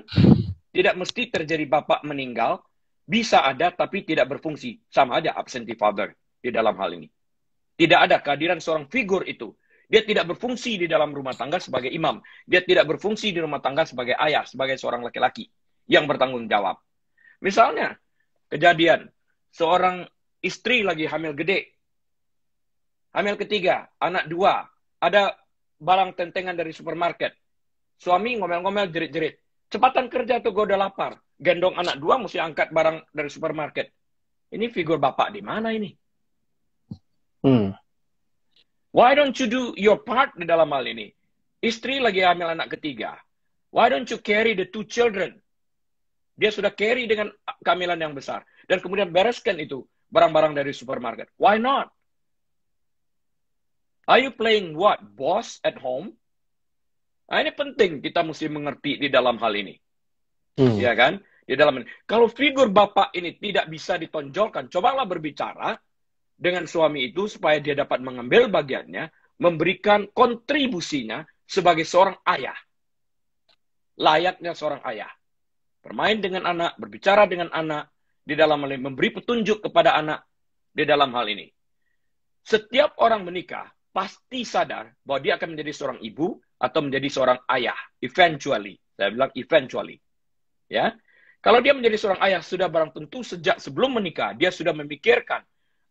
tidak mesti terjadi bapak meninggal, bisa ada tapi tidak berfungsi. Sama aja absentee father di dalam hal ini. Tidak ada kehadiran seorang figur itu dia tidak berfungsi di dalam rumah tangga sebagai imam. Dia tidak berfungsi di rumah tangga sebagai ayah, sebagai seorang laki-laki yang bertanggung jawab. Misalnya, kejadian seorang istri lagi hamil gede, hamil ketiga, anak dua, ada barang tentengan dari supermarket. Suami ngomel-ngomel jerit-jerit. Cepatan kerja tuh gue udah lapar. Gendong anak dua mesti angkat barang dari supermarket. Ini figur bapak di mana ini? Hmm. Why don't you do your part di dalam hal ini? Istri lagi hamil anak ketiga. Why don't you carry the two children? Dia sudah carry dengan kehamilan yang besar. Dan kemudian bereskan itu barang-barang dari supermarket. Why not? Are you playing what? Boss at home? Nah, ini penting kita mesti mengerti di dalam hal ini. Hmm. Ya kan? Di dalam ini. Kalau figur Bapak ini tidak bisa ditonjolkan, cobalah berbicara dengan suami itu supaya dia dapat mengambil bagiannya, memberikan kontribusinya sebagai seorang ayah. Layaknya seorang ayah. Bermain dengan anak, berbicara dengan anak, di dalam hal ini, memberi petunjuk kepada anak di dalam hal ini. Setiap orang menikah pasti sadar bahwa dia akan menjadi seorang ibu atau menjadi seorang ayah. Eventually, saya bilang eventually. Ya, kalau dia menjadi seorang ayah sudah barang tentu sejak sebelum menikah dia sudah memikirkan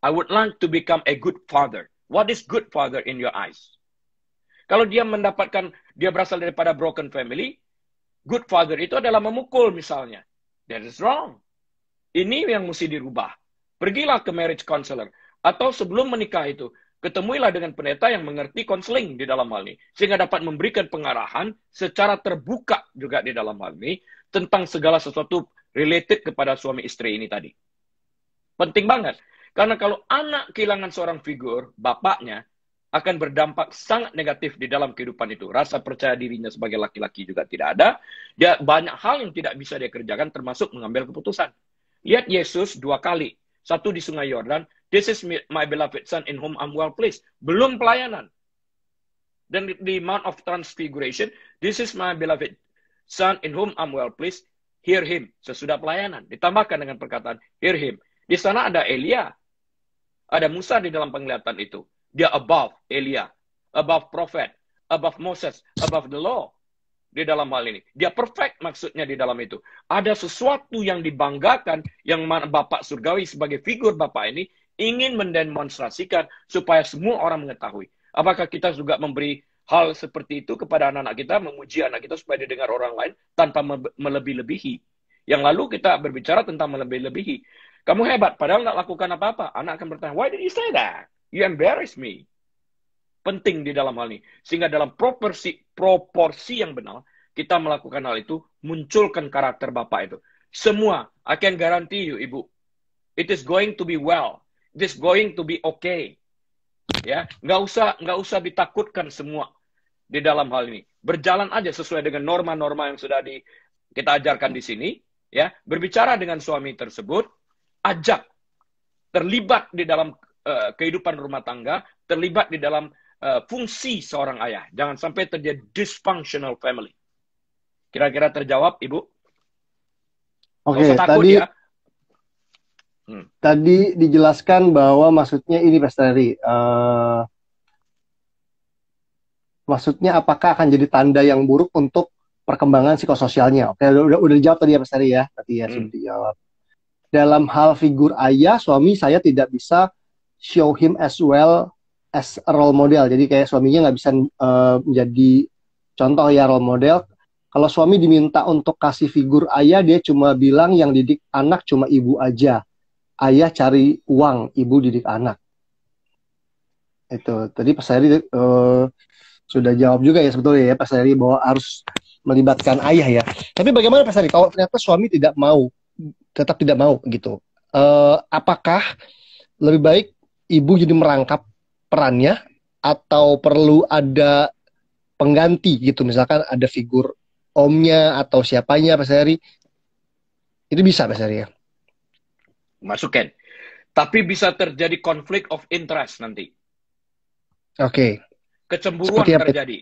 I would like to become a good father. What is good father in your eyes? Kalau dia mendapatkan, dia berasal daripada broken family, good father itu adalah memukul misalnya. That is wrong. Ini yang mesti dirubah. Pergilah ke marriage counselor. Atau sebelum menikah itu, ketemuilah dengan pendeta yang mengerti konseling di dalam hal ini. Sehingga dapat memberikan pengarahan secara terbuka juga di dalam hal ini tentang segala sesuatu related kepada suami istri ini tadi. Penting banget. Karena kalau anak kehilangan seorang figur, bapaknya, akan berdampak sangat negatif di dalam kehidupan itu. Rasa percaya dirinya sebagai laki-laki juga tidak ada. Dia banyak hal yang tidak bisa dia kerjakan termasuk mengambil keputusan. Lihat Yesus dua kali. Satu di Sungai Yordan, this is my beloved son in whom I'm well pleased. Belum pelayanan. Dan di, Mount of Transfiguration, this is my beloved son in whom I'm well pleased. Hear him. Sesudah pelayanan. Ditambahkan dengan perkataan, hear him. Di sana ada Elia ada Musa di dalam penglihatan itu. Dia above Elia, above prophet, above Moses, above the law di dalam hal ini. Dia perfect maksudnya di dalam itu. Ada sesuatu yang dibanggakan yang Bapak Surgawi sebagai figur Bapak ini ingin mendemonstrasikan supaya semua orang mengetahui. Apakah kita juga memberi hal seperti itu kepada anak-anak kita, memuji anak kita supaya didengar orang lain tanpa melebih-lebihi. Yang lalu kita berbicara tentang melebih-lebihi. Kamu hebat, padahal nggak lakukan apa-apa. Anak akan bertanya, why did you say that? You embarrass me. Penting di dalam hal ini. Sehingga dalam proporsi, proporsi yang benar, kita melakukan hal itu, munculkan karakter Bapak itu. Semua, I can guarantee you, Ibu. It is going to be well. It is going to be okay. Ya, nggak usah nggak usah ditakutkan semua di dalam hal ini. Berjalan aja sesuai dengan norma-norma yang sudah di, kita ajarkan di sini. Ya, berbicara dengan suami tersebut, ajak terlibat di dalam uh, kehidupan rumah tangga, terlibat di dalam uh, fungsi seorang ayah. Jangan sampai terjadi dysfunctional family. Kira-kira terjawab, Ibu? Oke, okay, tadi ya. hmm. tadi dijelaskan bahwa maksudnya ini Mas Terry, uh, eh, maksudnya apakah akan jadi tanda yang buruk untuk perkembangan psikososialnya? Oke, udah udah dijawab tadi ya Mas ya, tadi ya hmm. sudah dijawab dalam hal figur ayah, suami saya tidak bisa show him as well as a role model. Jadi kayak suaminya nggak bisa uh, menjadi contoh ya role model. Kalau suami diminta untuk kasih figur ayah, dia cuma bilang yang didik anak cuma ibu aja. Ayah cari uang, ibu didik anak. Itu tadi Pak Sari uh, eh, sudah jawab juga ya sebetulnya ya Pak Sari bahwa harus melibatkan ayah ya. Tapi bagaimana Pak Sari kalau ternyata suami tidak mau tetap tidak mau gitu. Uh, apakah lebih baik ibu jadi merangkap perannya atau perlu ada pengganti gitu misalkan ada figur omnya atau siapanya Mas Heri itu bisa Mas Heri ya masukkan tapi bisa terjadi konflik of interest nanti oke okay. kecemburuan terjadi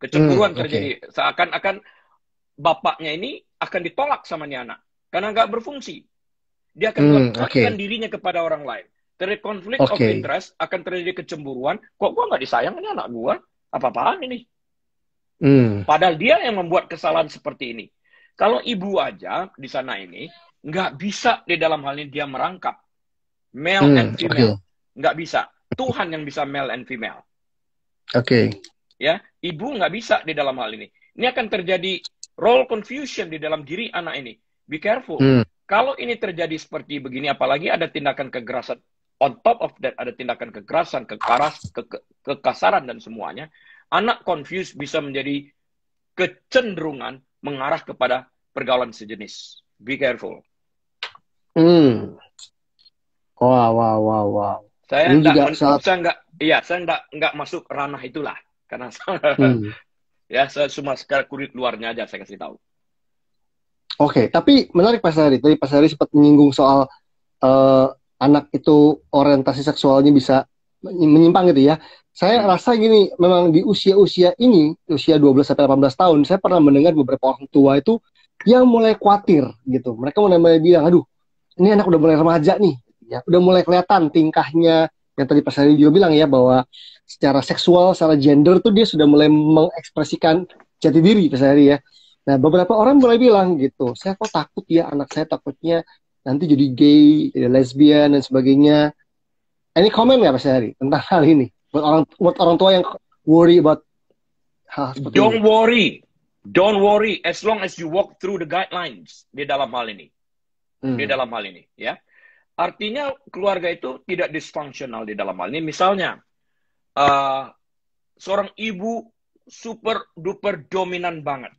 kecemburuan hmm, terjadi seakan-akan bapaknya ini akan ditolak sama nih anak karena nggak berfungsi. Dia akan hmm, melakukan okay. dirinya kepada orang lain. Terjadi konflik okay. of interest, akan terjadi kecemburuan. Kok gua nggak disayang ini anak gua? Apa-apaan ini? Hmm. Padahal dia yang membuat kesalahan seperti ini. Kalau ibu aja di sana ini nggak bisa di dalam hal ini dia merangkap male hmm, and female, okay. nggak bisa. Tuhan yang bisa male and female. Oke. Okay. Ya, ibu nggak bisa di dalam hal ini. Ini akan terjadi role confusion di dalam diri anak ini. Be careful. Hmm. Kalau ini terjadi seperti begini, apalagi ada tindakan kekerasan on top of that ada tindakan kekerasan, kekeras, ke, ke, kekasaran dan semuanya, anak confused bisa menjadi kecenderungan mengarah kepada pergaulan sejenis. Be careful. Hmm. Wow, wow, wow, wow. Saya ini enggak, juga saat... saya enggak, iya, saya enggak, enggak masuk ranah itulah. Karena hmm. ya, saya cuma sekarang kulit luarnya aja saya kasih tahu. Oke, okay, tapi menarik Pak Sari. Tadi Pak Sari sempat menyinggung soal uh, anak itu orientasi seksualnya bisa menyimpang gitu ya. Saya hmm. rasa gini, memang di usia-usia ini, usia 12 18 tahun, saya pernah mendengar beberapa orang tua itu yang mulai khawatir gitu. Mereka mulai mulai bilang, "Aduh, ini anak udah mulai remaja nih." Ya, udah mulai kelihatan tingkahnya yang tadi Pak Sari juga bilang ya bahwa secara seksual, secara gender tuh dia sudah mulai mengekspresikan jati diri Pak Sari ya. Nah, beberapa orang mulai bilang gitu, saya kok takut ya anak saya takutnya nanti jadi gay, jadi lesbian dan sebagainya. Ini komen nggak Pak Hari tentang hal ini? Buat orang buat orang tua yang worry about hal seperti Don't ini. worry. Don't worry as long as you walk through the guidelines di dalam hal ini. Hmm. Di dalam hal ini, ya. Artinya keluarga itu tidak dysfunctional di dalam hal ini. Misalnya uh, seorang ibu super duper dominan banget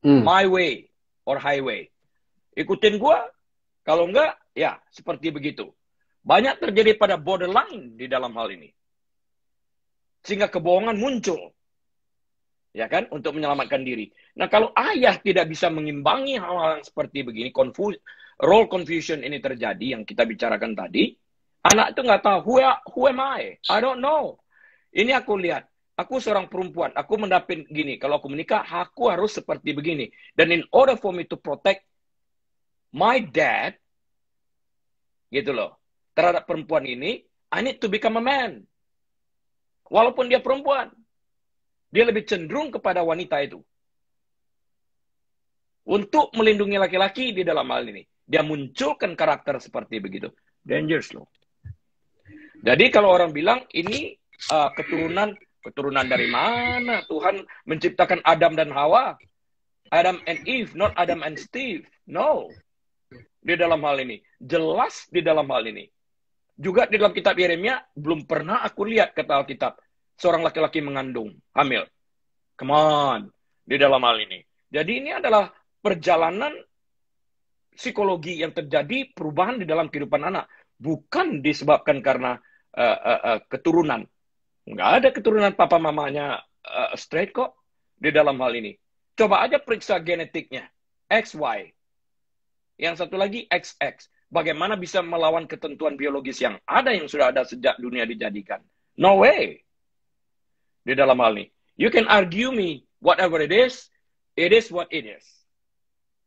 Hmm. My way or highway. Ikutin gua, kalau enggak, ya seperti begitu. Banyak terjadi pada borderline di dalam hal ini. Sehingga kebohongan muncul. Ya kan? Untuk menyelamatkan diri. Nah kalau ayah tidak bisa mengimbangi hal-hal yang seperti begini, konfu role confusion ini terjadi yang kita bicarakan tadi, anak itu nggak tahu, who, who am I? I don't know. Ini aku lihat, aku seorang perempuan, aku mendapin gini, kalau aku menikah, aku harus seperti begini. Dan in order for me to protect my dad, gitu loh, terhadap perempuan ini, I need to become a man. Walaupun dia perempuan, dia lebih cenderung kepada wanita itu. Untuk melindungi laki-laki di dalam hal ini. Dia munculkan karakter seperti begitu. Dangerous loh. Jadi kalau orang bilang ini uh, keturunan Keturunan dari mana? Tuhan menciptakan Adam dan Hawa. Adam and Eve, not Adam and Steve. No. Di dalam hal ini. Jelas di dalam hal ini. Juga di dalam kitab Yeremia, belum pernah aku lihat kata Alkitab. Seorang laki-laki mengandung, hamil. Come on. Di dalam hal ini. Jadi ini adalah perjalanan psikologi yang terjadi perubahan di dalam kehidupan anak bukan disebabkan karena uh, uh, uh, keturunan Nggak ada keturunan papa mamanya uh, straight kok di dalam hal ini. Coba aja periksa genetiknya. XY. Yang satu lagi XX. Bagaimana bisa melawan ketentuan biologis yang ada yang sudah ada sejak dunia dijadikan? No way. Di dalam hal ini. You can argue me whatever it is, it is what it is.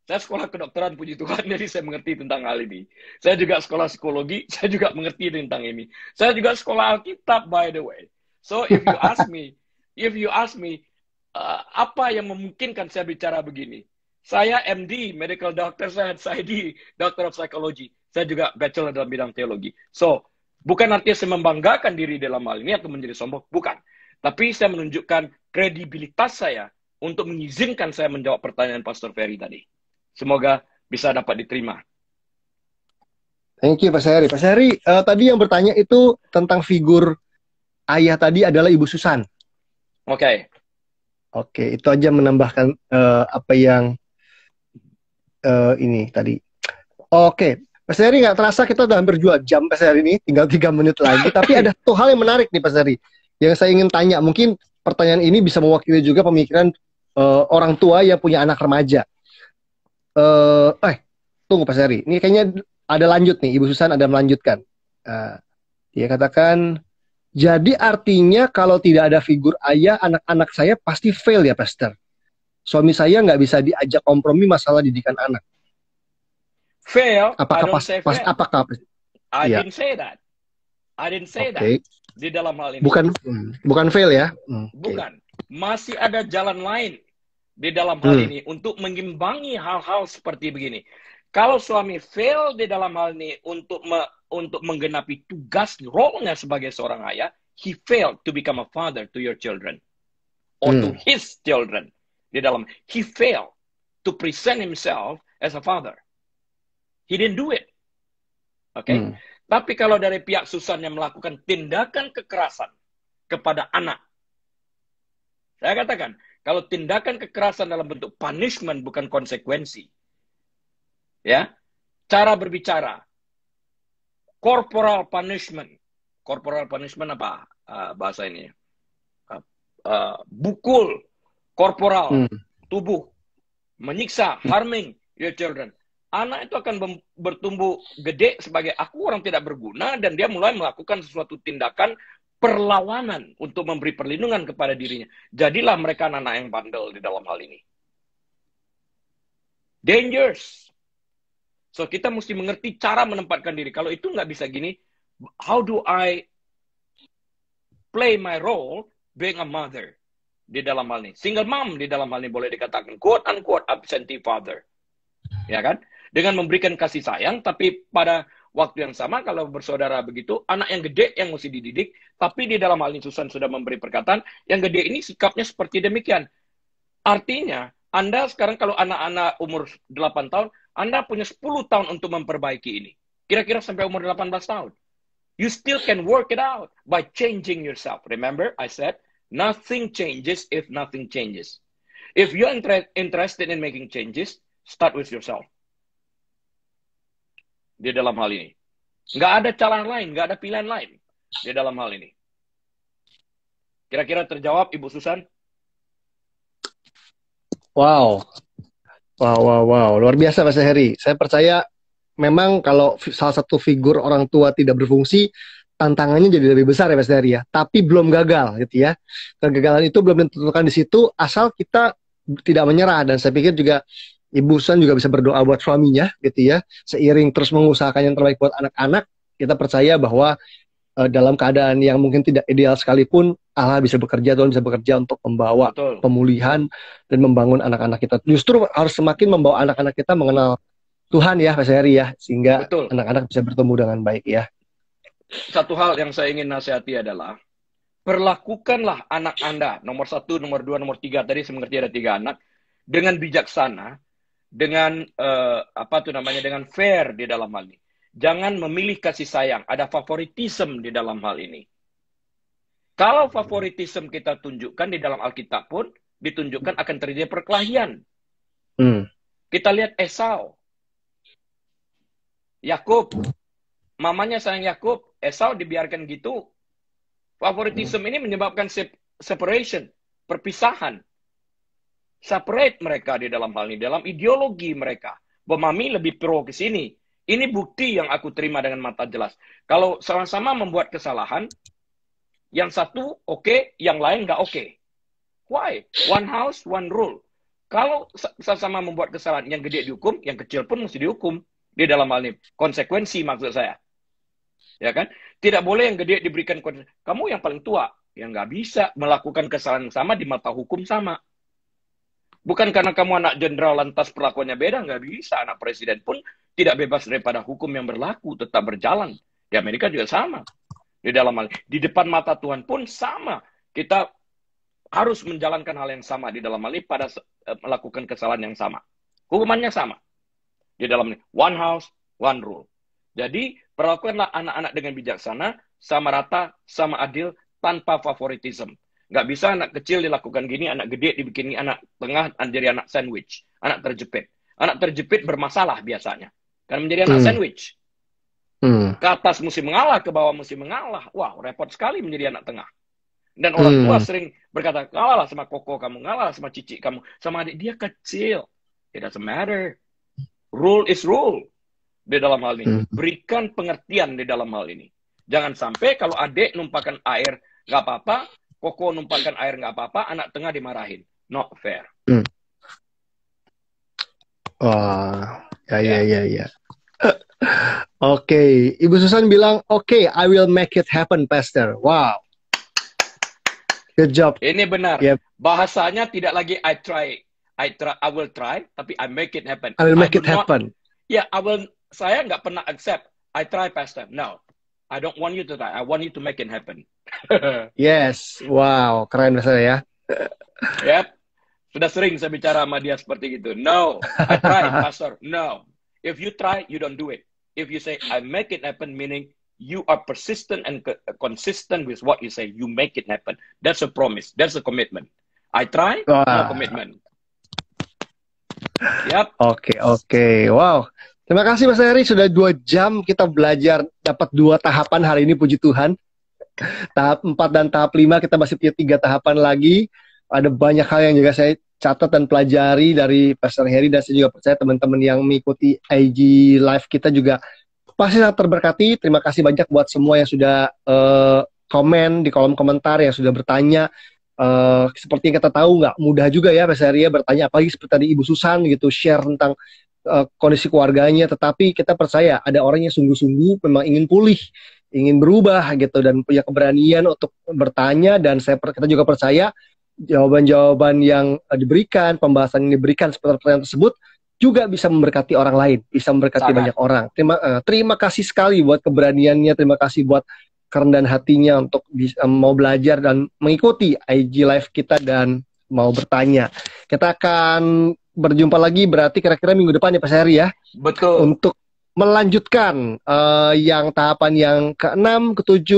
Saya sekolah kedokteran, puji Tuhan, jadi saya mengerti tentang hal ini. Saya juga sekolah psikologi, saya juga mengerti tentang ini. Saya juga sekolah Alkitab, by the way. So if you ask me, if you ask me, uh, apa yang memungkinkan saya bicara begini? Saya MD, medical doctor, saya di doctor of psychology. Saya juga bachelor dalam bidang teologi. So, bukan artinya saya membanggakan diri dalam hal ini atau menjadi sombong, bukan. Tapi saya menunjukkan kredibilitas saya untuk mengizinkan saya menjawab pertanyaan Pastor Ferry tadi. Semoga bisa dapat diterima. Thank you, Pak Seri. Pak Seri, uh, tadi yang bertanya itu tentang figur ayah tadi adalah Ibu Susan. Oke. Okay. Oke, okay, itu aja menambahkan uh, apa yang uh, ini tadi. Oke, okay. Pak Seri nggak terasa kita udah hampir dua jam Pak Seri ini, tinggal tiga menit lagi. Tapi ada satu hal yang menarik nih Pak Seri, yang saya ingin tanya. Mungkin pertanyaan ini bisa mewakili juga pemikiran uh, orang tua yang punya anak remaja. Uh, eh, tunggu Pak Seri, ini kayaknya ada lanjut nih, Ibu Susan ada melanjutkan. Uh, dia katakan jadi artinya kalau tidak ada figur ayah, anak-anak saya pasti fail ya, Pastor. Suami saya nggak bisa diajak kompromi masalah didikan anak. Fail. Apakah pas, pas apakah? I ya. didn't say that. I didn't say okay. that. Di dalam hal ini. Bukan bukan fail ya. Hmm, okay. Bukan. Masih ada jalan lain di dalam hal hmm. ini untuk mengimbangi hal-hal seperti begini. Kalau suami fail di dalam hal ini untuk me, untuk menggenapi tugas role-nya sebagai seorang ayah, he failed to become a father to your children or hmm. to his children. Di dalam he failed to present himself as a father. He didn't do it. Oke. Okay? Hmm. Tapi kalau dari pihak Susan yang melakukan tindakan kekerasan kepada anak. Saya katakan, kalau tindakan kekerasan dalam bentuk punishment bukan konsekuensi, ya cara berbicara corporal punishment corporal punishment apa uh, bahasa ini uh, uh, bukul corporal, hmm. tubuh menyiksa hmm. harming your children anak itu akan bertumbuh gede sebagai aku orang tidak berguna dan dia mulai melakukan sesuatu tindakan perlawanan untuk memberi perlindungan kepada dirinya. Jadilah mereka anak-anak yang bandel di dalam hal ini. dangerous So kita mesti mengerti cara menempatkan diri. Kalau itu nggak bisa gini, how do I play my role being a mother di dalam hal ini? Single mom di dalam hal ini boleh dikatakan quote unquote absentee father, ya kan? Dengan memberikan kasih sayang, tapi pada waktu yang sama kalau bersaudara begitu anak yang gede yang mesti dididik tapi di dalam hal ini Susan sudah memberi perkataan yang gede ini sikapnya seperti demikian artinya anda sekarang kalau anak-anak umur 8 tahun anda punya 10 tahun untuk memperbaiki ini. Kira-kira sampai umur 18 tahun. You still can work it out by changing yourself. Remember, I said, nothing changes if nothing changes. If you're interested in making changes, start with yourself. Di dalam hal ini. Nggak ada calon lain, nggak ada pilihan lain di dalam hal ini. Kira-kira terjawab, Ibu Susan? Wow, Wow, wow, wow. Luar biasa Mas Heri. Saya percaya memang kalau salah satu figur orang tua tidak berfungsi, tantangannya jadi lebih besar ya Mas Heri ya. Tapi belum gagal gitu ya. Kegagalan itu belum ditentukan di situ asal kita tidak menyerah dan saya pikir juga Ibu San juga bisa berdoa buat suaminya gitu ya. Seiring terus mengusahakan yang terbaik buat anak-anak, kita percaya bahwa uh, dalam keadaan yang mungkin tidak ideal sekalipun Allah bisa bekerja Tuhan bisa bekerja untuk membawa Betul. pemulihan dan membangun anak-anak kita justru harus semakin membawa anak-anak kita mengenal Tuhan ya Mas Heri ya sehingga anak-anak bisa bertemu dengan baik ya satu hal yang saya ingin nasihati adalah perlakukanlah anak Anda nomor satu nomor dua nomor tiga tadi saya mengerti ada tiga anak dengan bijaksana dengan uh, apa tuh namanya dengan fair di dalam hal ini Jangan memilih kasih sayang. Ada favoritism di dalam hal ini. Kalau favoritism kita tunjukkan di dalam Alkitab pun ditunjukkan akan terjadi perkelahian. Hmm. Kita lihat Esau. Yakub. Mamanya sayang Yakub, Esau dibiarkan gitu. Favoritism ini menyebabkan separation, perpisahan. Separate mereka di dalam hal ini, dalam ideologi mereka. bahwa Mami lebih pro ke sini, ini bukti yang aku terima dengan mata jelas. Kalau sama-sama membuat kesalahan, yang satu oke, okay, yang lain nggak oke. Okay. Why? One house, one rule. Kalau sama-sama membuat kesalahan, yang gede dihukum, yang kecil pun mesti dihukum. Di dalam hal ini, konsekuensi maksud saya. Ya kan? Tidak boleh yang gede diberikan konsekuensi. Kamu yang paling tua, yang nggak bisa melakukan kesalahan yang sama di mata hukum sama. Bukan karena kamu anak jenderal lantas perlakuannya beda, nggak bisa. Anak presiden pun tidak bebas daripada hukum yang berlaku, tetap berjalan. Di Amerika juga sama. Di dalam hal di depan mata Tuhan pun sama. Kita harus menjalankan hal yang sama di dalam hal ini pada eh, melakukan kesalahan yang sama. Hukumannya sama. Di dalam ini, one house, one rule. Jadi, perlakukanlah anak-anak dengan bijaksana, sama rata, sama adil, tanpa favoritism. Nggak bisa anak kecil dilakukan gini, anak gede dibikin anak tengah, jadi anak sandwich, anak terjepit. Anak terjepit bermasalah biasanya dan menjadi anak hmm. sandwich. Hmm. Ke atas mesti mengalah, ke bawah mesti mengalah. Wah, repot sekali menjadi anak tengah. Dan orang hmm. tua sering berkata, lah sama koko kamu, kalah sama cici kamu, sama adik dia kecil. It doesn't matter. Rule is rule di dalam hal ini. Hmm. Berikan pengertian di dalam hal ini. Jangan sampai kalau adik numpakan air nggak apa-apa, koko numpakan air nggak apa-apa, anak tengah dimarahin. Not fair. Hmm. Wah, iya, iya, iya. Oke, okay. Ibu Susan bilang, oke, okay, I will make it happen, Pastor. Wow. Good job. Ini benar. Yep. Bahasanya tidak lagi I try, I try, I will try, tapi I make it happen. I will make I it happen. Ya, yeah, I will. Saya nggak pernah accept. I try, Pastor. No, I don't want you to try. I want you to make it happen. yes. Wow, keren Pastor ya. yep. Sudah sering saya bicara sama dia seperti itu. No, I try, pastor. No. If you try, you don't do it. If you say, I make it happen, meaning you are persistent and consistent with what you say. You make it happen. That's a promise. That's a commitment. I try, Wah. no commitment. Yap. Oke, okay, oke. Okay. Wow. Terima kasih Mas Eri sudah dua jam kita belajar dapat dua tahapan hari ini puji Tuhan. Tahap 4 dan tahap 5 kita masih punya tiga tahapan lagi. Ada banyak hal yang juga saya catat dan pelajari dari Pastor Heri dan saya juga percaya teman-teman yang mengikuti IG live kita juga pasti sangat terberkati. Terima kasih banyak buat semua yang sudah uh, komen di kolom komentar yang sudah bertanya. Uh, seperti yang kita tahu nggak mudah juga ya Pastor Heri ya bertanya apalagi seperti tadi Ibu Susan gitu share tentang uh, kondisi keluarganya. Tetapi kita percaya ada orang yang sungguh-sungguh memang ingin pulih ingin berubah gitu dan punya keberanian untuk bertanya dan saya kita juga percaya jawaban-jawaban yang eh, diberikan, pembahasan yang diberikan seputar pertanyaan tersebut juga bisa memberkati orang lain, bisa memberkati Sangat. banyak orang. Terima uh, terima kasih sekali buat keberaniannya, terima kasih buat kerendahan hatinya untuk bisa, um, mau belajar dan mengikuti IG live kita dan mau bertanya. Kita akan berjumpa lagi berarti kira-kira minggu depan ya Pak Seri ya. Betul. Untuk melanjutkan uh, yang tahapan yang ke-6, ke-7,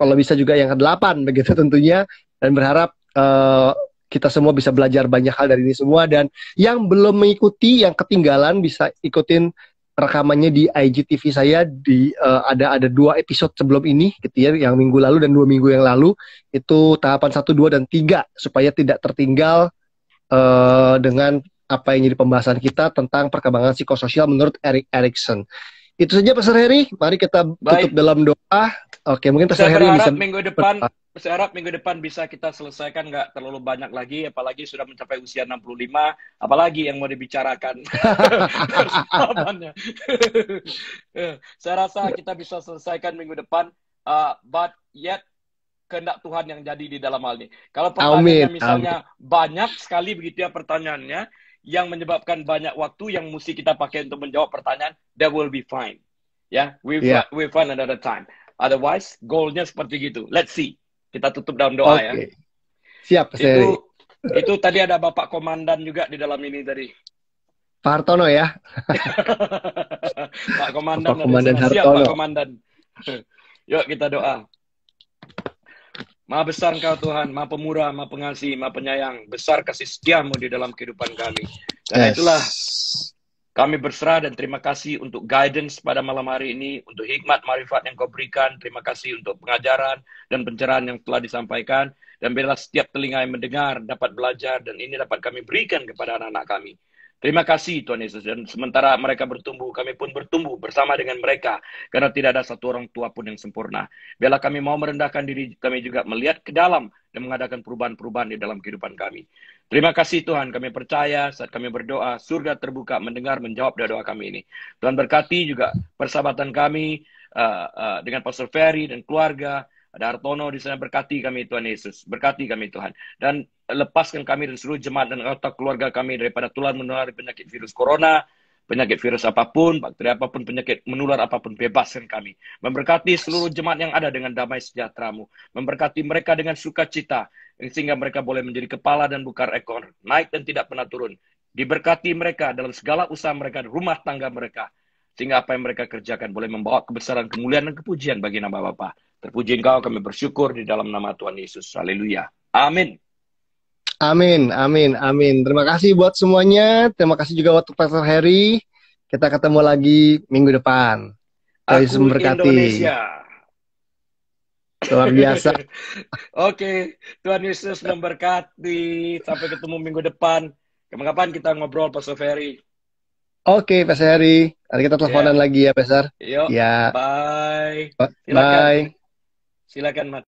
kalau bisa juga yang ke-8 begitu tentunya dan berharap uh, kita semua bisa belajar banyak hal dari ini semua dan yang belum mengikuti yang ketinggalan bisa ikutin rekamannya di IGTV saya di uh, ada ada dua episode sebelum ini gitu ya yang minggu lalu dan dua minggu yang lalu itu tahapan satu dua dan tiga supaya tidak tertinggal uh, dengan apa yang jadi pembahasan kita tentang perkembangan psikososial menurut Eric Erikson. Itu saja Pastor Heri. Mari kita tutup Baik. tutup dalam doa. Oke, mungkin Pastor Heri bisa. minggu depan saya harap minggu depan bisa kita selesaikan nggak terlalu banyak lagi, apalagi sudah mencapai usia 65, apalagi yang mau dibicarakan. saya rasa kita bisa selesaikan minggu depan, uh, but yet kehendak Tuhan yang jadi di dalam hal ini. Kalau pertanyaannya amin, misalnya amin. banyak sekali begitu ya pertanyaannya, yang menyebabkan banyak waktu yang mesti kita pakai untuk menjawab pertanyaan, that will be fine. Ya, yeah, we yeah. we find another time. Otherwise, goalnya seperti gitu. Let's see. Kita tutup dalam doa okay. ya. Siap. Itu saya... itu tadi ada Bapak Komandan juga di dalam ini ya. dari Pak Hartono ya. Pak Komandan. Pak Komandan Hartono. Siap Pak Komandan. Yuk kita doa. Maha besar engkau Tuhan, maha pemurah, maha pengasih, maha penyayang. Besar kasih setiamu di dalam kehidupan kami. Dan yes. itulah kami berserah dan terima kasih untuk guidance pada malam hari ini, untuk hikmat marifat yang kau berikan. Terima kasih untuk pengajaran dan pencerahan yang telah disampaikan. Dan biarlah setiap telinga yang mendengar dapat belajar dan ini dapat kami berikan kepada anak-anak kami. Terima kasih Tuhan Yesus. Dan sementara mereka bertumbuh, kami pun bertumbuh bersama dengan mereka. Karena tidak ada satu orang tua pun yang sempurna. Biarlah kami mau merendahkan diri, kami juga melihat ke dalam dan mengadakan perubahan-perubahan di dalam kehidupan kami. Terima kasih Tuhan, kami percaya saat kami berdoa, surga terbuka mendengar, menjawab doa-doa kami ini. Tuhan berkati juga persahabatan kami uh, uh, dengan Pastor Ferry dan keluarga, ada Artono di sana berkati kami Tuhan Yesus, berkati kami Tuhan. Dan lepaskan kami dan seluruh jemaat dan harta keluarga kami daripada tular menular penyakit virus corona, penyakit virus apapun, bakteri apapun, penyakit menular apapun, bebaskan kami. Memberkati seluruh jemaat yang ada dengan damai sejahteramu. Memberkati mereka dengan sukacita, sehingga mereka boleh menjadi kepala dan bukan ekor, naik dan tidak pernah turun. Diberkati mereka dalam segala usaha mereka, rumah tangga mereka, sehingga apa yang mereka kerjakan boleh membawa kebesaran, kemuliaan, dan kepujian bagi nama Bapa. Terpuji Engkau, kami bersyukur di dalam nama Tuhan Yesus. Haleluya. Amin. Amin, amin, amin. Terima kasih buat semuanya. Terima kasih juga buat Pastor Harry. Kita ketemu lagi minggu depan. Aku Yesus memberkati. Indonesia. Luar biasa. Oke, Tuhan Yesus memberkati. Sampai ketemu minggu depan. Kapan-kapan kita ngobrol Pastor Harry. Oke, Pastor Harry. Nanti kita teleponan yeah. lagi ya, Pastor. Iya. Yo, ya. Bye. Bye. Silakan. Bye. Silakan, Mat.